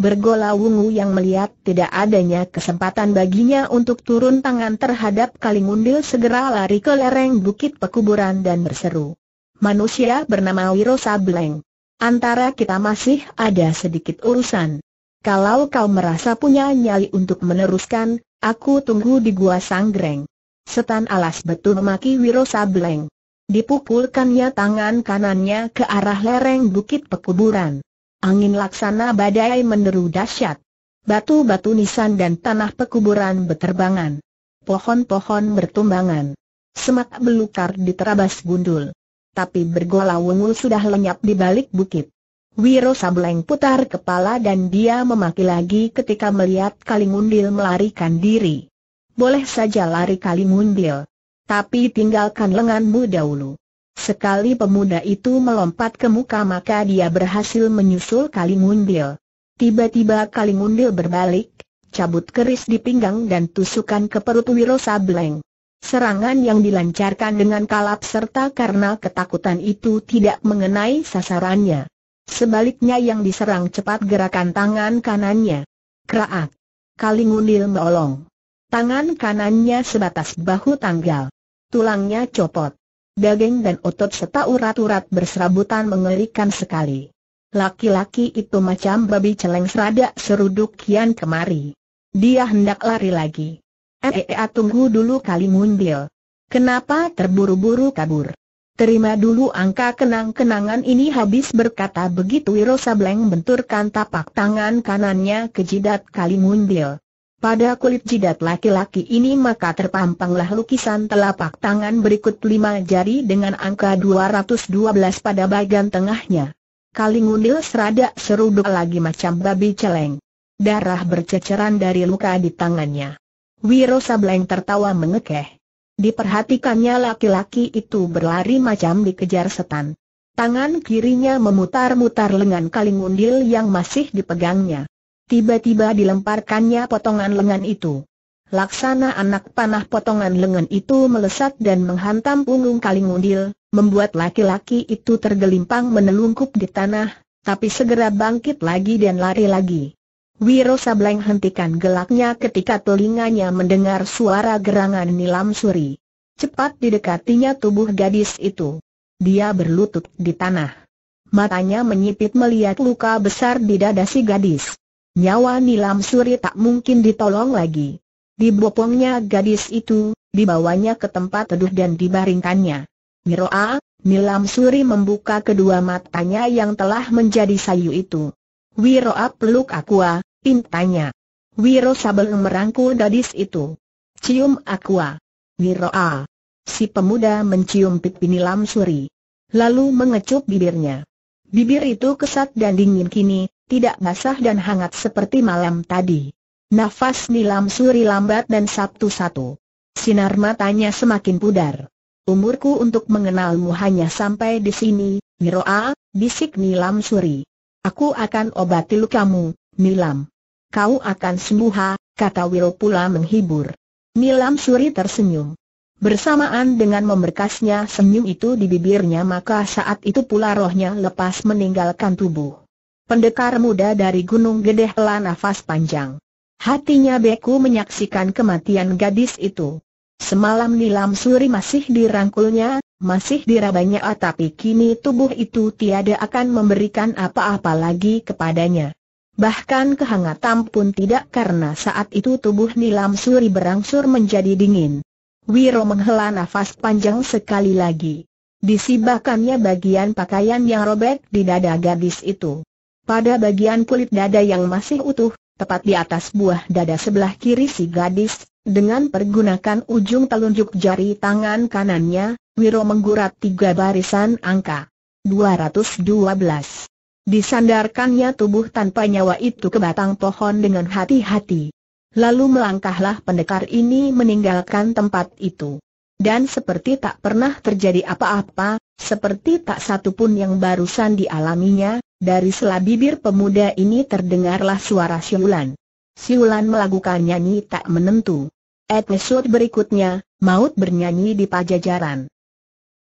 bergola Wungu yang melihat tidak adanya kesempatan baginya untuk turun tangan terhadap Kalingundil segera lari ke lereng bukit pekuburan dan berseru. Manusia bernama Wiro Sableng. Antara kita masih ada sedikit urusan. Kalau kau merasa punya nyali untuk meneruskan, aku tunggu di gua Sanggreng. Setan alas betul memaki Wiro Sableng. Dipukulkannya tangan kanannya ke arah lereng bukit pekuburan. Angin laksana badai menderu dahsyat. Batu-batu nisan dan tanah pekuburan berterbangan. Pohon-pohon bertumbangan. Semak belukar diterabas gundul. Tapi bergola wengul sudah lenyap di balik bukit. Wiro Sableng putar kepala dan dia memaki lagi ketika melihat Kalingundil melarikan diri. Boleh saja lari Kalingundil. Tapi tinggalkan lenganmu dahulu. Sekali pemuda itu melompat ke muka maka dia berhasil menyusul Kalingundil. Tiba-tiba Kalingundil berbalik, cabut keris di pinggang dan tusukan ke perut Wiro Sableng. Serangan yang dilancarkan dengan kalap serta karena ketakutan itu tidak mengenai sasarannya. Sebaliknya yang diserang cepat gerakan tangan kanannya. Kraak. Kalingundil melolong. Tangan kanannya sebatas bahu tanggal. Tulangnya copot daging dan otot serta urat-urat berserabutan mengerikan sekali. Laki-laki itu macam babi celeng serada seruduk kian kemari. Dia hendak lari lagi. Eh, eh, eh, tunggu dulu kali mundil. Kenapa terburu-buru kabur? Terima dulu angka kenang-kenangan ini habis berkata begitu Wiro Sableng benturkan tapak tangan kanannya ke jidat Kalimundil. Pada kulit jidat laki-laki ini maka terpampanglah lukisan telapak tangan berikut lima jari dengan angka 212 pada bagian tengahnya. Kalingundil serada seruduk lagi macam babi celeng. Darah berceceran dari luka di tangannya. Wiro Sableng tertawa mengekeh. Diperhatikannya laki-laki itu berlari macam dikejar setan. Tangan kirinya memutar-mutar lengan kalingundil yang masih dipegangnya tiba-tiba dilemparkannya potongan lengan itu. Laksana anak panah potongan lengan itu melesat dan menghantam punggung Kalingundil, membuat laki-laki itu tergelimpang menelungkup di tanah, tapi segera bangkit lagi dan lari lagi. Wiro Sableng hentikan gelaknya ketika telinganya mendengar suara gerangan nilam suri. Cepat didekatinya tubuh gadis itu. Dia berlutut di tanah. Matanya menyipit melihat luka besar di dada si gadis nyawa Nilam Suri tak mungkin ditolong lagi. Dibopongnya gadis itu, dibawanya ke tempat teduh dan dibaringkannya. Miroa, Nilam Suri membuka kedua matanya yang telah menjadi sayu itu. Wiroa peluk Aqua, intanya. Wiro Sabel merangkul gadis itu. Cium Aqua. Wiroa. Si pemuda mencium pipi Nilam Suri. Lalu mengecup bibirnya. Bibir itu kesat dan dingin kini, tidak basah dan hangat seperti malam tadi. Nafas Nilam Suri lambat dan satu-satu. Sinar matanya semakin pudar. Umurku untuk mengenalmu hanya sampai di sini, Niroa, bisik Nilam Suri. Aku akan obati lukamu, Nilam. Kau akan sembuh, kata Wiro pula menghibur. Nilam Suri tersenyum. Bersamaan dengan memerkasnya senyum itu di bibirnya maka saat itu pula rohnya lepas meninggalkan tubuh. Pendekar muda dari Gunung Gede hela nafas panjang. Hatinya beku menyaksikan kematian gadis itu. Semalam nilam suri masih dirangkulnya, masih dirabanya ah, tapi kini tubuh itu tiada akan memberikan apa-apa lagi kepadanya. Bahkan kehangatan pun tidak karena saat itu tubuh Nilam Suri berangsur menjadi dingin. Wiro menghela nafas panjang sekali lagi. Disibakannya bagian pakaian yang robek di dada gadis itu. Pada bagian kulit dada yang masih utuh, tepat di atas buah dada sebelah kiri si gadis, dengan pergunakan ujung telunjuk jari tangan kanannya, Wiro menggurat tiga barisan angka. 212. Disandarkannya tubuh tanpa nyawa itu ke batang pohon dengan hati-hati. Lalu melangkahlah pendekar ini meninggalkan tempat itu. Dan seperti tak pernah terjadi apa-apa, seperti tak satu pun yang barusan dialaminya, dari sela bibir pemuda ini terdengarlah suara siulan. Siulan melakukan nyanyi tak menentu. Episode berikutnya, maut bernyanyi di pajajaran.